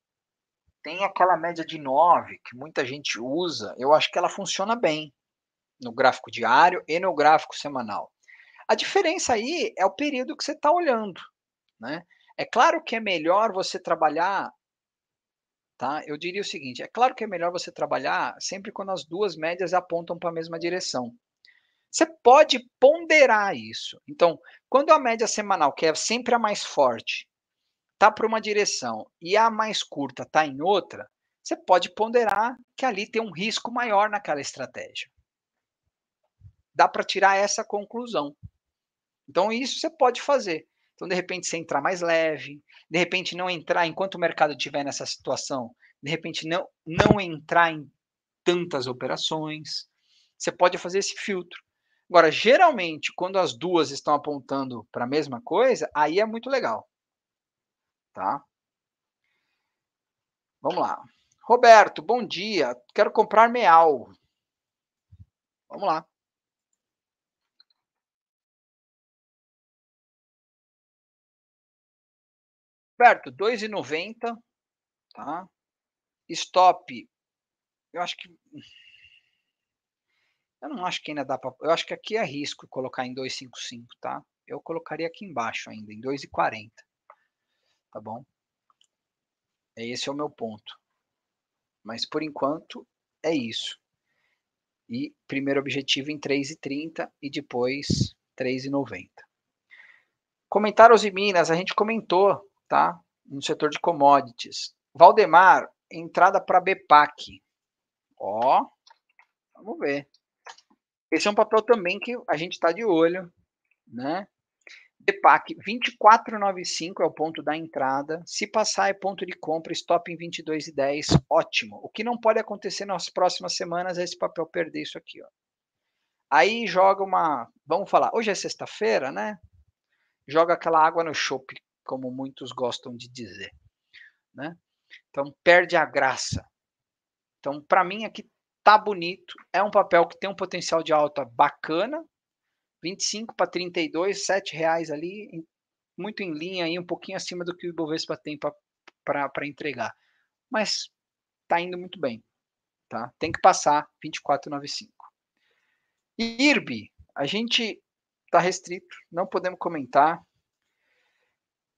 tem aquela média de 9 que muita gente usa, eu acho que ela funciona bem no gráfico diário e no gráfico semanal. A diferença aí é o período que você está olhando. Né? É claro que é melhor você trabalhar. Tá? Eu diria o seguinte: é claro que é melhor você trabalhar sempre quando as duas médias apontam para a mesma direção. Você pode ponderar isso. Então, quando a média semanal, que é sempre a mais forte, tá para uma direção e a mais curta tá em outra, você pode ponderar que ali tem um risco maior naquela estratégia. Dá para tirar essa conclusão. Então, isso você pode fazer. Então, de repente, você entrar mais leve, de repente, não entrar, enquanto o mercado estiver nessa situação, de repente, não, não entrar em tantas operações. Você pode fazer esse filtro. Agora, geralmente, quando as duas estão apontando para a mesma coisa, aí é muito legal. Tá? Vamos lá. Roberto, bom dia. Quero comprar Meal. Vamos lá. Roberto, 2,90, tá? Stop. Eu acho que eu não acho que ainda dá para. Eu acho que aqui é risco colocar em 2,55, tá? Eu colocaria aqui embaixo ainda, em 2,40. Tá bom? É esse é o meu ponto. Mas por enquanto é isso. E primeiro objetivo em 3,30 e depois 3,90. Comentários e Minas, a gente comentou, tá? No setor de commodities. Valdemar, entrada para BPAC. Ó, vamos ver. Esse é um papel também que a gente está de olho, né? DEPAC 2495 é o ponto da entrada. Se passar é ponto de compra, stop em 22,10, ótimo. O que não pode acontecer nas próximas semanas é esse papel perder isso aqui, ó. Aí joga uma, vamos falar, hoje é sexta-feira, né? Joga aquela água no chope, como muitos gostam de dizer, né? Então perde a graça. Então, para mim aqui tá bonito, é um papel que tem um potencial de alta bacana, 25 para 32, 7 reais ali, muito em linha aí, um pouquinho acima do que o Ibovespa tem para entregar. Mas tá indo muito bem, tá? Tem que passar 24,95. IRB, a gente tá restrito, não podemos comentar.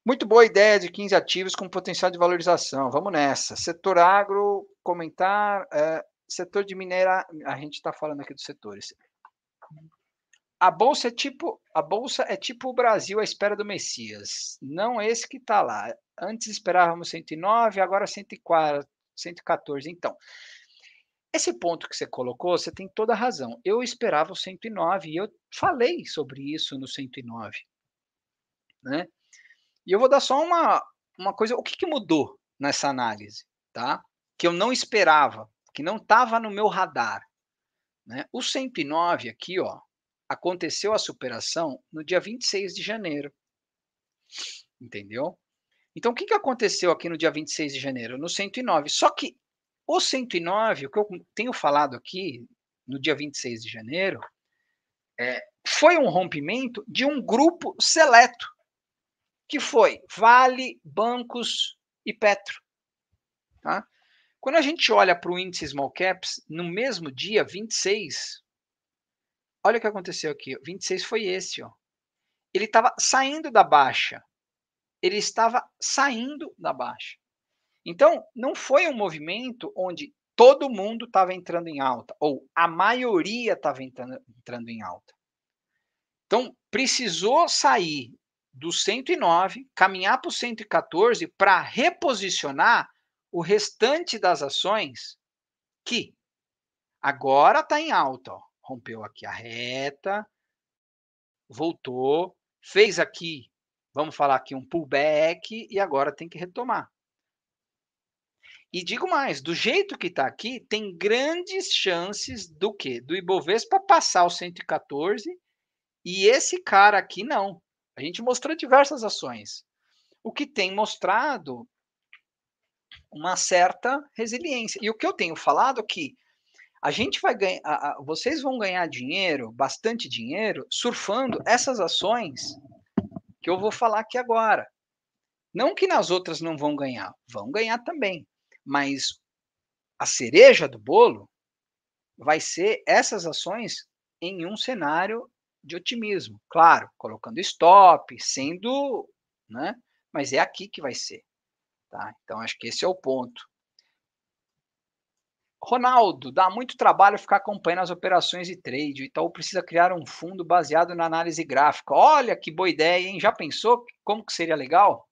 Muito boa ideia de 15 ativos com potencial de valorização. Vamos nessa. Setor agro, comentar. É, setor de minera, a gente está falando aqui dos setores. A bolsa é tipo, a bolsa é tipo o Brasil à espera do Messias. Não esse que está lá. Antes esperávamos 109, agora 104, 114. Então, esse ponto que você colocou, você tem toda a razão. Eu esperava o 109 e eu falei sobre isso no 109, né? E eu vou dar só uma uma coisa, o que, que mudou nessa análise, tá? Que eu não esperava que não estava no meu radar. Né? O 109 aqui, ó, aconteceu a superação no dia 26 de janeiro. Entendeu? Então, o que, que aconteceu aqui no dia 26 de janeiro? No 109. Só que o 109, o que eu tenho falado aqui, no dia 26 de janeiro, é, foi um rompimento de um grupo seleto, que foi Vale, Bancos e Petro. Tá? Quando a gente olha para o índice Small Caps, no mesmo dia, 26, olha o que aconteceu aqui. 26 foi esse. Ó. Ele estava saindo da baixa. Ele estava saindo da baixa. Então, não foi um movimento onde todo mundo estava entrando em alta, ou a maioria estava entrando, entrando em alta. Então, precisou sair do 109, caminhar para o 114 para reposicionar o restante das ações que agora está em alta. Ó. Rompeu aqui a reta, voltou, fez aqui, vamos falar aqui, um pullback e agora tem que retomar. E digo mais, do jeito que está aqui, tem grandes chances do quê? Do Ibovespa passar o 114 e esse cara aqui não. A gente mostrou diversas ações. O que tem mostrado uma certa resiliência. E o que eu tenho falado é que a gente vai ganhar, vocês vão ganhar dinheiro, bastante dinheiro, surfando essas ações que eu vou falar aqui agora. Não que nas outras não vão ganhar, vão ganhar também, mas a cereja do bolo vai ser essas ações em um cenário de otimismo, claro, colocando stop, sendo, né? Mas é aqui que vai ser. Tá? Então, acho que esse é o ponto. Ronaldo, dá muito trabalho ficar acompanhando as operações de trade. O Itaú precisa criar um fundo baseado na análise gráfica. Olha que boa ideia, hein? Já pensou como que seria legal?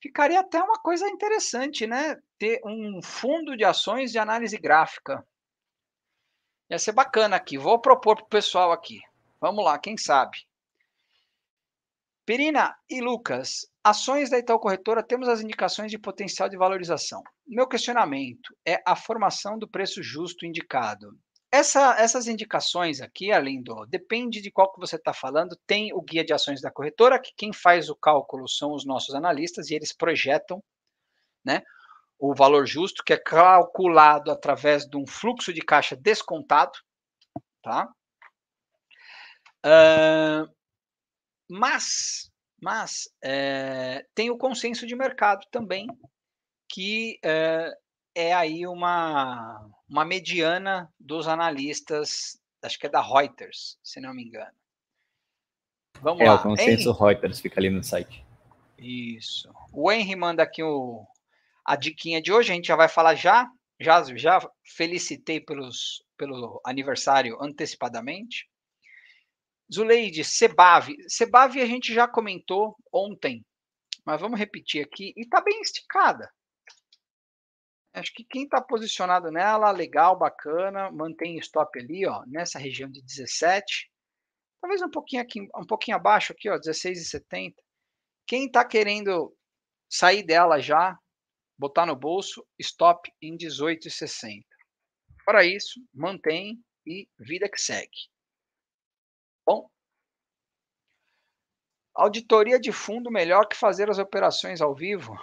Ficaria até uma coisa interessante, né? Ter um fundo de ações de análise gráfica. Ia ser bacana aqui. Vou propor para o pessoal aqui. Vamos lá, quem sabe? Perina e Lucas, ações da Itaú Corretora temos as indicações de potencial de valorização. Meu questionamento é a formação do preço justo indicado. Essa, essas indicações aqui, além do depende de qual que você está falando, tem o guia de ações da corretora, que quem faz o cálculo são os nossos analistas e eles projetam né, o valor justo, que é calculado através de um fluxo de caixa descontado. Tá? Uh, mas, mas é, tem o consenso de mercado também, que é, é aí uma, uma mediana dos analistas, acho que é da Reuters, se não me engano. Vamos é, lá. É, o consenso Henry. Reuters fica ali no site. Isso. O Henry manda aqui o, a diquinha de hoje, a gente já vai falar já. Já, já felicitei pelos, pelo aniversário antecipadamente. Zuleide, Sebave. Sebave a gente já comentou ontem, mas vamos repetir aqui. E está bem esticada. Acho que quem está posicionado nela, legal, bacana, mantém stop ali, ó, nessa região de 17. Talvez um pouquinho aqui, um pouquinho abaixo aqui, ó, 16,70. Quem está querendo sair dela já, botar no bolso, stop em 18,60. Fora isso, mantém e vida que segue. Bom, auditoria de fundo melhor que fazer as operações ao vivo?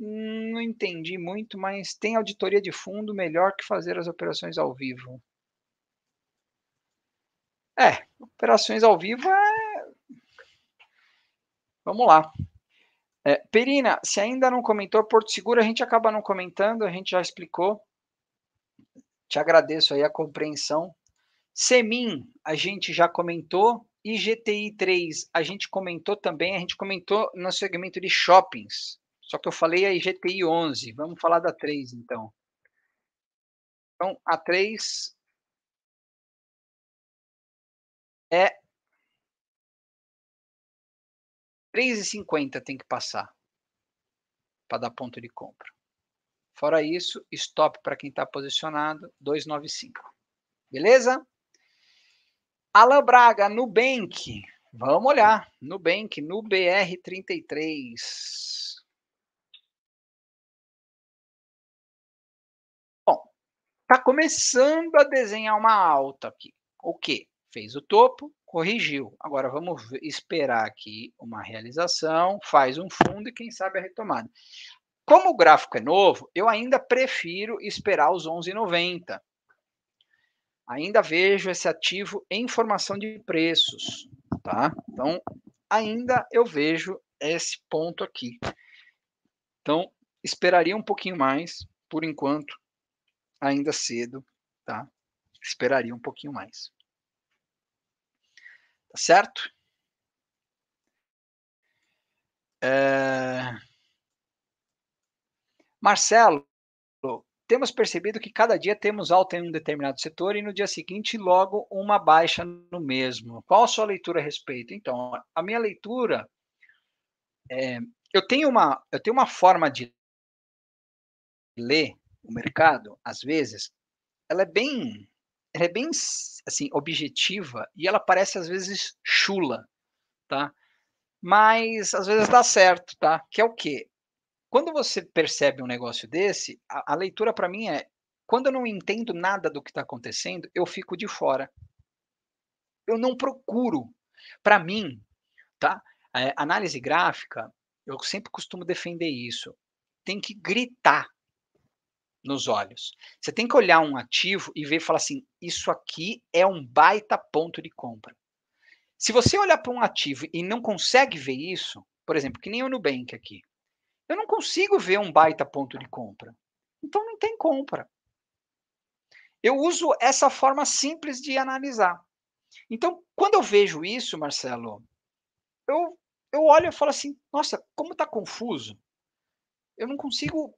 Hum, não entendi muito, mas tem auditoria de fundo melhor que fazer as operações ao vivo. É, operações ao vivo é. Vamos lá. É, Perina, se ainda não comentou, Porto Seguro a gente acaba não comentando, a gente já explicou. Te agradeço aí a compreensão Semin, a gente já comentou, e GTI 3, a gente comentou também, a gente comentou no segmento de shoppings, só que eu falei a GTI 11, vamos falar da 3 então. Então, a 3 é 3,50 tem que passar para dar ponto de compra. Fora isso, stop para quem está posicionado, 295. Beleza? Alan Braga, Nubank. Vamos olhar. Nubank, no BR33. está começando a desenhar uma alta aqui. O que? Fez o topo, corrigiu. Agora vamos esperar aqui uma realização, faz um fundo e quem sabe a retomada. Como o gráfico é novo, eu ainda prefiro esperar os 11,90 ainda vejo esse ativo em formação de preços, tá? Então, ainda eu vejo esse ponto aqui. Então, esperaria um pouquinho mais, por enquanto, ainda cedo, tá? Esperaria um pouquinho mais. Tá certo? É... Marcelo, temos percebido que cada dia temos alta em um determinado setor e no dia seguinte logo uma baixa no mesmo. Qual a sua leitura a respeito? Então, a minha leitura é, eu tenho uma eu tenho uma forma de ler o mercado às vezes, ela é bem ela é bem assim objetiva e ela parece às vezes chula, tá? Mas às vezes dá certo, tá? Que é o quê? Quando você percebe um negócio desse, a, a leitura para mim é: quando eu não entendo nada do que está acontecendo, eu fico de fora. Eu não procuro. Para mim, tá? É, análise gráfica, eu sempre costumo defender isso. Tem que gritar nos olhos. Você tem que olhar um ativo e ver e falar assim: isso aqui é um baita ponto de compra. Se você olhar para um ativo e não consegue ver isso, por exemplo, que nem o Nubank aqui. Eu não consigo ver um baita ponto de compra. Então não tem compra. Eu uso essa forma simples de analisar. Então, quando eu vejo isso, Marcelo, eu, eu olho e falo assim: nossa, como está confuso. Eu não consigo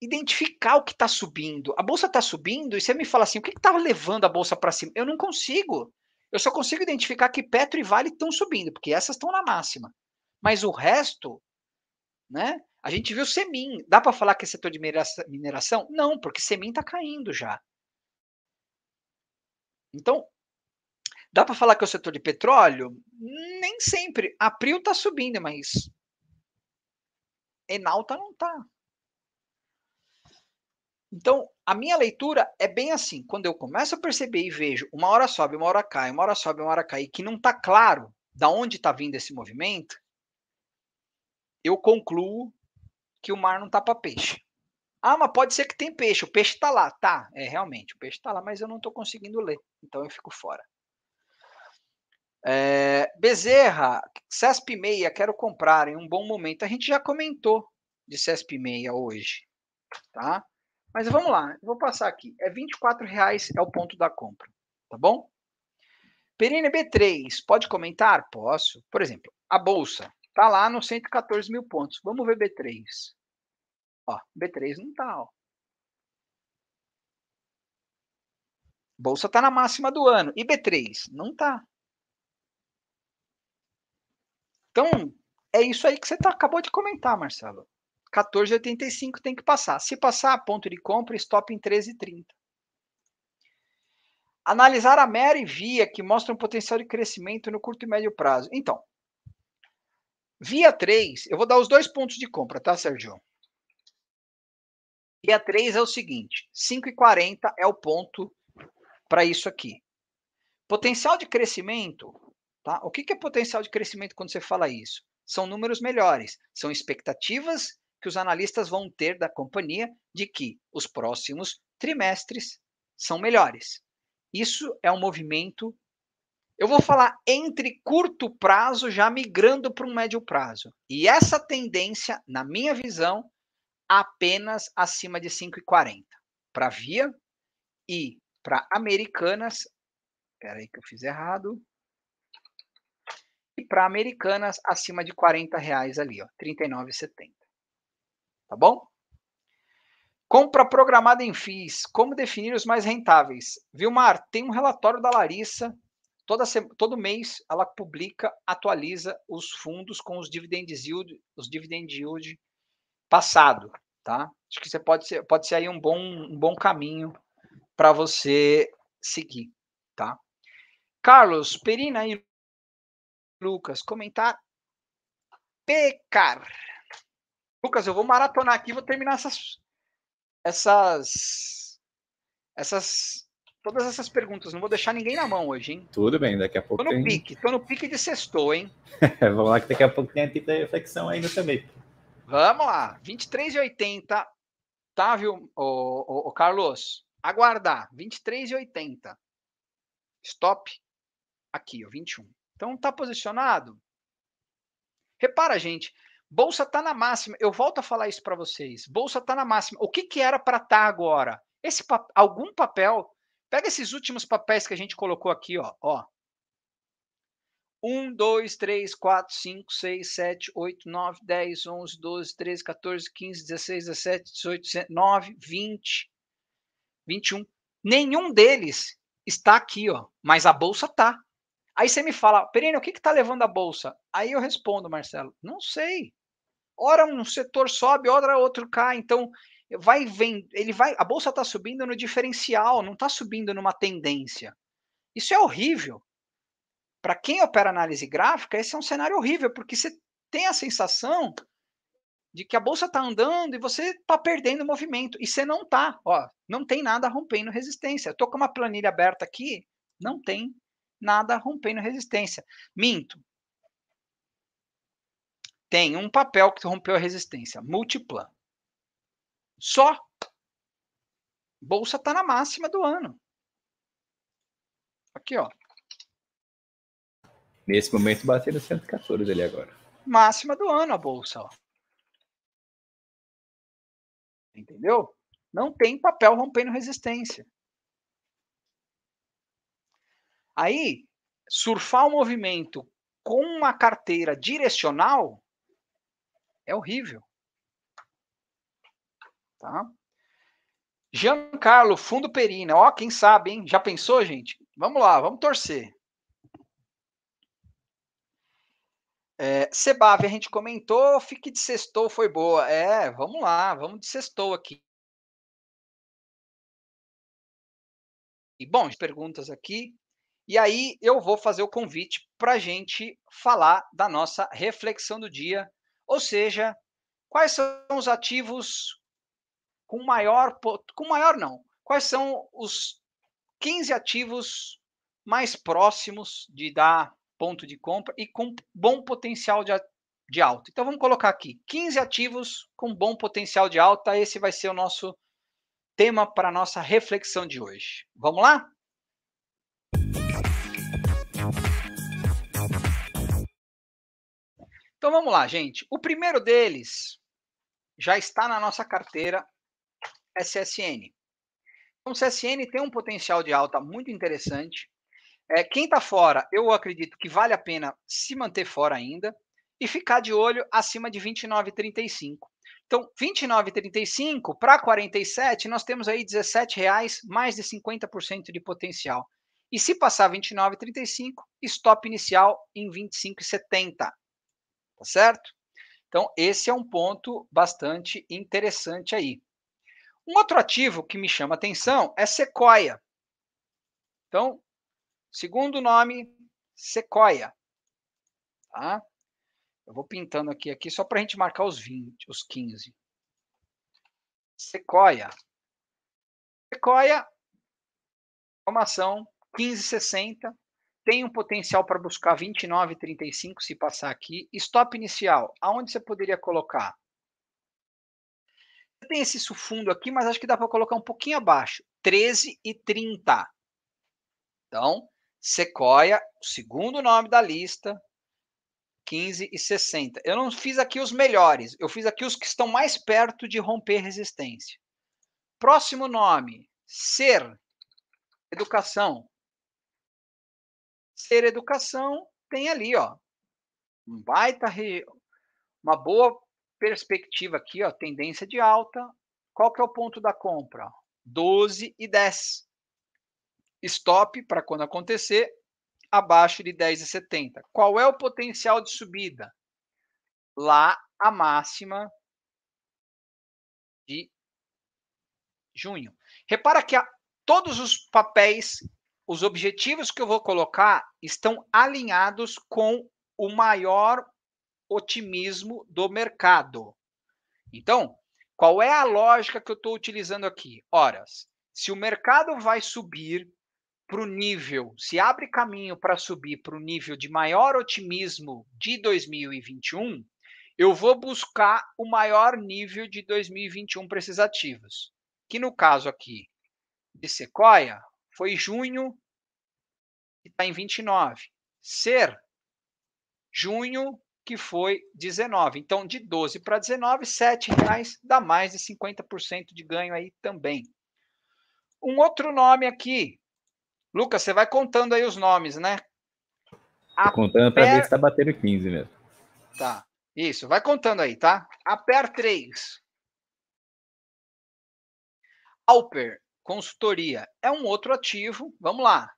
identificar o que está subindo. A bolsa está subindo e você me fala assim: o que está levando a bolsa para cima? Eu não consigo. Eu só consigo identificar que Petro e Vale estão subindo, porque essas estão na máxima. Mas o resto, né? A gente viu Semin. Dá para falar que é setor de mineração? Não, porque Semin está caindo já. Então, dá para falar que é o setor de petróleo? Nem sempre. A Prio está subindo, mas Enalta tá, não está. Então, a minha leitura é bem assim. Quando eu começo a perceber e vejo uma hora sobe, uma hora cai, uma hora sobe, uma hora cai, que não está claro da onde está vindo esse movimento, eu concluo que o mar não tá para peixe. Ah, mas pode ser que tem peixe. O peixe está lá, tá? É realmente, o peixe está lá, mas eu não estou conseguindo ler, então eu fico fora. É, Bezerra, CESP meia, quero comprar em um bom momento. A gente já comentou de CESP meia hoje, tá? Mas vamos lá, vou passar aqui. É R$24,00 reais é o ponto da compra, tá bom? Perine B3, pode comentar? Posso. Por exemplo, a bolsa. Tá lá nos 114 mil pontos. Vamos ver B3. Ó, B3 não tá, ó. Bolsa tá na máxima do ano. E B3? Não tá. Então, é isso aí que você tá, acabou de comentar, Marcelo. 14,85 tem que passar. Se passar, ponto de compra, stop em 13,30. Analisar a Mera e Via, que mostram um potencial de crescimento no curto e médio prazo. Então, Via 3, eu vou dar os dois pontos de compra, tá, Sérgio? Via 3 é o seguinte: 5,40 é o ponto para isso aqui. Potencial de crescimento, tá? O que, que é potencial de crescimento quando você fala isso? São números melhores, são expectativas que os analistas vão ter da companhia de que os próximos trimestres são melhores. Isso é um movimento eu vou falar entre curto prazo, já migrando para um médio prazo. E essa tendência, na minha visão, apenas acima de 5,40 para Via e para Americanas. Espera aí que eu fiz errado. E para Americanas acima de 40 reais ali, ó, 39,70. Tá bom? Compra programada em FIIs. Como definir os mais rentáveis? Vilmar, tem um relatório da Larissa Toda, todo mês ela publica, atualiza os fundos com os dividend yield, os dividend yield passado, tá? Acho que você pode ser, pode ser aí um bom, um bom caminho para você seguir, tá? Carlos, Perina e Lucas, comentar pecar. Lucas, eu vou maratonar aqui, vou terminar essas essas essas todas essas perguntas. Não vou deixar ninguém na mão hoje, hein? Tudo bem, daqui a pouco. Tô no tem... pique, tô no pique de sextou, hein? [LAUGHS] É, vamos lá, que daqui a pouco tem a tinta reflexão ainda também. Vamos lá, 23,80. Tá, viu, ô, ô, ô, Carlos? Aguardar, 23,80. Stop. Aqui, ó, 21. Então tá posicionado. Repara, gente, bolsa tá na máxima. Eu volto a falar isso para vocês. Bolsa tá na máxima. O que que era para estar tá agora? Esse algum papel Pega esses últimos papéis que a gente colocou aqui, ó. ó. 1, 2, 3, 4, 5, 6, 7, 8, 9, 10, 11, 12, 13, 14, 15, 16, 17, 18, 19, 20, 21. Nenhum deles está aqui, ó, mas a bolsa tá. Aí você me fala, Perino, o que está levando a bolsa? Aí eu respondo, Marcelo, não sei. Ora um setor sobe, ora outro cai. Então, vai vendo, ele vai, a bolsa está subindo no diferencial, não está subindo numa tendência. Isso é horrível. Para quem opera análise gráfica, esse é um cenário horrível, porque você tem a sensação de que a bolsa está andando e você está perdendo movimento. E você não está. Ó, não tem nada rompendo resistência. Estou com uma planilha aberta aqui, não tem nada rompendo resistência. Minto. Tem um papel que rompeu a resistência, Multiplan. Só. Bolsa está na máxima do ano. Aqui, ó. Nesse momento bateram 114 ali agora. Máxima do ano a bolsa, ó. Entendeu? Não tem papel rompendo resistência. Aí, surfar o movimento com uma carteira direcional é horrível. Tá? Giancarlo, fundo Perina. Ó, quem sabe, hein? Já pensou, gente? Vamos lá, vamos torcer. É, Sebave, a gente comentou, fique de sextou, foi boa. É, vamos lá, vamos de sextou aqui. E bom, perguntas aqui. E aí eu vou fazer o convite para a gente falar da nossa reflexão do dia, ou seja, quais são os ativos com maior. Com maior, não. Quais são os 15 ativos mais próximos de dar ponto de compra e com bom potencial de, de alta? Então vamos colocar aqui 15 ativos com bom potencial de alta. Esse vai ser o nosso tema para a nossa reflexão de hoje. Vamos lá? Então vamos lá, gente. O primeiro deles já está na nossa carteira é SSN. Então, o CSN tem um potencial de alta muito interessante. É, quem está fora, eu acredito que vale a pena se manter fora ainda e ficar de olho acima de 29,35. Então, 29,35 para 47, nós temos aí 17 reais, mais de 50% de potencial. E se passar 29,35, stop inicial em 25,70. Tá certo? Então, esse é um ponto bastante interessante aí. Um outro ativo que me chama atenção é Sequoia. Então, segundo nome, Sequoia. Tá? Eu vou pintando aqui, aqui só para a gente marcar os 20, os 15. Sequoia. Sequoia formação 1560, tem um potencial para buscar 29,35 se passar aqui. Stop inicial, aonde você poderia colocar? tem esse fundo aqui, mas acho que dá para colocar um pouquinho abaixo. 13 e 30. Então, Sequoia, o segundo nome da lista, 15 e 60. Eu não fiz aqui os melhores, eu fiz aqui os que estão mais perto de romper resistência. Próximo nome, Ser, Educação. Ser Educação tem ali, ó, um baita, uma boa perspectiva aqui, ó, tendência de alta. Qual que é o ponto da compra? 12 e 10. Stop para quando acontecer, abaixo de e 70. Qual é o potencial de subida? Lá a máxima de junho. Repara que a, todos os papéis, os objetivos que eu vou colocar estão alinhados com o maior otimismo do mercado. Então, qual é a lógica que eu estou utilizando aqui? Ora, se o mercado vai subir para o nível, se abre caminho para subir para o nível de maior otimismo de 2021, eu vou buscar o maior nível de 2021 para esses ativos, que no caso aqui de Sequoia foi junho, tá e está em 29. Ser, junho que foi 19. Então, de 12 para 19, R$ 7,00 dá mais de 50% de ganho aí também. Um outro nome aqui. Lucas, você vai contando aí os nomes, né? Contando para ver se está batendo 15 mesmo. Tá. Isso, vai contando aí, tá? Aper 3. Alper, consultoria. É um outro ativo. Vamos lá.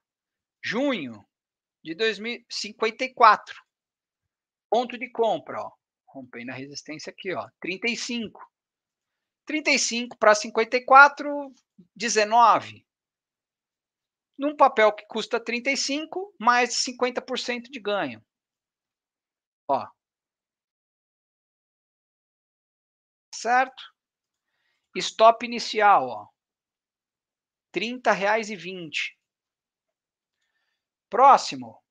Junho de 2054. Ponto de compra, ó, rompendo a resistência aqui, ó, 35. 35 para 54, 19. Num papel que custa 35, mais 50% de ganho. Ó. Certo? Stop inicial, ó. R$ 30,20. Próximo.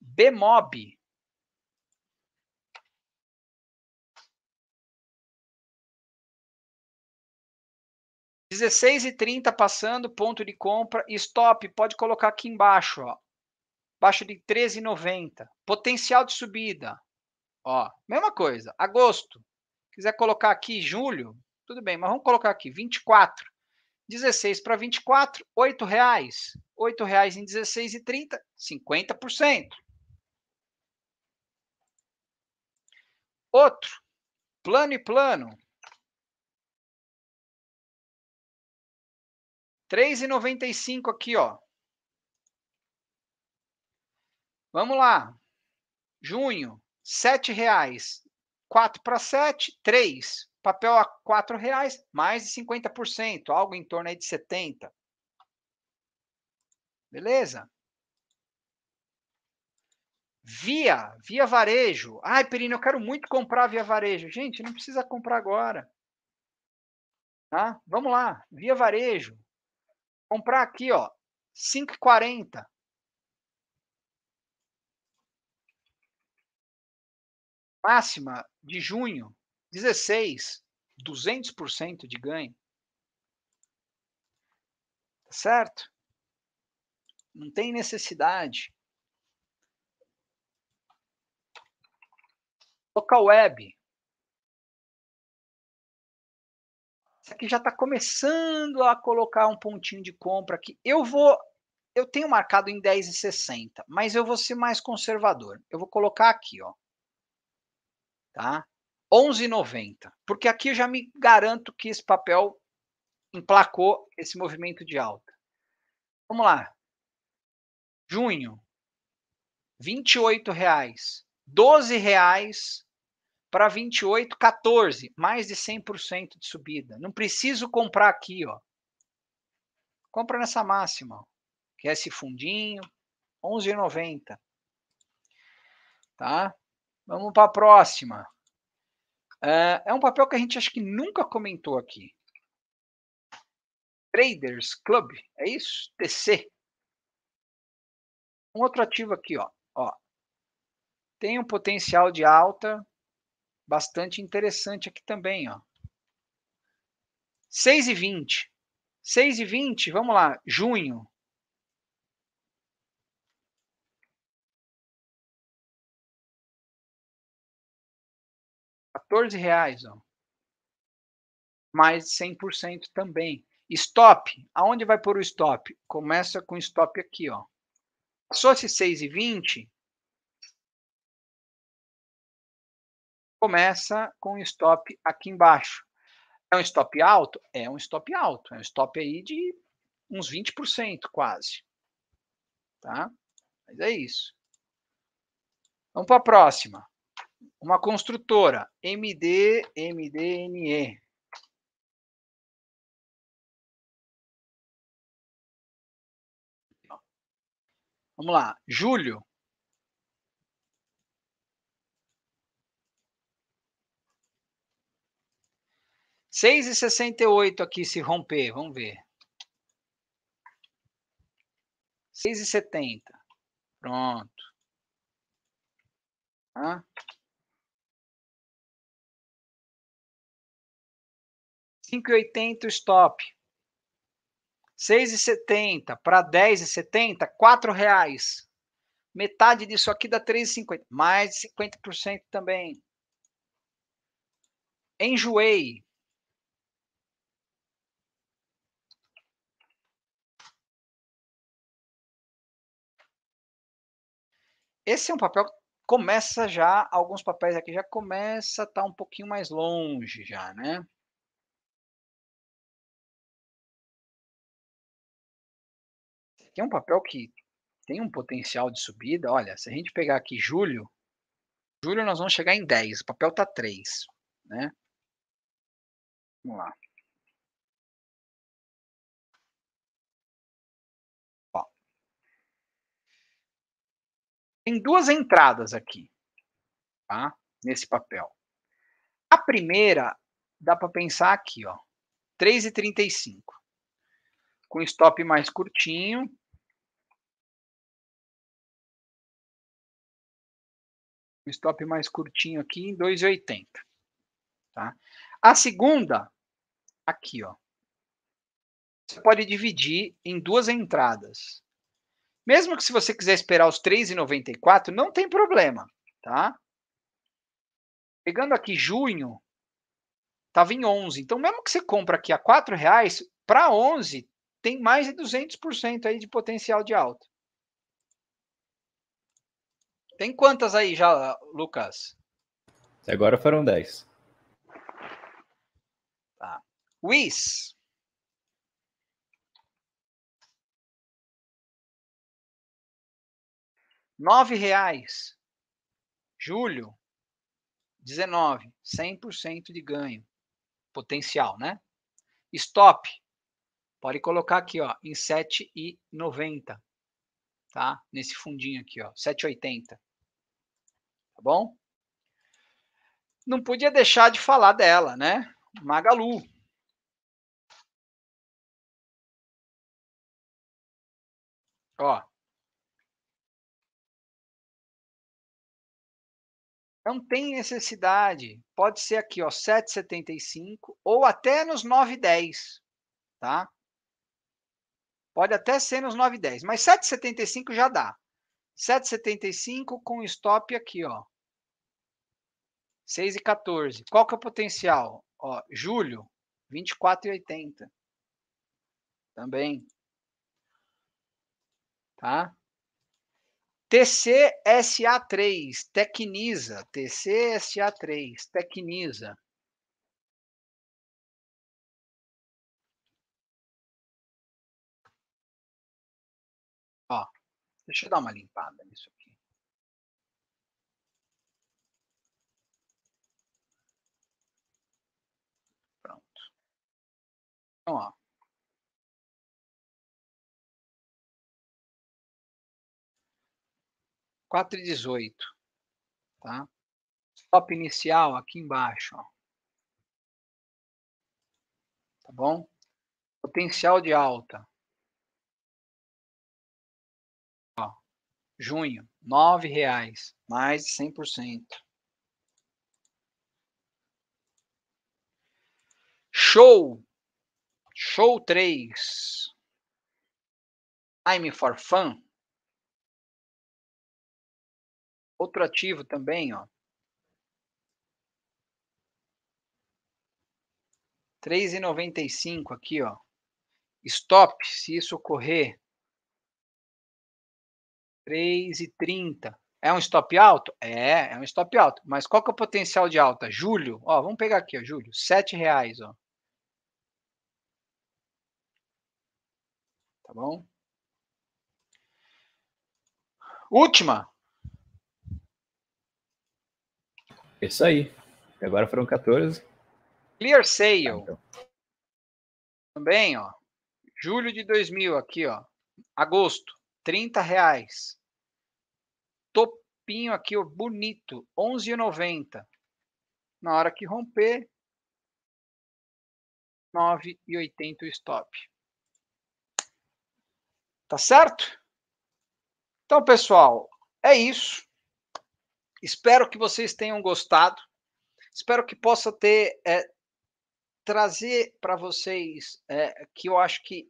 Bmob. 16 e 30 passando, ponto de compra, stop, pode colocar aqui embaixo, ó. Baixo de 13,90. Potencial de subida. Ó, mesma coisa. Agosto. Quiser colocar aqui julho, tudo bem, mas vamos colocar aqui 24. 16 para 24, 8 reais. 8 reais em 16,30, 50%. Outro, plano e plano. 3,95 aqui, ó. Vamos lá. Junho, R$ reais. 4 para 7, 3. Papel a R$ reais, mais de 50%, algo em torno aí de 70. Beleza? Via, via varejo. Ai, Perino, eu quero muito comprar via varejo. Gente, não precisa comprar agora. Tá? Vamos lá, via varejo comprar aqui, ó, 5,40. Máxima de junho, 16, 200% de ganho. Tá certo? Não tem necessidade. Local web, Essa aqui já está começando a colocar um pontinho de compra aqui. Eu vou. Eu tenho marcado em 10,60, mas eu vou ser mais conservador. Eu vou colocar aqui, ó. Tá? 11,90. Porque aqui eu já me garanto que esse papel emplacou esse movimento de alta. Vamos lá. Junho, R$ 28,00. R$ 12,00 para 28, 14, mais de 100% de subida. Não preciso comprar aqui, ó. Compra nessa máxima, ó, que é esse fundinho, 11,90. Tá? Vamos para a próxima. É, é um papel que a gente acho que nunca comentou aqui. Traders Club, é isso? TC. Um outro ativo aqui, ó. ó. Tem um potencial de alta, bastante interessante aqui também, ó. 6 e 20. 6 e 20, vamos lá, junho. R$ reais, ó. Mais 100% também. Stop, aonde vai pôr o stop? Começa com stop aqui, ó. Passou-se 6 20, começa com um stop aqui embaixo. É um stop alto? É um stop alto. É um stop aí de uns 20% quase. Tá? Mas é isso. Vamos para a próxima. Uma construtora, MD, MDNE. Vamos lá, julho. 6,68 aqui se romper, vamos ver. 6,70. Pronto. Tá? Cinco oitenta stop. Seis e setenta para dez e setenta, quatro reais. Metade disso aqui dá três e cinquenta. Mais de cinquenta por cento também. Enjoei. Esse é um papel que começa já, alguns papéis aqui já começa a estar tá um pouquinho mais longe já, né? Aqui é um papel que tem um potencial de subida. Olha, se a gente pegar aqui julho, julho nós vamos chegar em 10, o papel tá 3, né? Vamos lá. Tem duas entradas aqui, tá? Nesse papel. A primeira, dá para pensar aqui, ó. 3,35. Com stop mais curtinho, um stop mais curtinho aqui em 2,80. Tá? A segunda, aqui, ó. Você pode dividir em duas entradas. Mesmo que se você quiser esperar os 3,94, não tem problema, tá? Pegando aqui junho, estava em 11. Então, mesmo que você compra aqui a R$ reais, para 11 tem mais de 200% aí de potencial de alta. Tem quantas aí já, Lucas? Agora foram 10. Tá. Wiz. nove reais. Julho, 19, 100% de ganho potencial, né? Stop, pode colocar aqui, ó, em 7,90, tá? Nesse fundinho aqui, ó, 7,80, tá bom? Não podia deixar de falar dela, né? Magalu. Ó, Não tem necessidade. Pode ser aqui, ó, 7,75 ou até nos 9,10, tá? Pode até ser nos 9,10, mas 7,75 já dá. 7,75 com stop aqui, ó. 6,14. Qual que é o potencial? Ó, julho, 24,80. Também. Tá? TCSA3, Tecnisa. TCSA3, Tecnisa. Ó, deixa eu dar uma limpada nisso aqui. Pronto. Então, ó. 4,18. Tá? Stop inicial aqui embaixo. Ó. Tá bom? Potencial de alta. Ó, junho, R$ reais, mais de 100%. Show! Show 3. Time for fun. outro ativo também, ó. 3,95 aqui, ó. Stop, se isso ocorrer. 3,30. É um stop alto? É, é um stop alto. Mas qual que é o potencial de alta? Julho, ó, vamos pegar aqui, ó, julho, R$ reais, ó. Tá bom? Última, Isso aí. Agora foram 14. Clear tá, Sale. Ah, então. Também, ó. Julho de 2000, aqui, ó. Agosto, 30 reais. Topinho aqui, ó, bonito, 11,90. Na hora que romper, 9,80 o stop. Tá certo? Então, pessoal, é isso. Espero que vocês tenham gostado. Espero que possa ter é, trazer para vocês é, que eu acho que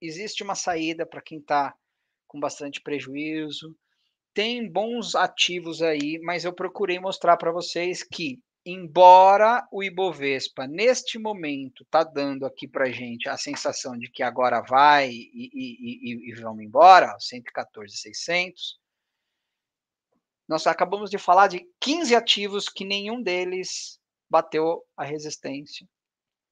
existe uma saída para quem está com bastante prejuízo. Tem bons ativos aí, mas eu procurei mostrar para vocês que, embora o Ibovespa neste momento está dando aqui para gente a sensação de que agora vai e, e, e, e vamos embora, 114,600 nós acabamos de falar de 15 ativos que nenhum deles bateu a resistência.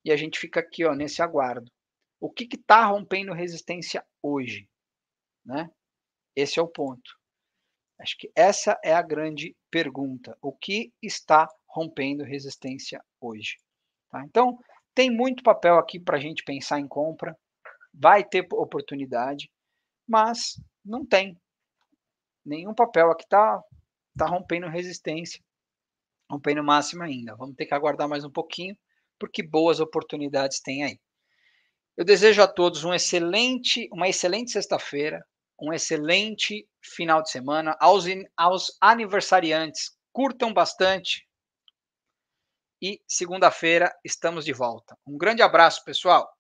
E a gente fica aqui, ó, nesse aguardo. O que está rompendo resistência hoje? Né? Esse é o ponto. Acho que essa é a grande pergunta. O que está rompendo resistência hoje? Tá? Então, tem muito papel aqui para a gente pensar em compra. Vai ter oportunidade, mas não tem nenhum papel aqui está está rompendo resistência, rompendo máxima ainda. Vamos ter que aguardar mais um pouquinho, porque boas oportunidades tem aí. Eu desejo a todos um excelente, uma excelente sexta-feira, um excelente final de semana. Aos, aos aniversariantes, curtam bastante. E segunda-feira estamos de volta. Um grande abraço, pessoal!